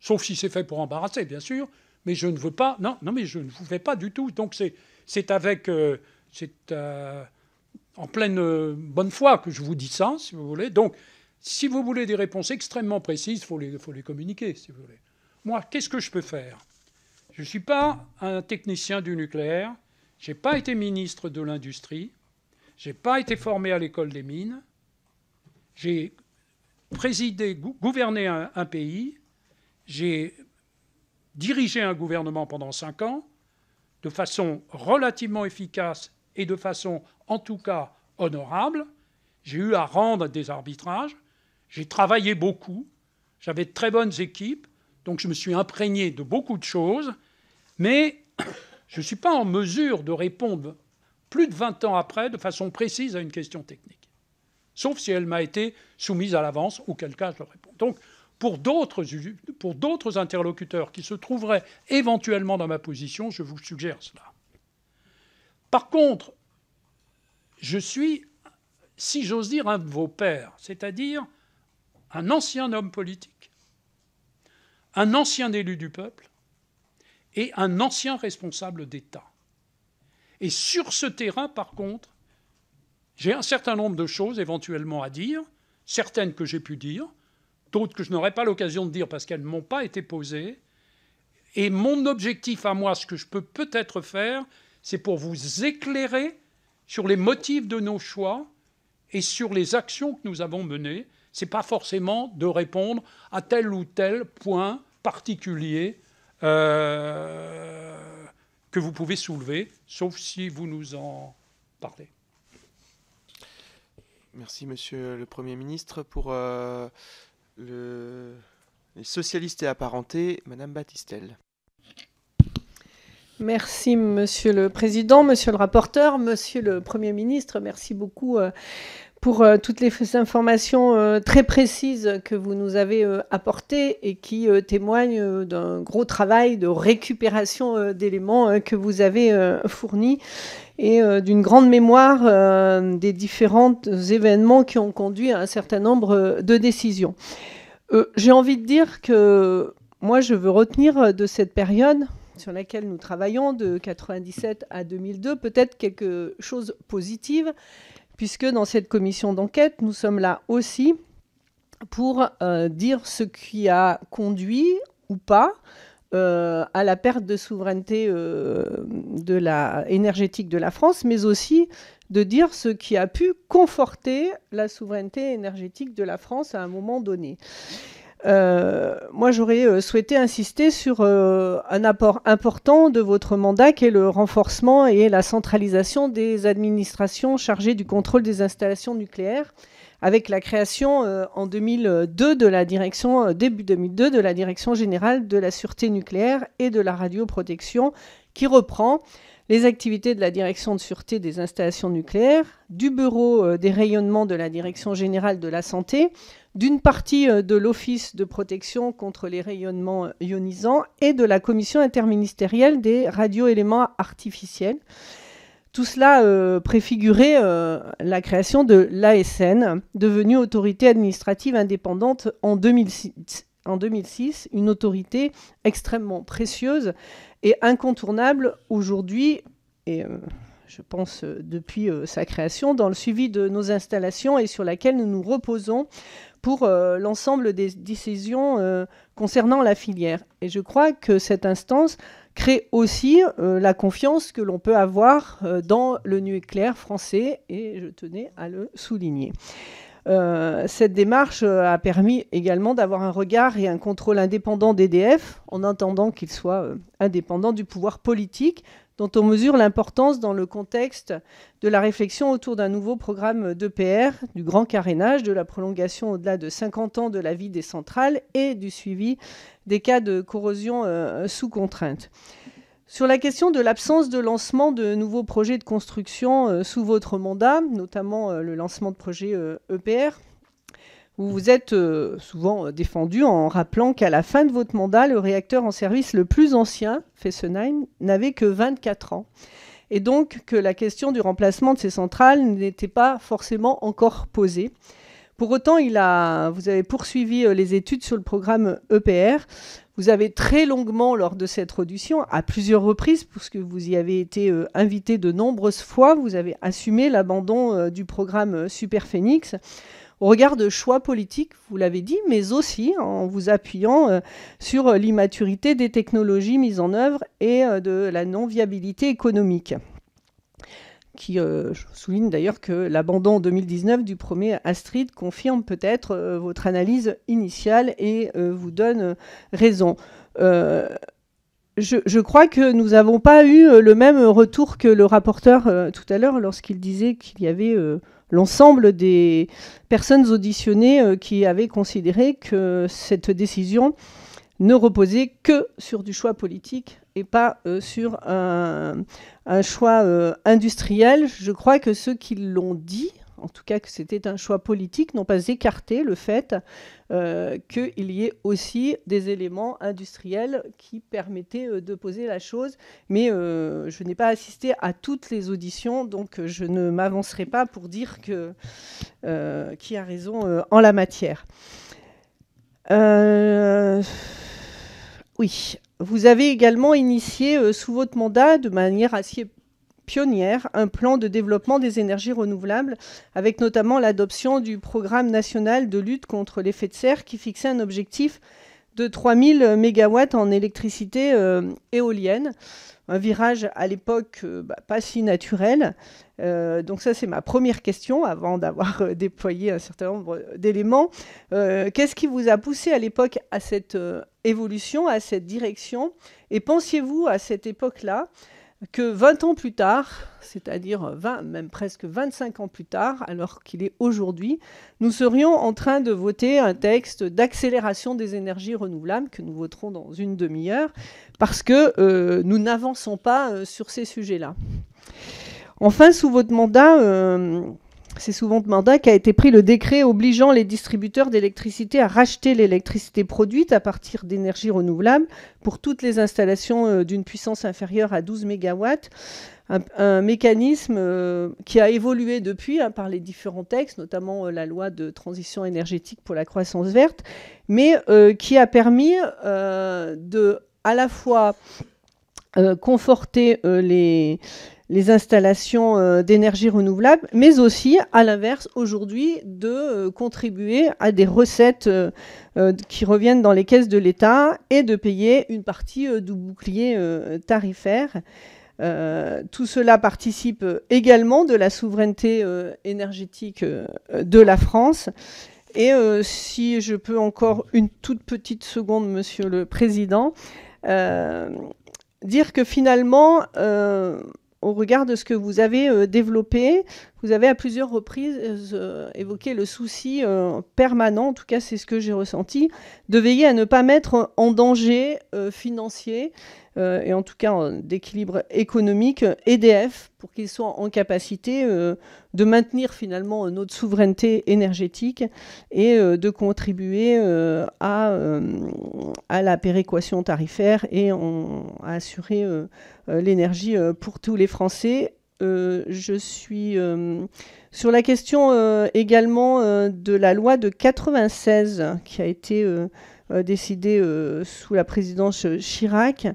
Sauf si c'est fait pour embarrasser, bien sûr, mais je ne veux pas. Non, non, mais je ne vous fais pas du tout. Donc c'est avec. Euh, c'est, euh, en pleine euh, bonne foi que je vous dis ça, si vous voulez. Donc, si vous voulez des réponses extrêmement précises, il faut les, communiquer, si vous voulez. Moi, qu'est-ce que je peux faire Je ne suis pas un technicien du nucléaire, je n'ai pas été ministre de l'Industrie, je n'ai pas été formé à l'école des mines, j'ai présidé, gouverné un pays, j'ai dirigé un gouvernement pendant cinq ans de façon relativement efficace et de façon en tout cas honorable. J'ai eu à rendre des arbitrages, j'ai travaillé beaucoup, j'avais de très bonnes équipes, donc je me suis imprégné de beaucoup de choses, mais je ne suis pas en mesure de répondre plus de 20 ans après de façon précise à une question technique, sauf si elle m'a été soumise à l'avance, auquel cas je le réponds. Donc, pour d'autres interlocuteurs qui se trouveraient éventuellement dans ma position, je vous suggère cela. Par contre, je suis, si j'ose dire, un de vos pères, c'est-à-dire un ancien homme politique, un ancien élu du peuple et un ancien responsable d'État. Et sur ce terrain, par contre, j'ai un certain nombre de choses éventuellement à dire, certaines que j'ai pu dire, d'autres que je n'aurai pas l'occasion de dire parce qu'elles ne m'ont pas été posées. Et mon objectif à moi, ce que je peux peut-être faire, c'est pour vous éclairer sur les motifs de nos choix et sur les actions que nous avons menées. Ce n'est pas forcément de répondre à tel ou tel point particulier euh, que vous pouvez soulever, sauf si vous nous en parlez. Merci, Monsieur le Premier ministre. Pour euh, les socialistes et apparentés, Madame Battistel. Merci, Monsieur le Président, Monsieur le rapporteur, Monsieur le Premier ministre. Merci beaucoup euh, pour euh, toutes les informations euh, très précises que vous nous avez apportées et qui témoignent d'un gros travail de récupération d'éléments que vous avez fournis et d'une grande mémoire des différents événements qui ont conduit à un certain nombre de décisions. J'ai envie de dire que moi, je veux retenir de cette période sur laquelle nous travaillons de 1997 à 2002, peut-être quelque chose positif, puisque dans cette commission d'enquête, nous sommes là aussi pour euh, dire ce qui a conduit ou pas euh, à la perte de souveraineté euh, de la, énergétique de la France, mais aussi de dire ce qui a pu conforter la souveraineté énergétique de la France à un moment donné. Euh, moi, j'aurais euh, souhaité insister sur euh, un apport important de votre mandat qui est le renforcement et la centralisation des administrations chargées du contrôle des installations nucléaires avec la création en 2002 de la direction, début 2002, de la direction générale de la sûreté nucléaire et de la radioprotection qui reprend les activités de la direction de sûreté des installations nucléaires, du bureau euh, des rayonnements de la direction générale de la santé, d'une partie euh, de l'Office de protection contre les rayonnements euh, ionisants et de la commission interministérielle des radioéléments artificiels. Tout cela préfigurait la création de l'ASN, devenue autorité administrative indépendante en en 2006, une autorité extrêmement précieuse est incontournable aujourd'hui, et euh, je pense euh, depuis euh, sa création, dans le suivi de nos installations et sur laquelle nous nous reposons pour l'ensemble des décisions concernant la filière. Et je crois que cette instance crée aussi la confiance que l'on peut avoir dans le nucléaire français, et je tenais à le souligner. Euh, cette démarche euh, a permis également d'avoir un regard et un contrôle indépendant d'EDF, en attendant qu'il soit euh, indépendant du pouvoir politique, dont on mesure l'importance dans le contexte de la réflexion autour d'un nouveau programme d'EPR, du grand carénage, de la prolongation au-delà de 50 ans de la vie des centrales et du suivi des cas de corrosion sous contrainte. Sur la question de l'absence de lancement de nouveaux projets de construction euh, sous votre mandat, notamment euh, le lancement de projets EPR, euh, e vous vous êtes souvent défendu en rappelant qu'à la fin de votre mandat, le réacteur en service le plus ancien, Fessenheim, n'avait que 24 ans. Et donc que la question du remplacement de ces centrales n'était pas forcément encore posée. Pour autant, il a, vous avez poursuivi les études sur le programme EPR vous avez très longuement, lors de cette audition, à plusieurs reprises, puisque vous y avez été euh, invité de nombreuses fois, vous avez assumé l'abandon euh, du programme euh, Super Au regard de choix politiques, vous l'avez dit, mais aussi en vous appuyant sur l'immaturité des technologies mises en œuvre et de la non-viabilité économique qui euh, souligne d'ailleurs que l'abandon 2019 du premier Astrid confirme peut-être euh, votre analyse initiale et euh, vous donne raison. je, crois que nous n'avons pas eu le même retour que le rapporteur tout à l'heure lorsqu'il disait qu'il y avait l'ensemble des personnes auditionnées qui avaient considéré que cette décision ne reposer que sur du choix politique et pas euh, sur un, choix euh, industriel. Je crois que ceux qui l'ont dit, en tout cas que c'était un choix politique, n'ont pas écarté le fait euh, qu'il y ait aussi des éléments industriels qui permettaient de poser la chose. Mais je n'ai pas assisté à toutes les auditions, donc je ne m'avancerai pas pour dire que, qui a raison en la matière. Oui, vous avez également initié euh, sous votre mandat de manière assez pionnière un plan de développement des énergies renouvelables, avec notamment l'adoption du programme national de lutte contre l'effet de serre qui fixait un objectif de 3000 MW en électricité euh, éolienne. Un virage à l'époque euh, bah, pas si naturel. donc ça, c'est ma première question avant d'avoir déployé un certain nombre d'éléments. Qu'est-ce qui vous a poussé à l'époque à cette évolution, à cette direction. Et pensiez-vous à cette époque-là que 20 ans plus tard, c'est-à-dire 20, même presque 25 ans plus tard, alors qu'il est aujourd'hui, nous serions en train de voter un texte d'accélération des énergies renouvelables que nous voterons dans une demi-heure, parce que euh, nous n'avançons pas euh, sur ces sujets-là. Enfin, sous votre mandat, euh, c'est souvent de mandat qu'a été pris le décret obligeant les distributeurs d'électricité à racheter l'électricité produite à partir d'énergies renouvelables pour toutes les installations euh, d'une puissance inférieure à 12 MW. Un, mécanisme euh, qui a évolué depuis hein, par les différents textes, notamment euh, la loi de transition énergétique pour la croissance verte, mais qui a permis de à la fois conforter les les installations euh, d'énergie renouvelable, mais aussi, à l'inverse, aujourd'hui, de euh, contribuer à des recettes euh, qui reviennent dans les caisses de l'État et de payer une partie du bouclier tarifaire. tout cela participe également de la souveraineté énergétique de la France. Et si je peux encore une toute petite seconde, Monsieur le Président, dire que finalement, au regard de ce que vous avez euh, développé, vous avez à plusieurs reprises euh, évoqué le souci euh, permanent, en tout cas c'est ce que j'ai ressenti, de veiller à ne pas mettre en danger financier euh, et en tout cas d'équilibre économique, EDF, pour qu'ils soient en capacité euh, de maintenir finalement notre souveraineté énergétique et euh, de contribuer à, la péréquation tarifaire et à assurer l'énergie pour tous les Français je suis sur la question également de la loi de 96 qui a été décidée sous la présidence Chirac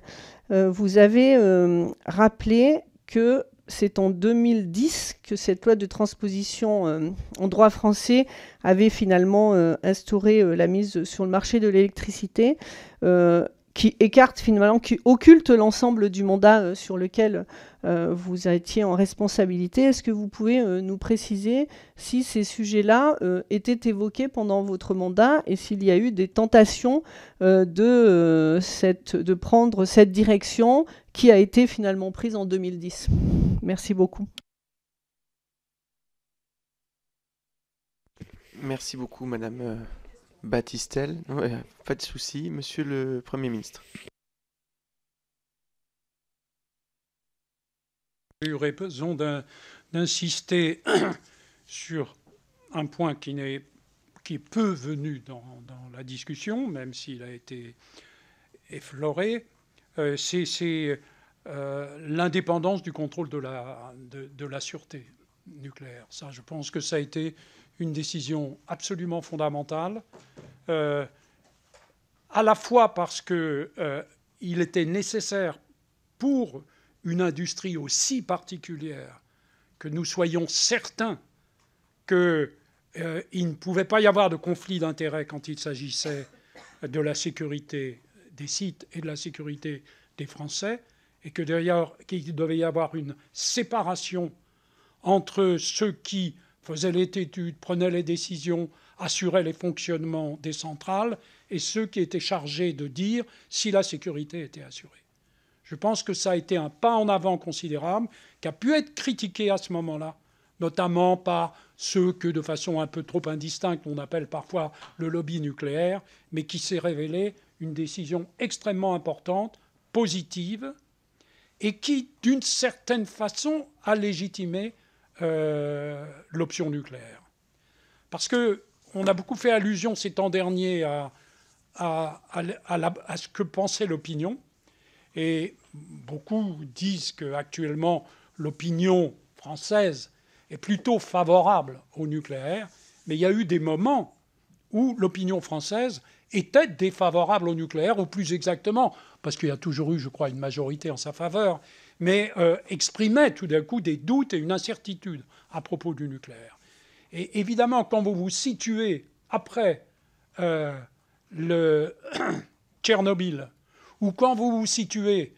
euh, vous avez euh, rappelé que c'est en 2010 que cette loi de transposition euh, en droit français avait finalement instauré la mise sur le marché de l'électricité qui écarte finalement, qui occulte l'ensemble du mandat euh, sur lequel euh, vous étiez en responsabilité. Est-ce que vous pouvez euh, nous préciser si ces sujets-là étaient évoqués pendant votre mandat et s'il y a eu des tentations de, cette, de prendre cette direction qui a été finalement prise en 2010 Merci beaucoup. Merci beaucoup, Madame Battistel, pas de souci, monsieur le Premier ministre. J'aurais besoin d'insister sur un point qui n'est qui est peu venu dans, la discussion, même s'il a été effleuré, euh, c'est euh, l'indépendance du contrôle de la, la sûreté nucléaire. Ça, je pense que ça a été une décision absolument fondamentale, euh, à la fois parce qu'il euh, était nécessaire pour une industrie aussi particulière que nous soyons certains qu'il euh, ne pouvait pas y avoir de conflit d'intérêts quand il s'agissait de la sécurité des sites et de la sécurité des Français, et que d'ailleurs qu'il devait y avoir une séparation entre ceux qui Faisaient les études, prenait les décisions, assuraient les fonctionnements des centrales et ceux qui étaient chargés de dire si la sécurité était assurée. Je pense que ça a été un pas en avant considérable qui a pu être critiqué à ce moment-là, notamment par ceux que, de façon un peu trop indistincte, on appelle parfois le lobby nucléaire, mais qui s'est révélé une décision extrêmement importante, positive, et qui, d'une certaine façon, a légitimé euh, l'option nucléaire. Parce que on a beaucoup fait allusion ces temps derniers à, à, à ce que pensait l'opinion. Et beaucoup disent qu'actuellement, l'opinion française est plutôt favorable au nucléaire. Mais il y a eu des moments où l'opinion française était défavorable au nucléaire, ou plus exactement, parce qu'il y a toujours eu, je crois, une majorité en sa faveur, mais euh, exprimait tout d'un coup des doutes et une incertitude à propos du nucléaire. Et évidemment, quand vous vous situez après euh, le Tchernobyl, ou quand vous vous situez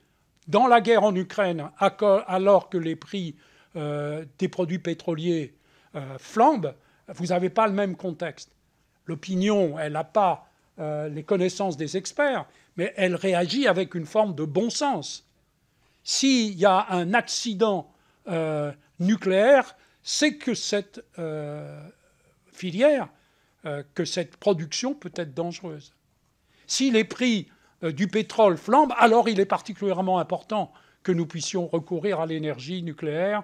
dans la guerre en Ukraine, alors que les prix euh, des produits pétroliers flambent, vous n'avez pas le même contexte. L'opinion, elle n'a pas les connaissances des experts, mais elle réagit avec une forme de bon sens s'il y a un accident euh, nucléaire, c'est que cette euh, filière, euh, que cette production peut être dangereuse. Si les prix du pétrole flambent, alors il est particulièrement important que nous puissions recourir à l'énergie nucléaire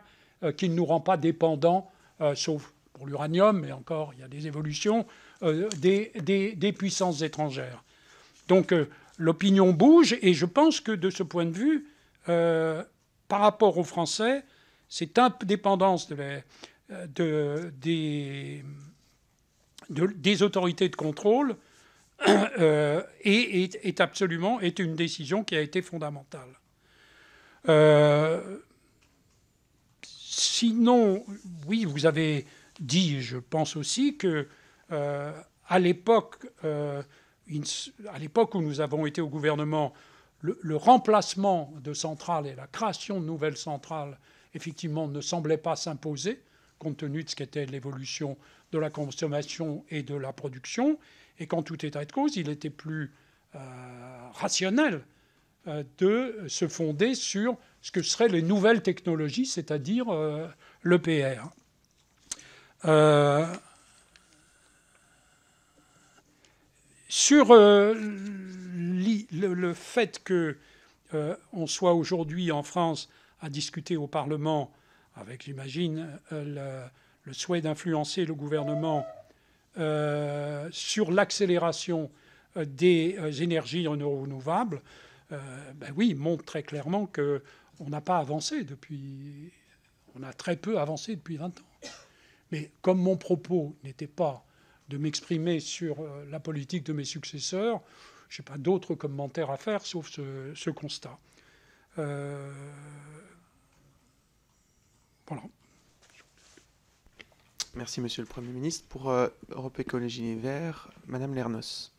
qui ne nous rend pas dépendants, sauf pour l'uranium, mais encore il y a des évolutions, des, puissances étrangères. Donc l'opinion bouge et je pense que de ce point de vue, euh, par rapport aux Français, cette indépendance euh, des, autorités de contrôle euh, est, absolument est une décision qui a été fondamentale. sinon, oui, vous avez dit, je pense aussi que à l'époque, à l'époque où nous avons été au gouvernement, le, remplacement de centrales et la création de nouvelles centrales, effectivement, ne semblait pas s'imposer, compte tenu de ce qu'était l'évolution de la consommation et de la production. Et qu'en tout état de cause, il était plus euh, rationnel euh, de se fonder sur ce que seraient les nouvelles technologies, c'est-à-dire euh, l'EPR. Sur euh, le, fait que euh, on soit aujourd'hui en France à discuter au Parlement, avec, j'imagine, euh, le, souhait d'influencer le gouvernement sur l'accélération des énergies renouvelables, ben oui, montre très clairement qu'on n'a pas avancé depuis. On a très peu avancé depuis 20 ans. Mais comme mon propos n'était pas de m'exprimer sur euh, la politique de mes successeurs. Je n'ai pas d'autres commentaires à faire sauf ce, constat. Euh, voilà. Merci, Monsieur le Premier ministre. Pour euh, Europe Écologie et Verts, Madame Lernos.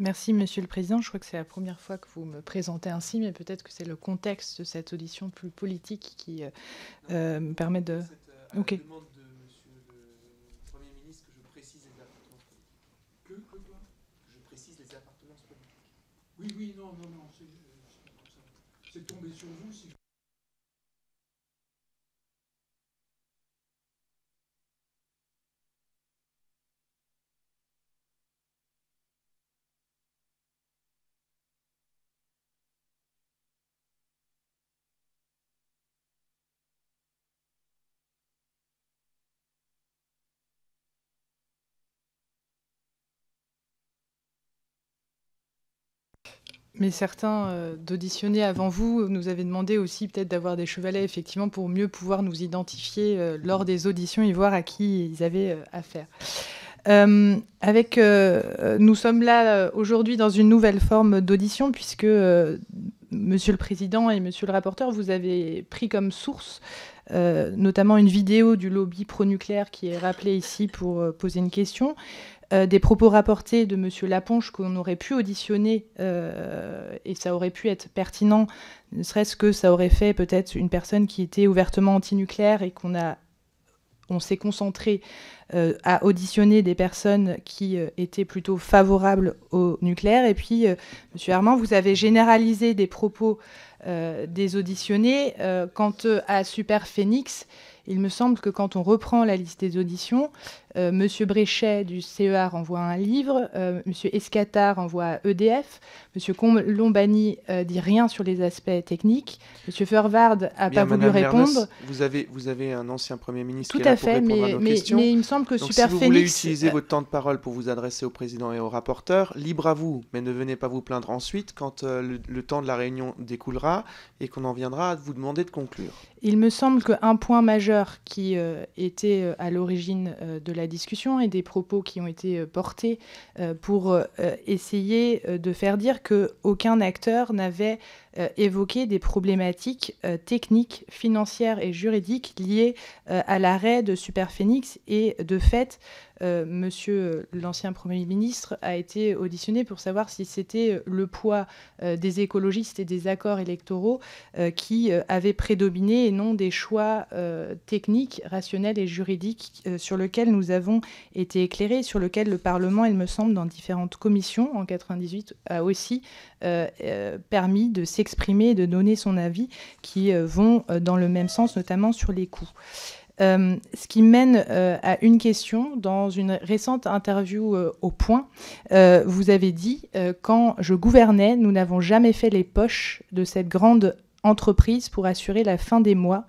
Merci, Monsieur le Président. Je crois que c'est la première fois que vous me présentez ainsi, mais peut-être que c'est le contexte de cette audition plus politique qui euh, me euh, permet de. À La demande de Monsieur le Premier ministre que je précise les appartenances politiques. Que, que quoi Je précise les appartenances politiques. Oui, oui, non, non, non, c'est euh, tombé sur vous. Si je... mais certains d'auditionner euh, d'auditionnés avant vous nous avaient demandé aussi peut-être d'avoir des chevalets, effectivement, pour mieux pouvoir nous identifier euh, lors des auditions et voir à qui ils avaient euh, affaire. avec, nous sommes là aujourd'hui dans une nouvelle forme d'audition, puisque Monsieur le Président et Monsieur le rapporteur, vous avez pris comme source notamment une vidéo du lobby pro-nucléaire qui est rappelée ici pour poser une question. Euh, des propos rapportés de M. Laponche qu'on aurait pu auditionner euh, et ça aurait pu être pertinent, ne serait-ce que ça aurait fait peut-être une personne qui était ouvertement anti-nucléaire et qu'on a on s'est concentré euh, à auditionner des personnes qui étaient plutôt favorables au nucléaire. Et puis, Monsieur Armand, vous avez généralisé des propos des auditionnés. quant à Superphénix, il me semble que quand on reprend la liste des auditions, euh, Monsieur Bréchet du CEA envoie un livre, euh, Monsieur Escatard envoie EDF, Monsieur Lombani euh, dit rien sur les aspects techniques, Monsieur Fervard n'a pas voulu répondre. vous avez, vous avez un ancien Premier ministre qui à là fait, pour à nos mais, mais il me semble que si vous voulez utiliser votre temps de parole pour vous adresser au Président et au rapporteur, libre à vous, mais ne venez pas vous plaindre ensuite quand le, temps de la réunion découlera et qu'on en viendra à vous demander de conclure. Il me semble qu'un point majeur qui était à l'origine de la discussion et des propos qui ont été euh, portés euh, pour euh, essayer de faire dire que aucun acteur n'avait évoqué des problématiques techniques, financières et juridiques liées à l'arrêt de Superphénix et de fait euh, monsieur euh, l'ancien Premier ministre a été auditionné pour savoir si c'était euh, le poids des écologistes et des accords électoraux qui avaient prédominé et non des choix techniques, rationnels et juridiques sur lesquels nous avons été éclairés, sur lesquels le Parlement, il me semble, dans différentes commissions en 98, a aussi permis de s'exprimer et de donner son avis qui vont dans le même sens, notamment sur les coûts. Euh, ce qui mène euh, à une question. Dans une récente interview euh, au Point, vous avez dit Quand je gouvernais, nous n'avons jamais fait les poches de cette grande entreprise pour assurer la fin des mois.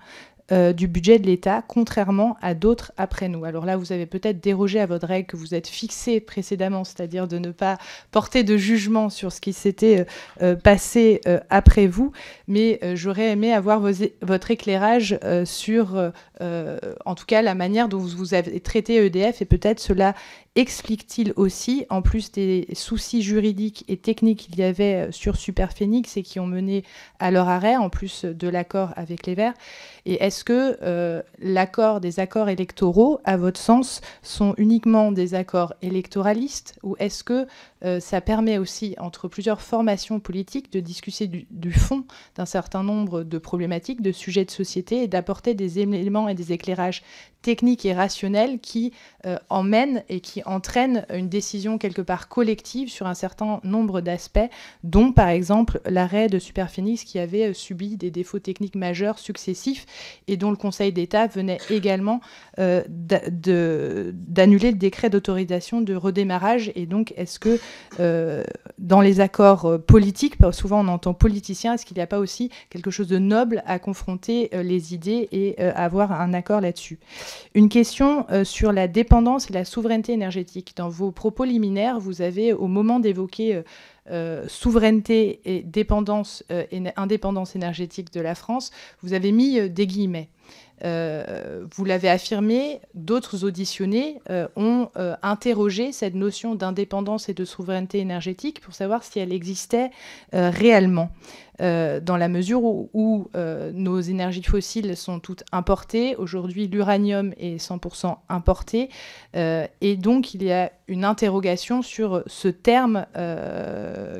du budget de l'État, contrairement à d'autres après nous. Alors là, vous avez peut-être dérogé à votre règle que vous êtes fixée précédemment, c'est-à-dire de ne pas porter de jugement sur ce qui s'était passé après vous, mais j'aurais aimé avoir votre éclairage sur euh, en tout cas, la manière dont vous avez traité EDF et peut-être cela explique-t-il aussi, en plus des soucis juridiques et techniques qu'il y avait euh, sur Superphénix et qui ont mené à leur arrêt, en plus de l'accord avec les Verts. Et est-ce que euh, l'accord des accords électoraux, à votre sens, sont uniquement des accords électoralistes ou est-ce que ça permet aussi, entre plusieurs formations politiques, de discuter du, du fond d'un certain nombre de problématiques, de sujets de société et d'apporter des éléments des éclairages technique et rationnelle qui euh, emmène et qui entraîne une décision quelque part collective sur un certain nombre d'aspects, dont par exemple l'arrêt de Superphénix qui avait euh, subi des défauts techniques majeurs successifs et dont le Conseil d'État venait également euh, d'annuler le décret d'autorisation de redémarrage. Et donc, est-ce que dans les accords politiques, souvent on entend politicien, est-ce qu'il n'y a pas aussi quelque chose de noble à confronter les idées et avoir un accord là-dessus une question euh, sur la dépendance et la souveraineté énergétique. Dans vos propos liminaires, vous avez, au moment d'évoquer euh, euh, souveraineté et indépendance énergétique de la France, vous avez mis des guillemets. vous l'avez affirmé, d'autres auditionnés ont interrogé cette notion d'indépendance et de souveraineté énergétique pour savoir si elle existait réellement. Euh, dans la mesure où, euh, nos énergies fossiles sont toutes importées. Aujourd'hui, l'uranium est 100% importé. Euh, et donc, il y a une interrogation sur ce terme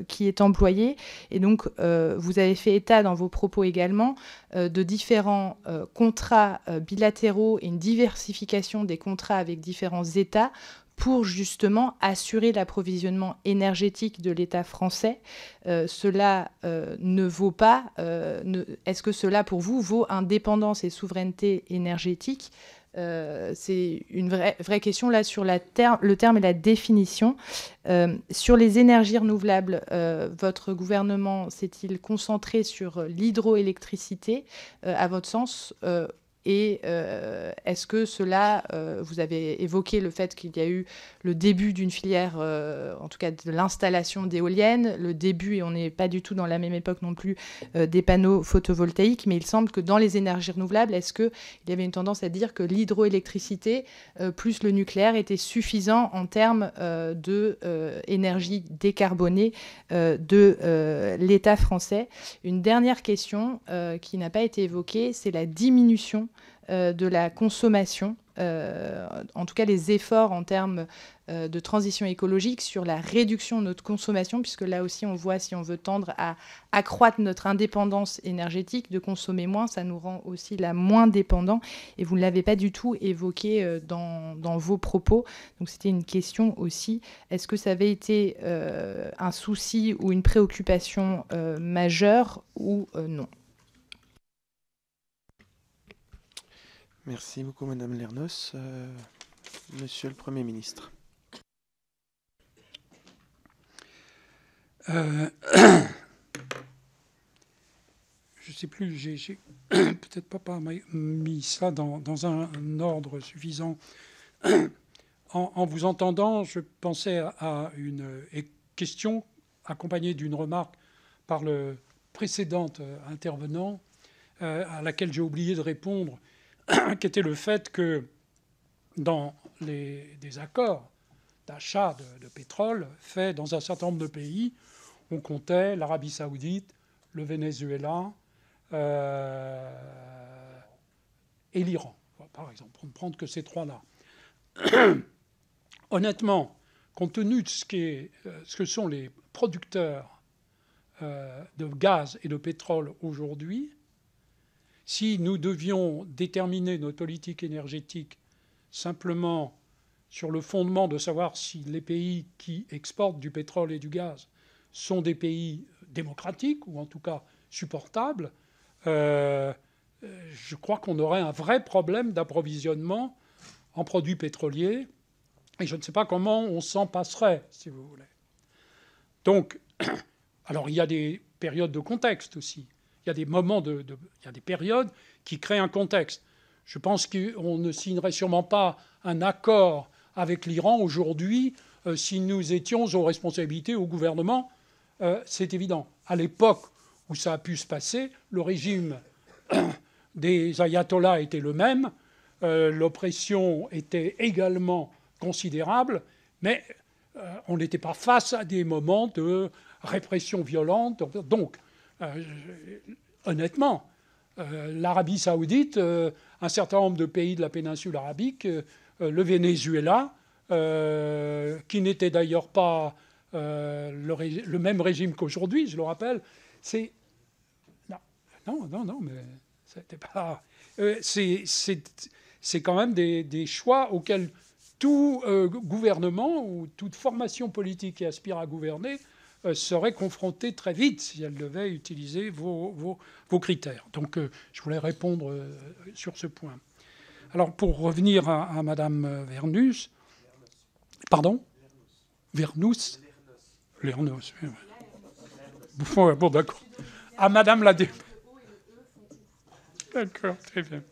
qui est employé. Et donc, vous avez fait état dans vos propos également de différents contrats bilatéraux et une diversification des contrats avec différents États pour justement assurer l'approvisionnement énergétique de l'État français. Euh, cela euh, ne vaut pas, euh, est-ce que cela pour vous vaut indépendance et souveraineté énergétique c'est une vraie, vraie, question là sur le terme et la définition. sur les énergies renouvelables, votre gouvernement s'est-il concentré sur l'hydroélectricité, à votre sens, et euh, est-ce que cela, euh, vous avez évoqué le fait qu'il y a eu le début d'une filière, euh, en tout cas de l'installation d'éoliennes, le début, et on n'est pas du tout dans la même époque non plus, des panneaux photovoltaïques, mais il semble que dans les énergies renouvelables, est-ce qu'il y avait une tendance à dire que l'hydroélectricité plus le nucléaire était suffisant en termes d'énergie décarbonée de l'État français Une dernière question qui n'a pas été évoquée, c'est la diminution euh, de la consommation, euh, en tout cas les efforts en termes euh, de transition écologique sur la réduction de notre consommation, puisque là aussi on voit si on veut tendre à accroître notre indépendance énergétique, de consommer moins, ça nous rend aussi la moins dépendants. Et vous ne l'avez pas du tout évoqué dans, vos propos. Donc c'était une question aussi, est-ce que ça avait été un souci ou une préoccupation majeure ou non Merci beaucoup, Madame Lernos. Euh, monsieur le Premier ministre. Euh, je ne sais plus, j'ai peut-être pas mis ça dans, un ordre suffisant. En, vous entendant, je pensais à une euh, question accompagnée d'une remarque par le précédent intervenant, à laquelle j'ai oublié de répondre qui était le fait que dans les, accords d'achat de, pétrole faits dans un certain nombre de pays, on comptait l'Arabie saoudite, le Venezuela euh, et l'Iran, par exemple, pour ne prendre que ces trois-là. Honnêtement, compte tenu de ce, euh, que sont les producteurs euh, de gaz et de pétrole aujourd'hui, si nous devions déterminer notre politique énergétique simplement sur le fondement de savoir si les pays qui exportent du pétrole et du gaz sont des pays démocratiques ou en tout cas supportables, euh, je crois qu'on aurait un vrai problème d'approvisionnement en produits pétroliers et je ne sais pas comment on s'en passerait, si vous voulez. Donc, alors il y a des périodes de contexte aussi. Il y a des moments, de, il y a des périodes qui créent un contexte. Je pense qu'on ne signerait sûrement pas un accord avec l'Iran aujourd'hui euh, si nous étions aux responsabilités au gouvernement. Euh, c'est évident. À l'époque où ça a pu se passer, le régime des ayatollahs était le même, euh, l'oppression était également considérable, mais on n'était pas face à des moments de répression violente. Donc, euh, honnêtement, euh, l'Arabie saoudite, euh, un certain nombre de pays de la péninsule arabique, le Venezuela, qui n'était d'ailleurs pas le, même régime qu'aujourd'hui, je le rappelle, c'est non, non, non, mais c'était pas. c'est quand même des, choix auxquels tout gouvernement ou toute formation politique qui aspire à gouverner euh, serait confrontée très vite si elle devait utiliser vos, critères. Donc euh, je voulais répondre euh, sur ce point. Alors pour revenir à, Mme Madame Vernus, pardon, Vernus, Lernos. Bon, bon d'accord. À Madame la D'accord, très bien.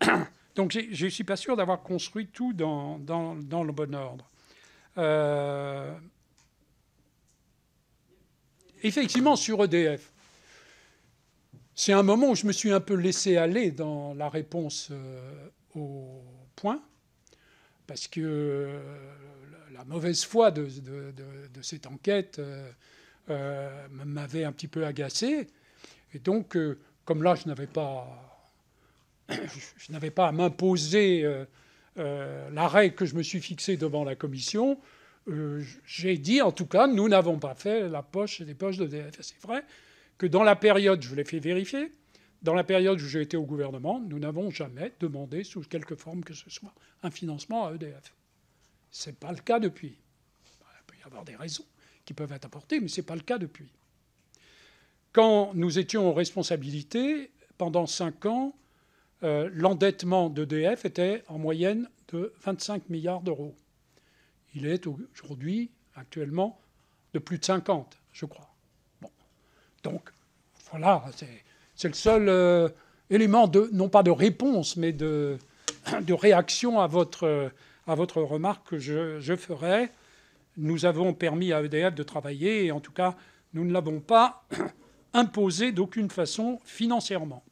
Donc je ne suis pas sûr d'avoir construit tout dans, dans, le bon ordre. Euh, effectivement, sur EDF, c'est un moment où je me suis un peu laissé aller dans la réponse euh, au point, parce que euh, la mauvaise foi de, cette enquête euh, m'avait un petit peu agacé. Et donc, comme là, je n'avais pas, je n'avais pas à m'imposer l'arrêt que je me suis fixé devant la commission, euh, j'ai dit, en tout cas, nous n'avons pas fait la poche des poches d'EDF. C'est vrai que dans la période, je l'ai fait vérifier, dans la période où j'ai été au gouvernement, nous n'avons jamais demandé, sous quelque forme que ce soit, un financement à EDF. Ce n'est pas le cas depuis. Il peut y avoir des raisons qui peuvent être apportées, mais ce n'est pas le cas depuis. Quand nous étions aux responsabilités, pendant cinq ans, euh, l'endettement d'EDF était en moyenne de 25 milliards d'euros. Il est aujourd'hui, actuellement, de plus de 50, je crois. Donc, voilà, c'est le seul euh, élément, de, non pas de réponse, mais de, réaction à votre, à votre remarque que je, ferai. Nous avons permis à EDF de travailler, et en tout cas, nous ne l'avons pas imposé d'aucune façon financièrement,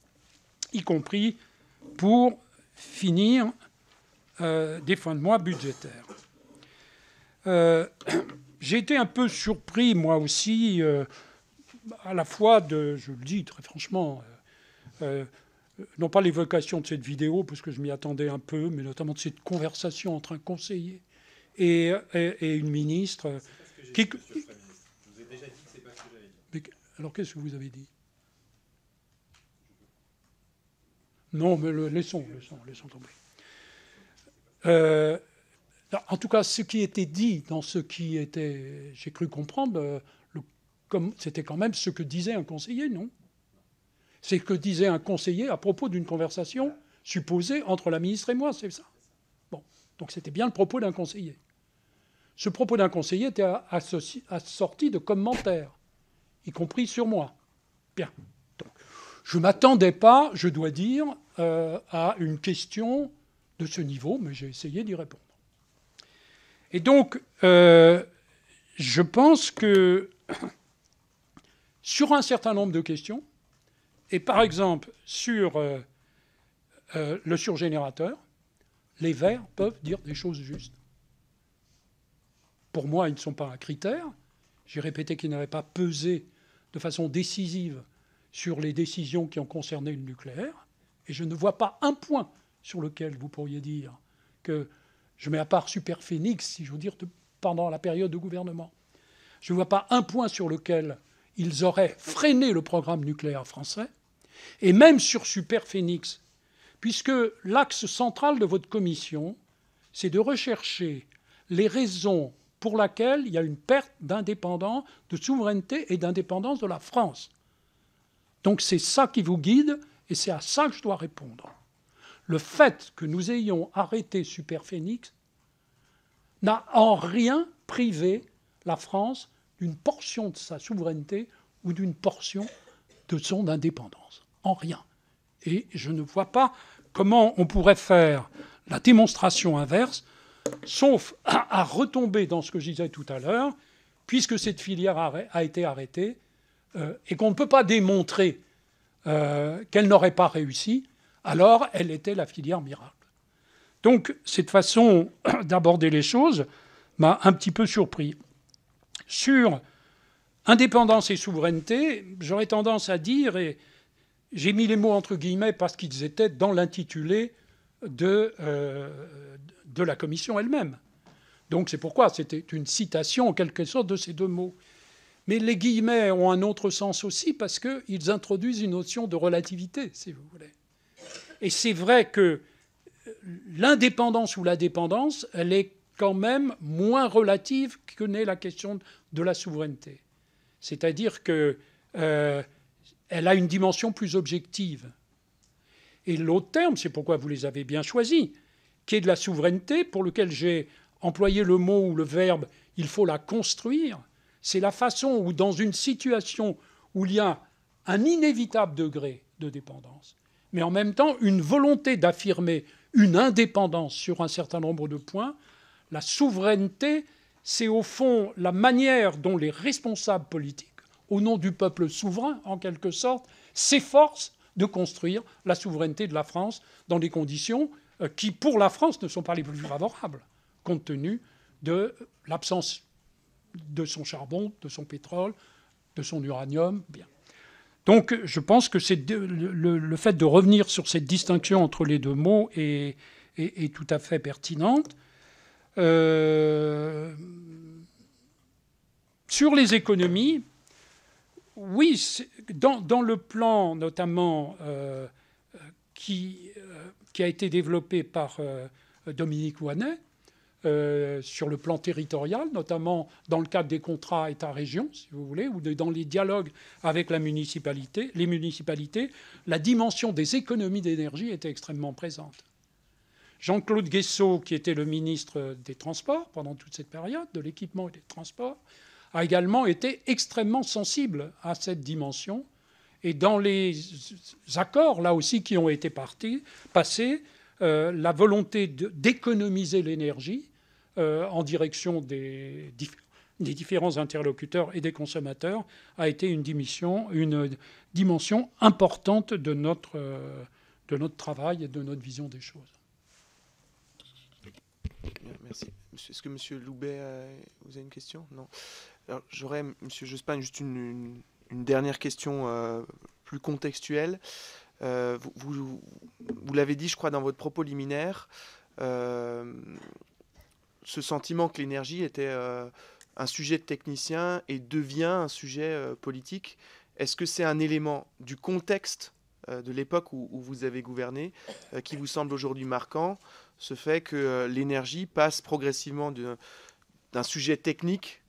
y compris pour finir euh, des fins de mois budgétaires. Euh, j'ai été un peu surpris, moi aussi, euh, à la fois de, je le dis très franchement, euh, non pas l'évocation de cette vidéo, parce que je m'y attendais un peu, mais notamment de cette conversation entre un conseiller et, une ministre. qui... ce que dit. alors qu'est-ce que vous avez dit Non, mais laissons, laissons, laissons tomber. En tout cas, ce qui était dit dans ce qui était, j'ai cru comprendre, euh, c'était quand même ce que disait un conseiller, non C'est ce que disait un conseiller à propos d'une conversation supposée entre la ministre et moi, c'est ça Bon, donc c'était bien le propos d'un conseiller. Ce propos d'un conseiller était assorti de commentaires, y compris sur moi. Bien. Donc, je ne m'attendais pas, je dois dire, euh, à une question de ce niveau, mais j'ai essayé d'y répondre. Et donc, euh, je pense que sur un certain nombre de questions, et par exemple sur euh, euh, le surgénérateur, les Verts peuvent dire des choses justes. Pour moi, ils ne sont pas un critère. J'ai répété qu'ils n'avaient pas pesé de façon décisive sur les décisions qui ont concerné le nucléaire. Et je ne vois pas un point sur lequel vous pourriez dire que je mets à part Superphénix, si je veux dire, pendant la période de gouvernement. Je ne vois pas un point sur lequel ils auraient freiné le programme nucléaire français, et même sur Superphénix, puisque l'axe central de votre commission, c'est de rechercher les raisons pour lesquelles il y a une perte d'indépendance, de souveraineté et d'indépendance de la France. Donc c'est ça qui vous guide, et c'est à ça que je dois répondre le fait que nous ayons arrêté Superphénix n'a en rien privé la France d'une portion de sa souveraineté ou d'une portion de son indépendance. En rien. Et je ne vois pas comment on pourrait faire la démonstration inverse, sauf à, retomber dans ce que je disais tout à l'heure, puisque cette filière a, été arrêtée euh, et qu'on ne peut pas démontrer euh, qu'elle n'aurait pas réussi, alors elle était la filière miracle. Donc cette façon d'aborder les choses m'a un petit peu surpris. Sur indépendance et souveraineté, j'aurais tendance à dire, et j'ai mis les mots entre guillemets parce qu'ils étaient dans l'intitulé de, euh, de la commission elle-même. Donc c'est pourquoi c'était une citation en quelque sorte de ces deux mots. Mais les guillemets ont un autre sens aussi parce qu'ils introduisent une notion de relativité, si vous voulez. Et c'est vrai que l'indépendance ou la dépendance, elle est quand même moins relative que n'est la question de la souveraineté. C'est-à-dire qu'elle euh, a une dimension plus objective. Et l'autre terme, c'est pourquoi vous les avez bien choisis, qui est de la souveraineté, pour lequel j'ai employé le mot ou le verbe il faut la construire, c'est la façon où, dans une situation où il y a un inévitable degré de dépendance, mais en même temps une volonté d'affirmer une indépendance sur un certain nombre de points. La souveraineté, c'est au fond la manière dont les responsables politiques, au nom du peuple souverain en quelque sorte, s'efforcent de construire la souveraineté de la France dans des conditions euh, qui, pour la France, ne sont pas les plus favorables, compte tenu de l'absence de son charbon, de son pétrole, de son uranium. Bien. Donc je pense que c'est le, fait de revenir sur cette distinction entre les deux mots est, tout à fait pertinente. Euh, sur les économies, oui, dans, le plan notamment euh, euh, qui, a été développé par Dominique Ouanet, euh, sur le plan territorial, notamment dans le cadre des contrats État-région, si vous voulez, ou dans les dialogues avec la municipalité, les municipalités, la dimension des économies d'énergie était extrêmement présente. Jean-Claude Guessot, qui était le ministre des Transports pendant toute cette période, de l'équipement et des transports, a également été extrêmement sensible à cette dimension. Et dans les accords, là aussi, qui ont été partis, passés, euh, la volonté d'économiser l'énergie euh, en direction des, des, différents interlocuteurs et des consommateurs a été une, une dimension importante de notre, euh, de notre travail et de notre vision des choses. Merci. Est-ce que M. Loubet, vous avez une question Non. J'aurais, M. Jospin, juste une, dernière question euh, plus contextuelle. vous, vous, vous l'avez dit, je crois, dans votre propos liminaire ce sentiment que l'énergie était euh, un sujet de technicien et devient un sujet euh, politique. Est-ce que c'est un élément du contexte euh, de l'époque où, vous avez gouverné qui vous semble aujourd'hui marquant Ce fait que l'énergie passe progressivement d'un sujet technique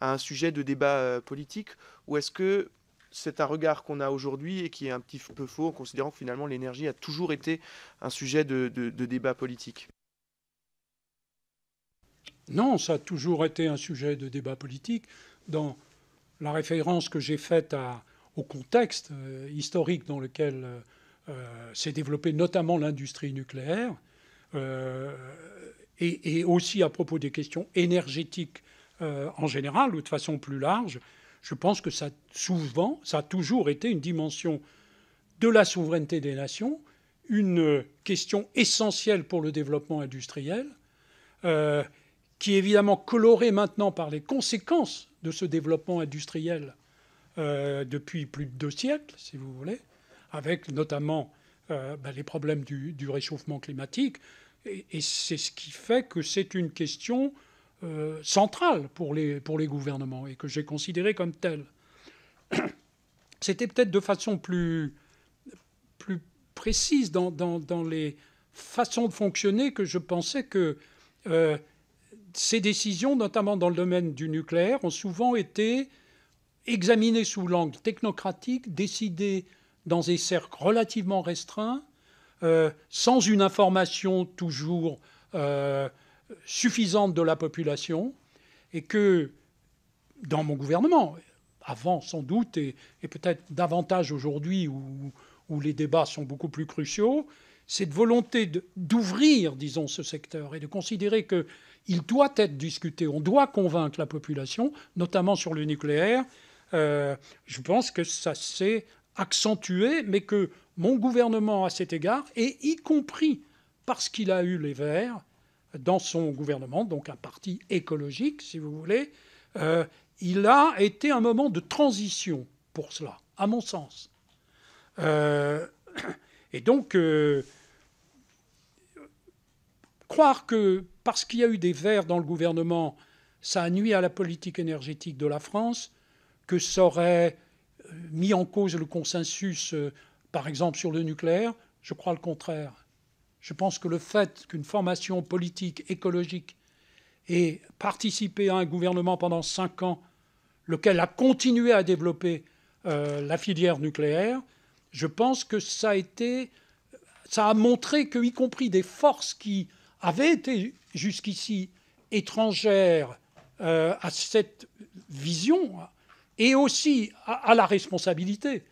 à un sujet de débat politique Ou est-ce que c'est un regard qu'on a aujourd'hui et qui est un petit peu faux en considérant que finalement l'énergie a toujours été un sujet de débat politique. Non, ça a toujours été un sujet de débat politique. Dans la référence que j'ai faite au contexte euh, historique dans lequel euh, euh, s'est développée notamment l'industrie nucléaire, et, aussi à propos des questions énergétiques en général ou de façon plus large, je pense que ça, souvent, ça a toujours été une dimension de la souveraineté des nations, une question essentielle pour le développement industriel qui est évidemment coloré maintenant par les conséquences de ce développement industriel euh, depuis plus de deux siècles, si vous voulez, avec notamment euh, bah, les problèmes du, réchauffement climatique. Et, c'est ce qui fait que c'est une question euh, centrale pour les, pour les gouvernements et que j'ai considéré comme telle. C'était peut-être de façon plus, plus précise dans, les façons de fonctionner que je pensais que ces décisions, notamment dans le domaine du nucléaire, ont souvent été examinées sous l'angle technocratique, décidées dans des cercles relativement restreints, euh, sans une information toujours euh, suffisante de la population, et que dans mon gouvernement, avant sans doute, et, peut-être davantage aujourd'hui où, où, les débats sont beaucoup plus cruciaux, cette volonté d'ouvrir, disons, ce secteur et de considérer que il doit être discuté. On doit convaincre la population, notamment sur le nucléaire. Euh, je pense que ça s'est accentué, mais que mon gouvernement, à cet égard, et y compris parce qu'il a eu les Verts dans son gouvernement, donc un parti écologique, si vous voulez, euh, il a été un moment de transition pour cela, à mon sens. Euh, et donc, croire que parce qu'il y a eu des verts dans le gouvernement, ça a nuit à la politique énergétique de la France, que ça aurait euh, mis en cause le consensus, euh, par exemple, sur le nucléaire. Je crois le contraire. Je pense que le fait qu'une formation politique écologique ait participé à un gouvernement pendant cinq ans, lequel a continué à développer euh, la filière nucléaire, je pense que ça a été, ça a montré que, y compris des forces qui avaient été jusqu'ici étrangère euh, à cette vision et aussi à, la responsabilité.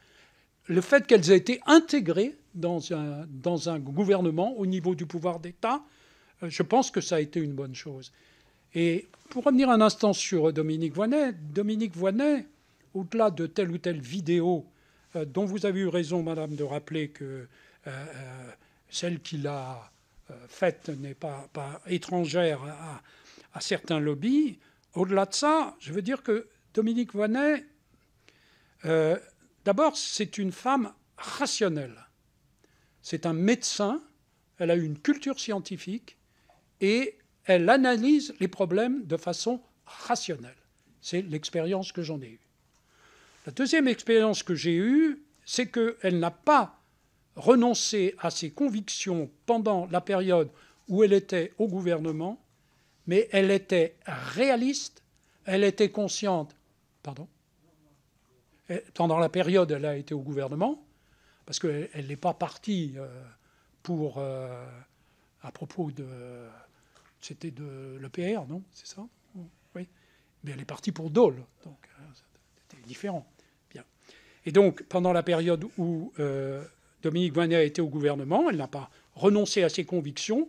Le fait qu'elles aient été intégrées dans un, dans un gouvernement au niveau du pouvoir d'État, euh, je pense que ça a été une bonne chose. Et pour revenir un instant sur euh, Dominique Voynet, Dominique Voynet, au-delà de telle ou telle vidéo dont vous avez eu raison, Madame, de rappeler que celle qui l'a euh, faite n'est pas, étrangère à, certains lobbies. Au-delà de ça, je veux dire que Dominique Voynet, euh, d'abord, c'est une femme rationnelle. C'est un médecin, elle a une culture scientifique et elle analyse les problèmes de façon rationnelle. C'est l'expérience que j'en ai eue. La deuxième expérience que j'ai eue, c'est qu'elle n'a pas renoncer à ses convictions pendant la période où elle était au gouvernement, mais elle était réaliste, elle était consciente. Pardon Pendant la période, elle a été au gouvernement, parce qu'elle n'est pas partie euh, pour. Euh, à propos de. C'était de l'EPR, non C'est ça Oui. Mais elle est partie pour Dole, donc euh, c'était différent. Bien. Et donc, pendant la période où. Dominique a été au gouvernement, elle n'a pas renoncé à ses convictions,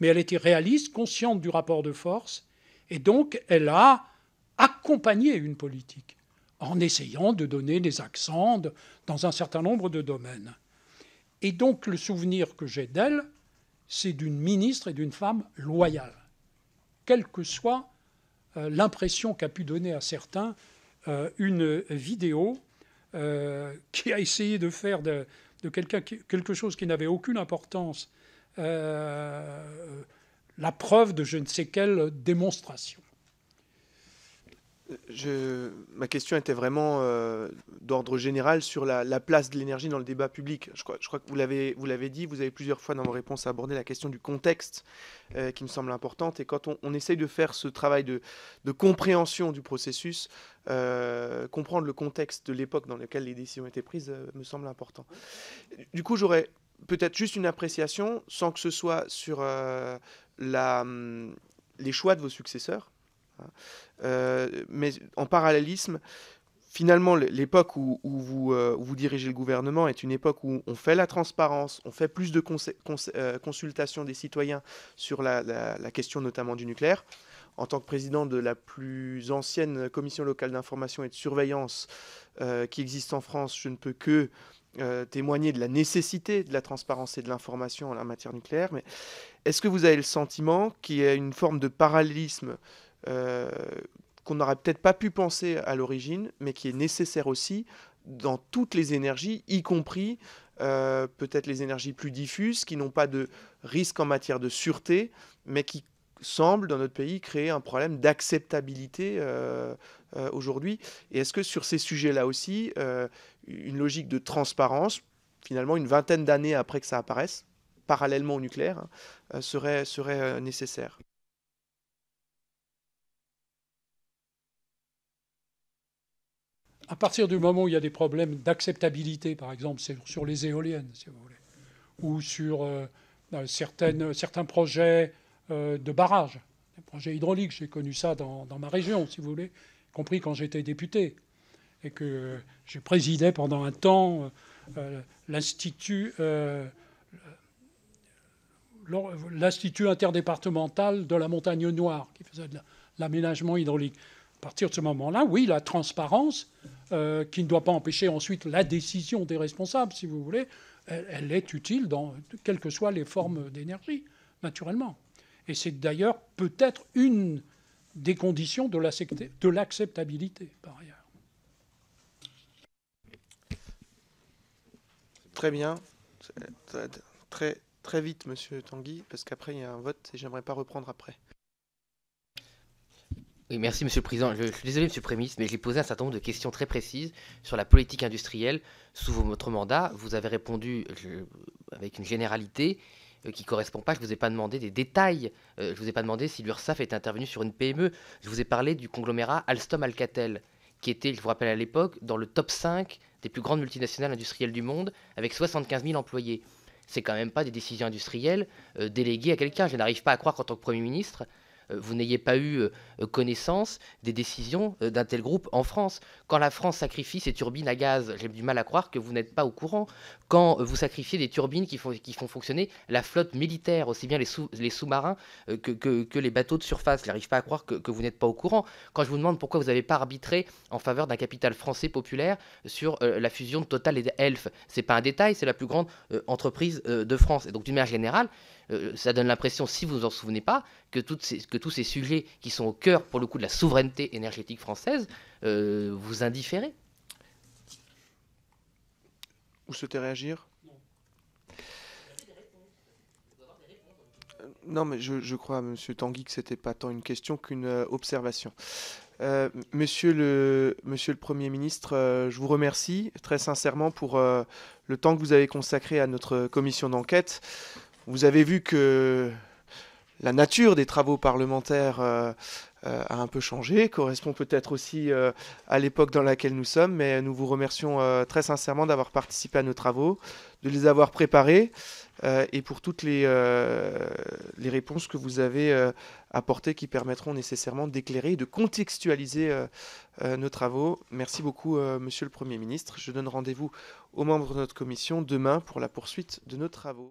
mais elle était réaliste, consciente du rapport de force, et donc elle a accompagné une politique en essayant de donner des accents dans un certain nombre de domaines. Et donc le souvenir que j'ai d'elle, c'est d'une ministre et d'une femme loyale, quelle que soit euh, l'impression qu'a pu donner à certains euh, une vidéo euh, qui a essayé de faire de, de quelque chose qui n'avait aucune importance, euh, la preuve de je ne sais quelle démonstration. Je, ma question était vraiment euh, d'ordre général sur la, place de l'énergie dans le débat public. Je crois, que vous l'avez, dit, vous avez plusieurs fois dans vos réponses abordé la question du contexte euh, qui me semble importante. Et quand on, essaye de faire ce travail de, compréhension du processus, euh, comprendre le contexte de l'époque dans laquelle les décisions ont été prises me semble important. Du coup, j'aurais peut-être juste une appréciation sans que ce soit sur hum, les choix de vos successeurs euh, mais en parallélisme, finalement, l'époque où, vous, euh, vous, dirigez le gouvernement est une époque où on fait la transparence, on fait plus de euh, consultations des citoyens sur la, question notamment du nucléaire. En tant que président de la plus ancienne commission locale d'information et de surveillance qui existe en France, je ne peux que témoigner de la nécessité de la transparence et de l'information en la matière nucléaire, mais est-ce que vous avez le sentiment qu'il y a une forme de parallélisme euh, qu'on n'aurait peut-être pas pu penser à l'origine, mais qui est nécessaire aussi dans toutes les énergies, y compris euh, peut-être les énergies plus diffuses, qui n'ont pas de risque en matière de sûreté, mais qui semblent, dans notre pays, créer un problème d'acceptabilité euh, aujourd'hui. Et est-ce que sur ces sujets-là aussi, une logique de transparence, finalement une vingtaine d'années après que ça apparaisse, parallèlement au nucléaire, hein, serait, serait nécessaire à partir du moment où il y a des problèmes d'acceptabilité, par exemple sur les éoliennes, si vous voulez, ou sur euh, euh, euh, certains projets de barrages, des projets hydrauliques, j'ai connu ça dans, ma région, si vous voulez, y compris quand j'étais député, et que j'ai je présidais pendant un temps l'Institut l'Institut interdépartemental de la Montagne Noire, qui faisait de l'aménagement hydraulique à partir de ce moment-là, oui, la transparence, euh, qui ne doit pas empêcher ensuite la décision des responsables, si vous voulez, elle, est utile dans quelles que soient les formes d'énergie, naturellement. Et c'est d'ailleurs peut-être une des conditions de l'acceptabilité, par ailleurs. Très bien. Très, très vite, monsieur Tanguy, parce qu'après, il y a un vote et j'aimerais pas reprendre après merci Monsieur le Président. Je, suis désolé Monsieur le Premier ministre, mais j'ai posé un certain nombre de questions très précises sur la politique industrielle sous votre mandat. Vous avez répondu avec une généralité euh, qui ne correspond pas. Je ne vous ai pas demandé des détails. Euh, je ne vous ai pas demandé si l'URSAF était intervenu sur une PME. Je vous ai parlé du conglomérat Alstom-Alcatel, qui était, je vous rappelle à l'époque, dans le top 5 des plus grandes multinationales industrielles du monde, avec 75 000 employés c'est quand même pas des décisions industrielles euh, déléguées à quelqu'un. Je n'arrive pas à croire qu'en tant que Premier ministre, euh, vous n'ayez pas eu euh, connaissance des décisions euh, d'un tel groupe en France. Quand la France sacrifie ses turbines à gaz, j'ai du mal à croire que vous n'êtes pas au courant. Quand vous sacrifiez des turbines qui font, qui font fonctionner la flotte militaire, aussi bien les, sous, marins que, les bateaux de surface, j'arrive pas à croire que, vous n'êtes pas au courant. Quand je vous demande pourquoi vous n'avez pas arbitré en faveur d'un capital français populaire sur la fusion de Total et d'Elf, c'est pas un détail, c'est la plus grande entreprise de France. Et donc d'une manière générale, euh, ça donne l'impression, si vous vous en souvenez pas, que, tous ces sujets qui sont au cœur, pour le coup, de la souveraineté énergétique française, euh, vous indifférez. Vous souhaitez réagir euh, Non, mais je, crois, Monsieur Tanguy, que c'était pas tant une question qu'une observation. Euh, monsieur, le, Premier ministre, je vous remercie très sincèrement pour le temps que vous avez consacré à notre commission d'enquête. Vous avez vu que la nature des travaux parlementaires euh, euh, a un peu changé, correspond peut-être aussi euh, à l'époque dans laquelle nous sommes, mais nous vous remercions très sincèrement d'avoir participé à nos travaux, de les avoir préparés et pour toutes les, les, réponses que vous avez apportées qui permettront nécessairement d'éclairer et de contextualiser nos travaux. Merci beaucoup, Monsieur le Premier ministre. Je donne rendez-vous aux membres de notre commission demain pour la poursuite de nos travaux.